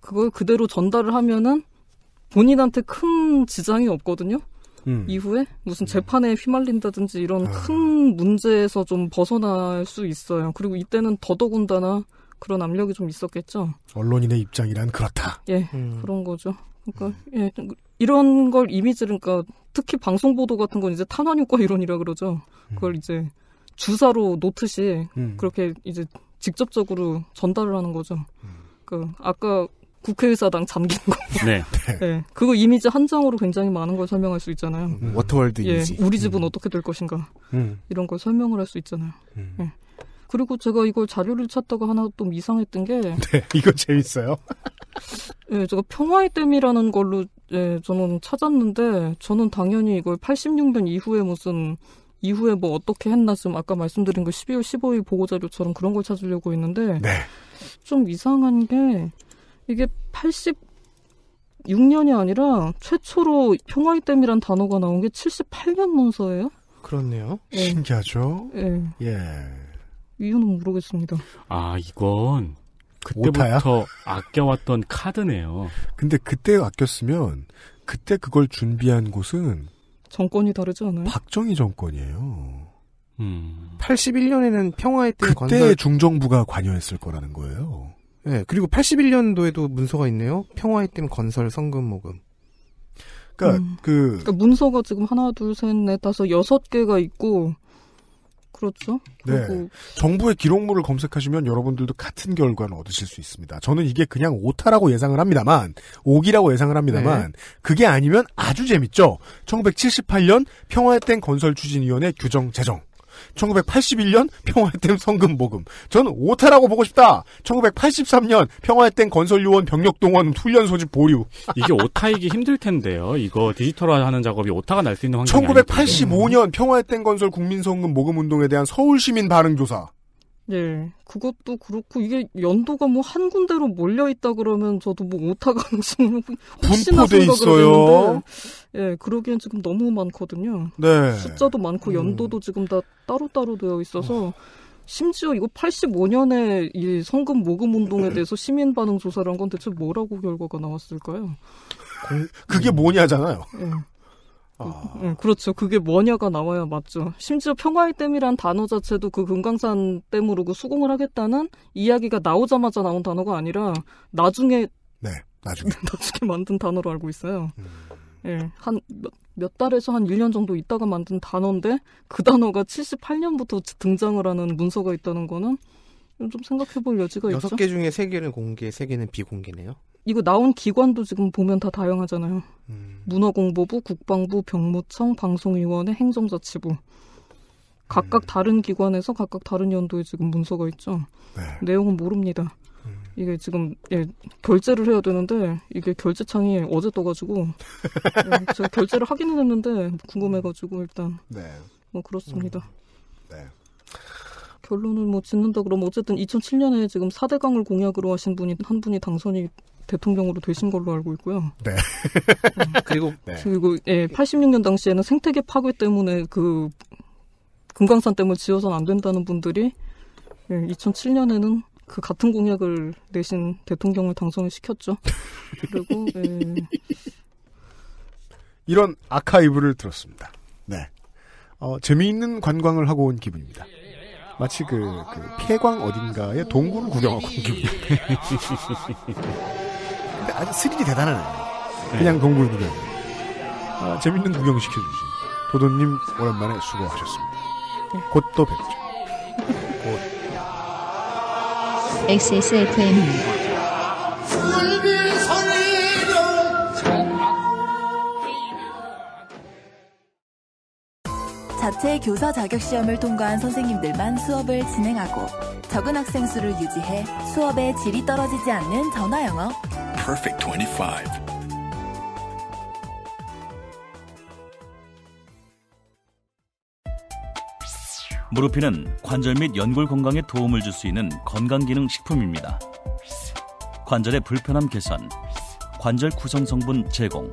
그걸 그대로 전달을 하면은 본인한테 큰 지장이 없거든요. 음. 이후에 무슨 네. 재판에 휘말린다든지 이런 아. 큰 문제에서 좀 벗어날 수 있어요. 그리고 이때는 더더군다나 그런 압력이 좀 있었겠죠. 언론인의 입장이란 그렇다. 예, 음. 그런 거죠. 그러니까 음. 예, 이런 걸 이미지를 그러니까 특히 방송 보도 같은 건 이제 탄원효과 이론이라 그러죠. 그걸 음. 이제 주사로 놓듯이 음. 그렇게 이제 직접적으로 전달을 하는 거죠. 그 아까 국회의사당 잠긴 거. 네. 네. 네. 그거 이미지 한 장으로 굉장히 많은 걸 설명할 수 있잖아요. 음. 워터월드 예, 이미지. 예, 우리 집은 음. 어떻게 될 것인가. 음. 이런 걸 설명을 할 수 있잖아요. 음. 예. 그리고 제가 이걸 자료를 찾다가 하나 좀 이상했던 게. 네, 이거 재밌어요. 예, 제가 평화의 댐이라는 걸로 예, 저는 찾았는데 저는 당연히 이걸 86년 이후에 무슨 이후에 뭐 어떻게 했나 지금 아까 말씀드린 그 12월 15일 보고자료처럼 그런 걸 찾으려고 했는데 네. 좀 이상한 게 이게 86년이 아니라 최초로 평화의댐이란 단어가 나온 게 78년 문서예요. 그렇네요. 네. 신기하죠. 네. 예. 이유는 모르겠습니다. 아 이건 그때부터 아껴왔던 카드네요. 근데 그때 아꼈으면 그때 그걸 준비한 곳은 정권이 다르지 않아요? 박정희 정권이에요. 음. 81년에는 평화의 때 그때 관할... 중정부가 관여했을 거라는 거예요. 네, 그리고 81년도에도 문서가 있네요. 평화의 댐 건설 성금 모금. 그러니까 음, 그 그러니까 문서가 지금 하나 둘셋넷 다섯 여섯 개가 있고 그렇죠. 네. 정부의 기록물을 검색하시면 여러분들도 같은 결과를 얻으실 수 있습니다. 저는 이게 그냥 오타라고 예상을 합니다만, 오기라고 예상을 합니다만, 네. 그게 아니면 아주 재밌죠. 1978년 평화의 땡 건설추진위원회 규정 제정. 1981년 평화의 댐 성금 모금. 전 오타라고 보고 싶다. 1983년 평화의 댐 건설 요원 병력 동원 훈련 소집 보류. 이게 오타이기 힘들 텐데요. 이거 디지털화하는 작업이 오타가 날 수 있는 환경이 1985년 평화의 댐 건설 국민 성금 모금 운동에 대한 서울 시민 반응 조사. 예, 그것도 그렇고 이게 연도가 뭐 한 군데로 몰려 있다 그러면 저도 뭐 오타 가능성은 혹나 분포돼 있어요. 되는데, 예, 그러기엔 지금 너무 많거든요. 네. 숫자도 많고 음. 연도도 음. 지금 다 따로 따로 되어 있어서. 어. 심지어 이거 85년에 이 성금 모금 운동에 대해서 시민 반응 조사를 한 건 대체 뭐라고 결과가 나왔을까요? 그게 뭐냐잖아요. 예. 아. 음, 그렇죠. 그게 뭐냐가 나와야 맞죠. 심지어 평화의 댐이란 단어 자체도 그 금강산 댐으로 그 수공을 하겠다는 이야기가 나오자마자 나온 단어가 아니라 나중에 네, 나중에 나중에 만든 단어로 알고 있어요. 음. 예, 한 몇, 몇 달에서 한 1년 정도 있다가 만든 단어인데 그 단어가 78년부터 등장을 하는 문서가 있다는 거는 좀 생각해 볼 여지가 있죠. 여개 중에 세 개는 공개, 세 개는 비공개네요. 이거 나온 기관도 지금 보면 다 다양하잖아요. 음. 문화공보부, 국방부, 병무청, 방송위원회, 행정자치부. 각각 음. 다른 기관에서 각각 다른 연도에 지금 문서가 있죠. 네. 내용은 모릅니다. 음. 이게 지금 예, 결제를 해야 되는데 이게 결제창이 어제 떠가지고 예, 제가 결제를 하기는 했는데 궁금해가지고 일단 네. 뭐 그렇습니다. 음. 네. 결론을 뭐 짓는다 그러면 어쨌든 2007년에 지금 4대강을 공약으로 하신 분이 한 분이 당선이 대통령으로 되신 걸로 알고 있고요. 네. 어, 그리고 네. 그리고 예, 86년 당시에는 생태계 파괴 때문에 그 금강산 때문에 지어선 안 된다는 분들이 예, 2007년에는 그 같은 공약을 내신 대통령을 당선을 시켰죠. 그리고 예. 이런 아카이브를 들었습니다. 네. 어, 재미있는 관광을 하고 온 기분입니다. 마치 그, 그 폐광 어딘가에 동굴을 구경하고 온 기분입니다. 아주 스릴이 대단하네요. 네. 그냥 공 동굴 구경. 아, 재밌는 구경 시켜주신 도도님 오랜만에 수고하셨습니다. 네. 곧또 뵙죠. 곧. XSFM입니다. 자체 교사 자격 시험을 통과한 선생님들만 수업을 진행하고 적은 학생 수를 유지해 수업의 질이 떨어지지 않는 전화 영어. Perfect 25. 무릎피는 관절 및 연골 건강에 도움을 줄 수 있는 건강기능 식품입니다. 관절의 불편함 개선, 관절 구성 성분 제공.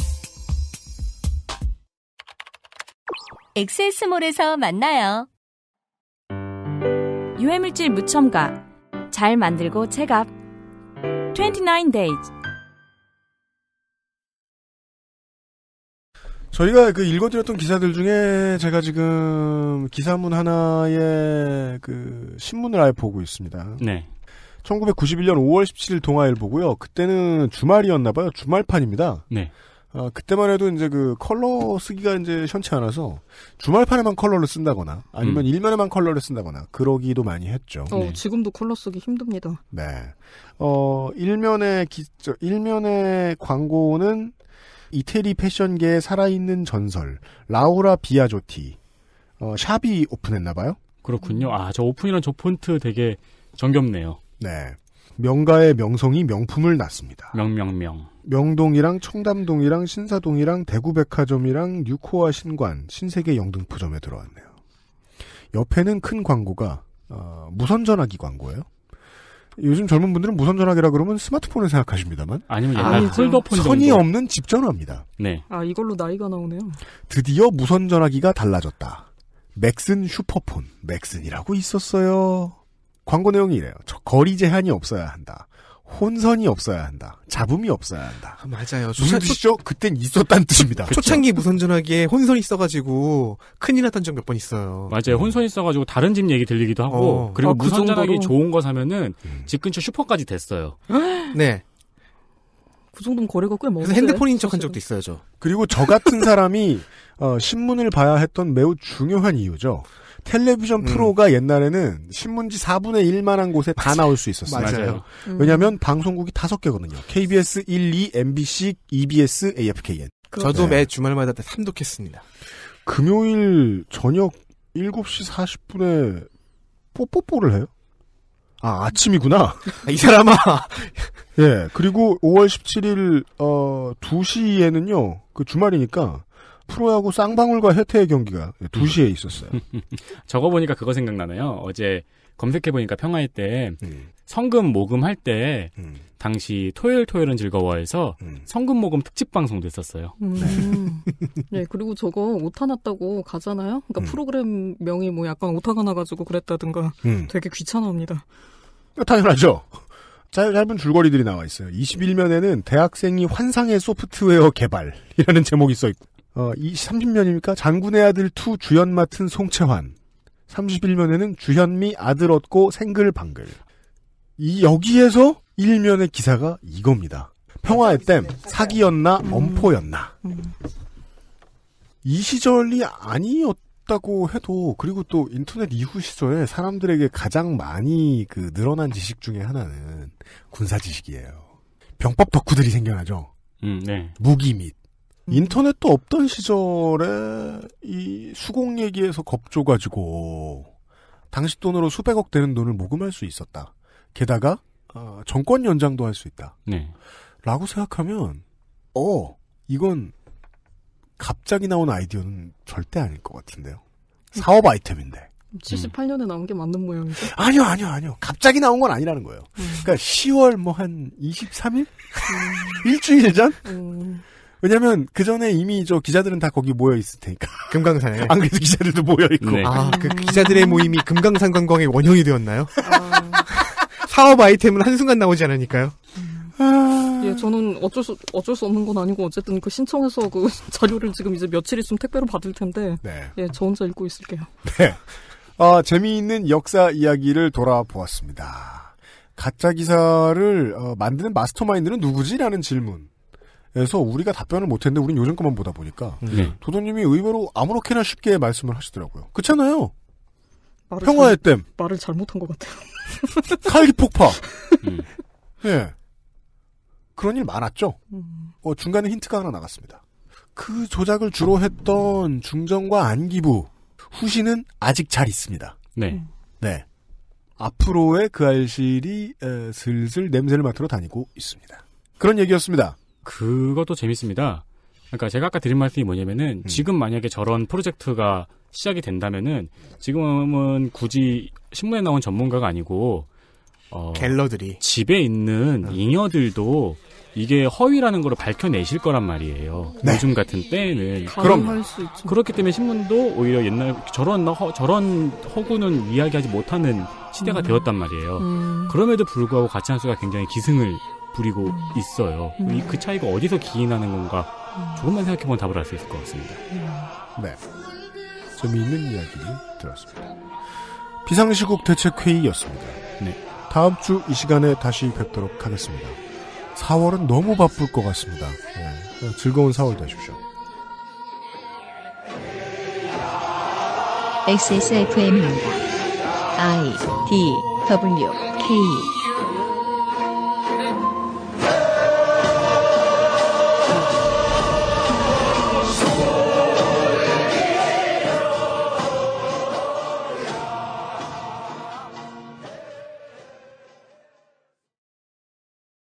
엑세스몰에서 만나요. 유해물질 무첨가 잘 만들고 체갑 29 days 저희가 그 읽어드렸던 기사들 중에 제가 지금 기사문 하나에 그 신문을 아예 보고 있습니다. 네. 1991년 5월 17일 동아일 보고요. 그때는 주말이었나 봐요. 주말판입니다. 네. 아, 그때만 해도 이제 그 컬러 쓰기가 이제 현치 않아서 주말판에만 컬러를 쓴다거나 아니면 음. 일면에만 컬러를 쓴다거나 그러기도 많이 했죠. 어, 네. 지금도 컬러 쓰기 힘듭니다. 네. 어, 일면의 기, 저, 일면의 광고는 이태리 패션계의 살아있는 전설, 라우라 비아조티. 어, 샵이 오픈했나봐요? 그렇군요. 아, 저 오픈이란 저 폰트 되게 정겹네요. 네. 명가의 명성이 명품을 낳습니다. 명명명. 명동이랑 청담동이랑 신사동이랑 대구백화점이랑 뉴코아 신관, 신세계 영등포점에 들어왔네요. 옆에는 큰 광고가 어, 무선전화기 광고예요. 요즘 젊은 분들은 무선전화기라 그러면 스마트폰을 생각하십니다만 아니면 아, 옛날 폴더폰 선이 정도. 없는 집 전화입니다. 네. 아 이걸로 나이가 나오네요. 드디어 무선전화기가 달라졌다. 맥슨 슈퍼폰 맥슨이라고 있었어요. 광고 내용이 이래요. 거리 제한이 없어야 한다. 혼선이 없어야 한다. 잡음이 없어야 한다. 아, 맞아요. 무슨 뜻이죠? 그땐 있었다는 뜻입니다. 그 초창기 무선전화기에 혼선이 있어가지고 큰일 났던 적 몇 번 있어요. 맞아요. 음. 혼선이 있어가지고 다른 집 얘기 들리기도 하고 어. 그리고 어, 그 무선전화기 정도로... 좋은 거 사면은 음. 집 근처 슈퍼까지 됐어요. 네. 그 정도면 거래가 꽤먼요 핸드폰인 척 한 적도 있어요, 저. 그리고 저 같은 사람이 어, 신문을 봐야 했던 매우 중요한 이유죠. 텔레비전 음. 프로가 옛날에는 신문지 4분의 1만한 곳에 맞아요. 다 나올 수 있었어요. 맞아요. 음. 왜냐하면 방송국이 다섯 개거든요. KBS 1, 2, MBC, EBS, AFKN. 저도 네. 매 주말마다 삼독했습니다. 금요일 저녁 7시 40분에 뽀뽀뽀를 해요? 아, 아침이구나. 아, 이 사람아. 예, 그리고 5월 17일, 어, 2시에는요, 그 주말이니까, 프로야구 쌍방울과 해태의 경기가 2시에 음. 있었어요. 적어 보니까 그거 생각나네요. 어제 검색해보니까 평화의 때 음. 성금 모금할 때 음. 당시 토요일 토요일은 즐거워해서 성금 모금 특집 방송도 했었어요. 네 그리고 저거 오타 났다고 가잖아요. 그러니까 프로그램 명이 뭐 약간 오타가 나가지고 그랬다든가 되게 귀찮아합니다. 당연하죠. 짧은 줄거리들이 나와 있어요. 21면에는 대학생이 환상의 소프트웨어 개발이라는 제목이 써 있고 어, 이3 0년입니까 장군의 아들 2 주연 맡은 송채환. 31년에는 주현미 아들 얻고 생글 방글. 이 여기에서 일면의 기사가 이겁니다. 평화의 댐 사기였나 엄포였나. 이 시절이 아니었다고 해도 그리고 또 인터넷 이후 시절에 사람들에게 가장 많이 그 늘어난 지식 중에 하나는 군사 지식이에요. 병법 덕후들이 생겨나죠. 음, 네. 무기 및 음. 인터넷도 없던 시절에 이 수공 얘기에서 겁줘 가지고 당시 돈으로 수백억 되는 돈을 모금할 수 있었다. 게다가 어, 정권 연장도 할 수 있다. 네. 라고 생각하면 어 이건 갑자기 나온 아이디어는 절대 아닐 것 같은데요. 사업 아이템인데. 78년에 나온 게 맞는 모양이죠? 아니요, 아니요, 아니요. 갑자기 나온 건 아니라는 거예요. 음. 그러니까 10월 뭐 한 23일? 음. 일주일 전? 음. 왜냐면 그 전에 이미 저 기자들은 다 거기 모여 있을 테니까. 금강산에. 안 그래도 기자들도 모여 있고. 네. 아, 그 기자들의 모임이 금강산 관광의 원형이 되었나요? 아. 사업 아이템은 한순간 나오지 않으니까요. 아. 예, 저는 어쩔 수 어쩔 수 없는 건 아니고 어쨌든 그 신청해서 그 자료를 지금 이제 며칠 있으면 택배로 받을 텐데. 네. 예, 저 혼자 읽고 있을게요. 네. 아, 재미있는 역사 이야기를 돌아보았습니다. 가짜 기사를 어, 만드는 마스터마인드는 누구지라는 질문. 에서 우리가 답변을 못했는데 우린 요즘 것만 보다 보니까 네. 도도님이 의외로 아무렇게나 쉽게 말씀을 하시더라고요. 그렇잖아요. 평화의 잘, 땜. 말을 잘못한 것 같아요. 칼기 폭파. 예. 그런 일 많았죠. 음. 어, 중간에 힌트가 하나 나갔습니다. 그 조작을 주로 했던 중정과 안기부 후신은 아직 잘 있습니다. 네. 음. 네. 앞으로의 그 알실이 슬슬 냄새를 맡으러 다니고 있습니다. 그런 얘기였습니다. 그것도 재밌습니다. 그러니까 제가 아까 드린 말씀이 뭐냐면은 음. 지금 만약에 저런 프로젝트가 시작이 된다면은 지금은 굳이 신문에 나온 전문가가 아니고 어, 갤러들이 집에 있는 응. 음. 잉여들도 이게 허위라는 걸 밝혀내실 거란 말이에요. 네. 요즘 같은 때에는 그럼 그렇기 때문에 신문도 오히려 옛날 저런 허, 저런 허구는 이야기하지 못하는 시대가 음. 되었단 말이에요. 음. 그럼에도 불구하고 가치뉴수가 굉장히 기승을 부리고 있어요. 음. 그 차이가 어디서 기인하는 건가 음. 조금만 생각해보면 답을 알수 있을 것 같습니다. 네. 재미있는 이야기 들었습니다. 비상시국 대책회의였습니다. 네. 다음 주 이 시간에 다시 뵙도록 하겠습니다. 4월은 너무 바쁠 것 같습니다. 네. 즐거운 4월 되십시오. XSFM입니다. I D W K e.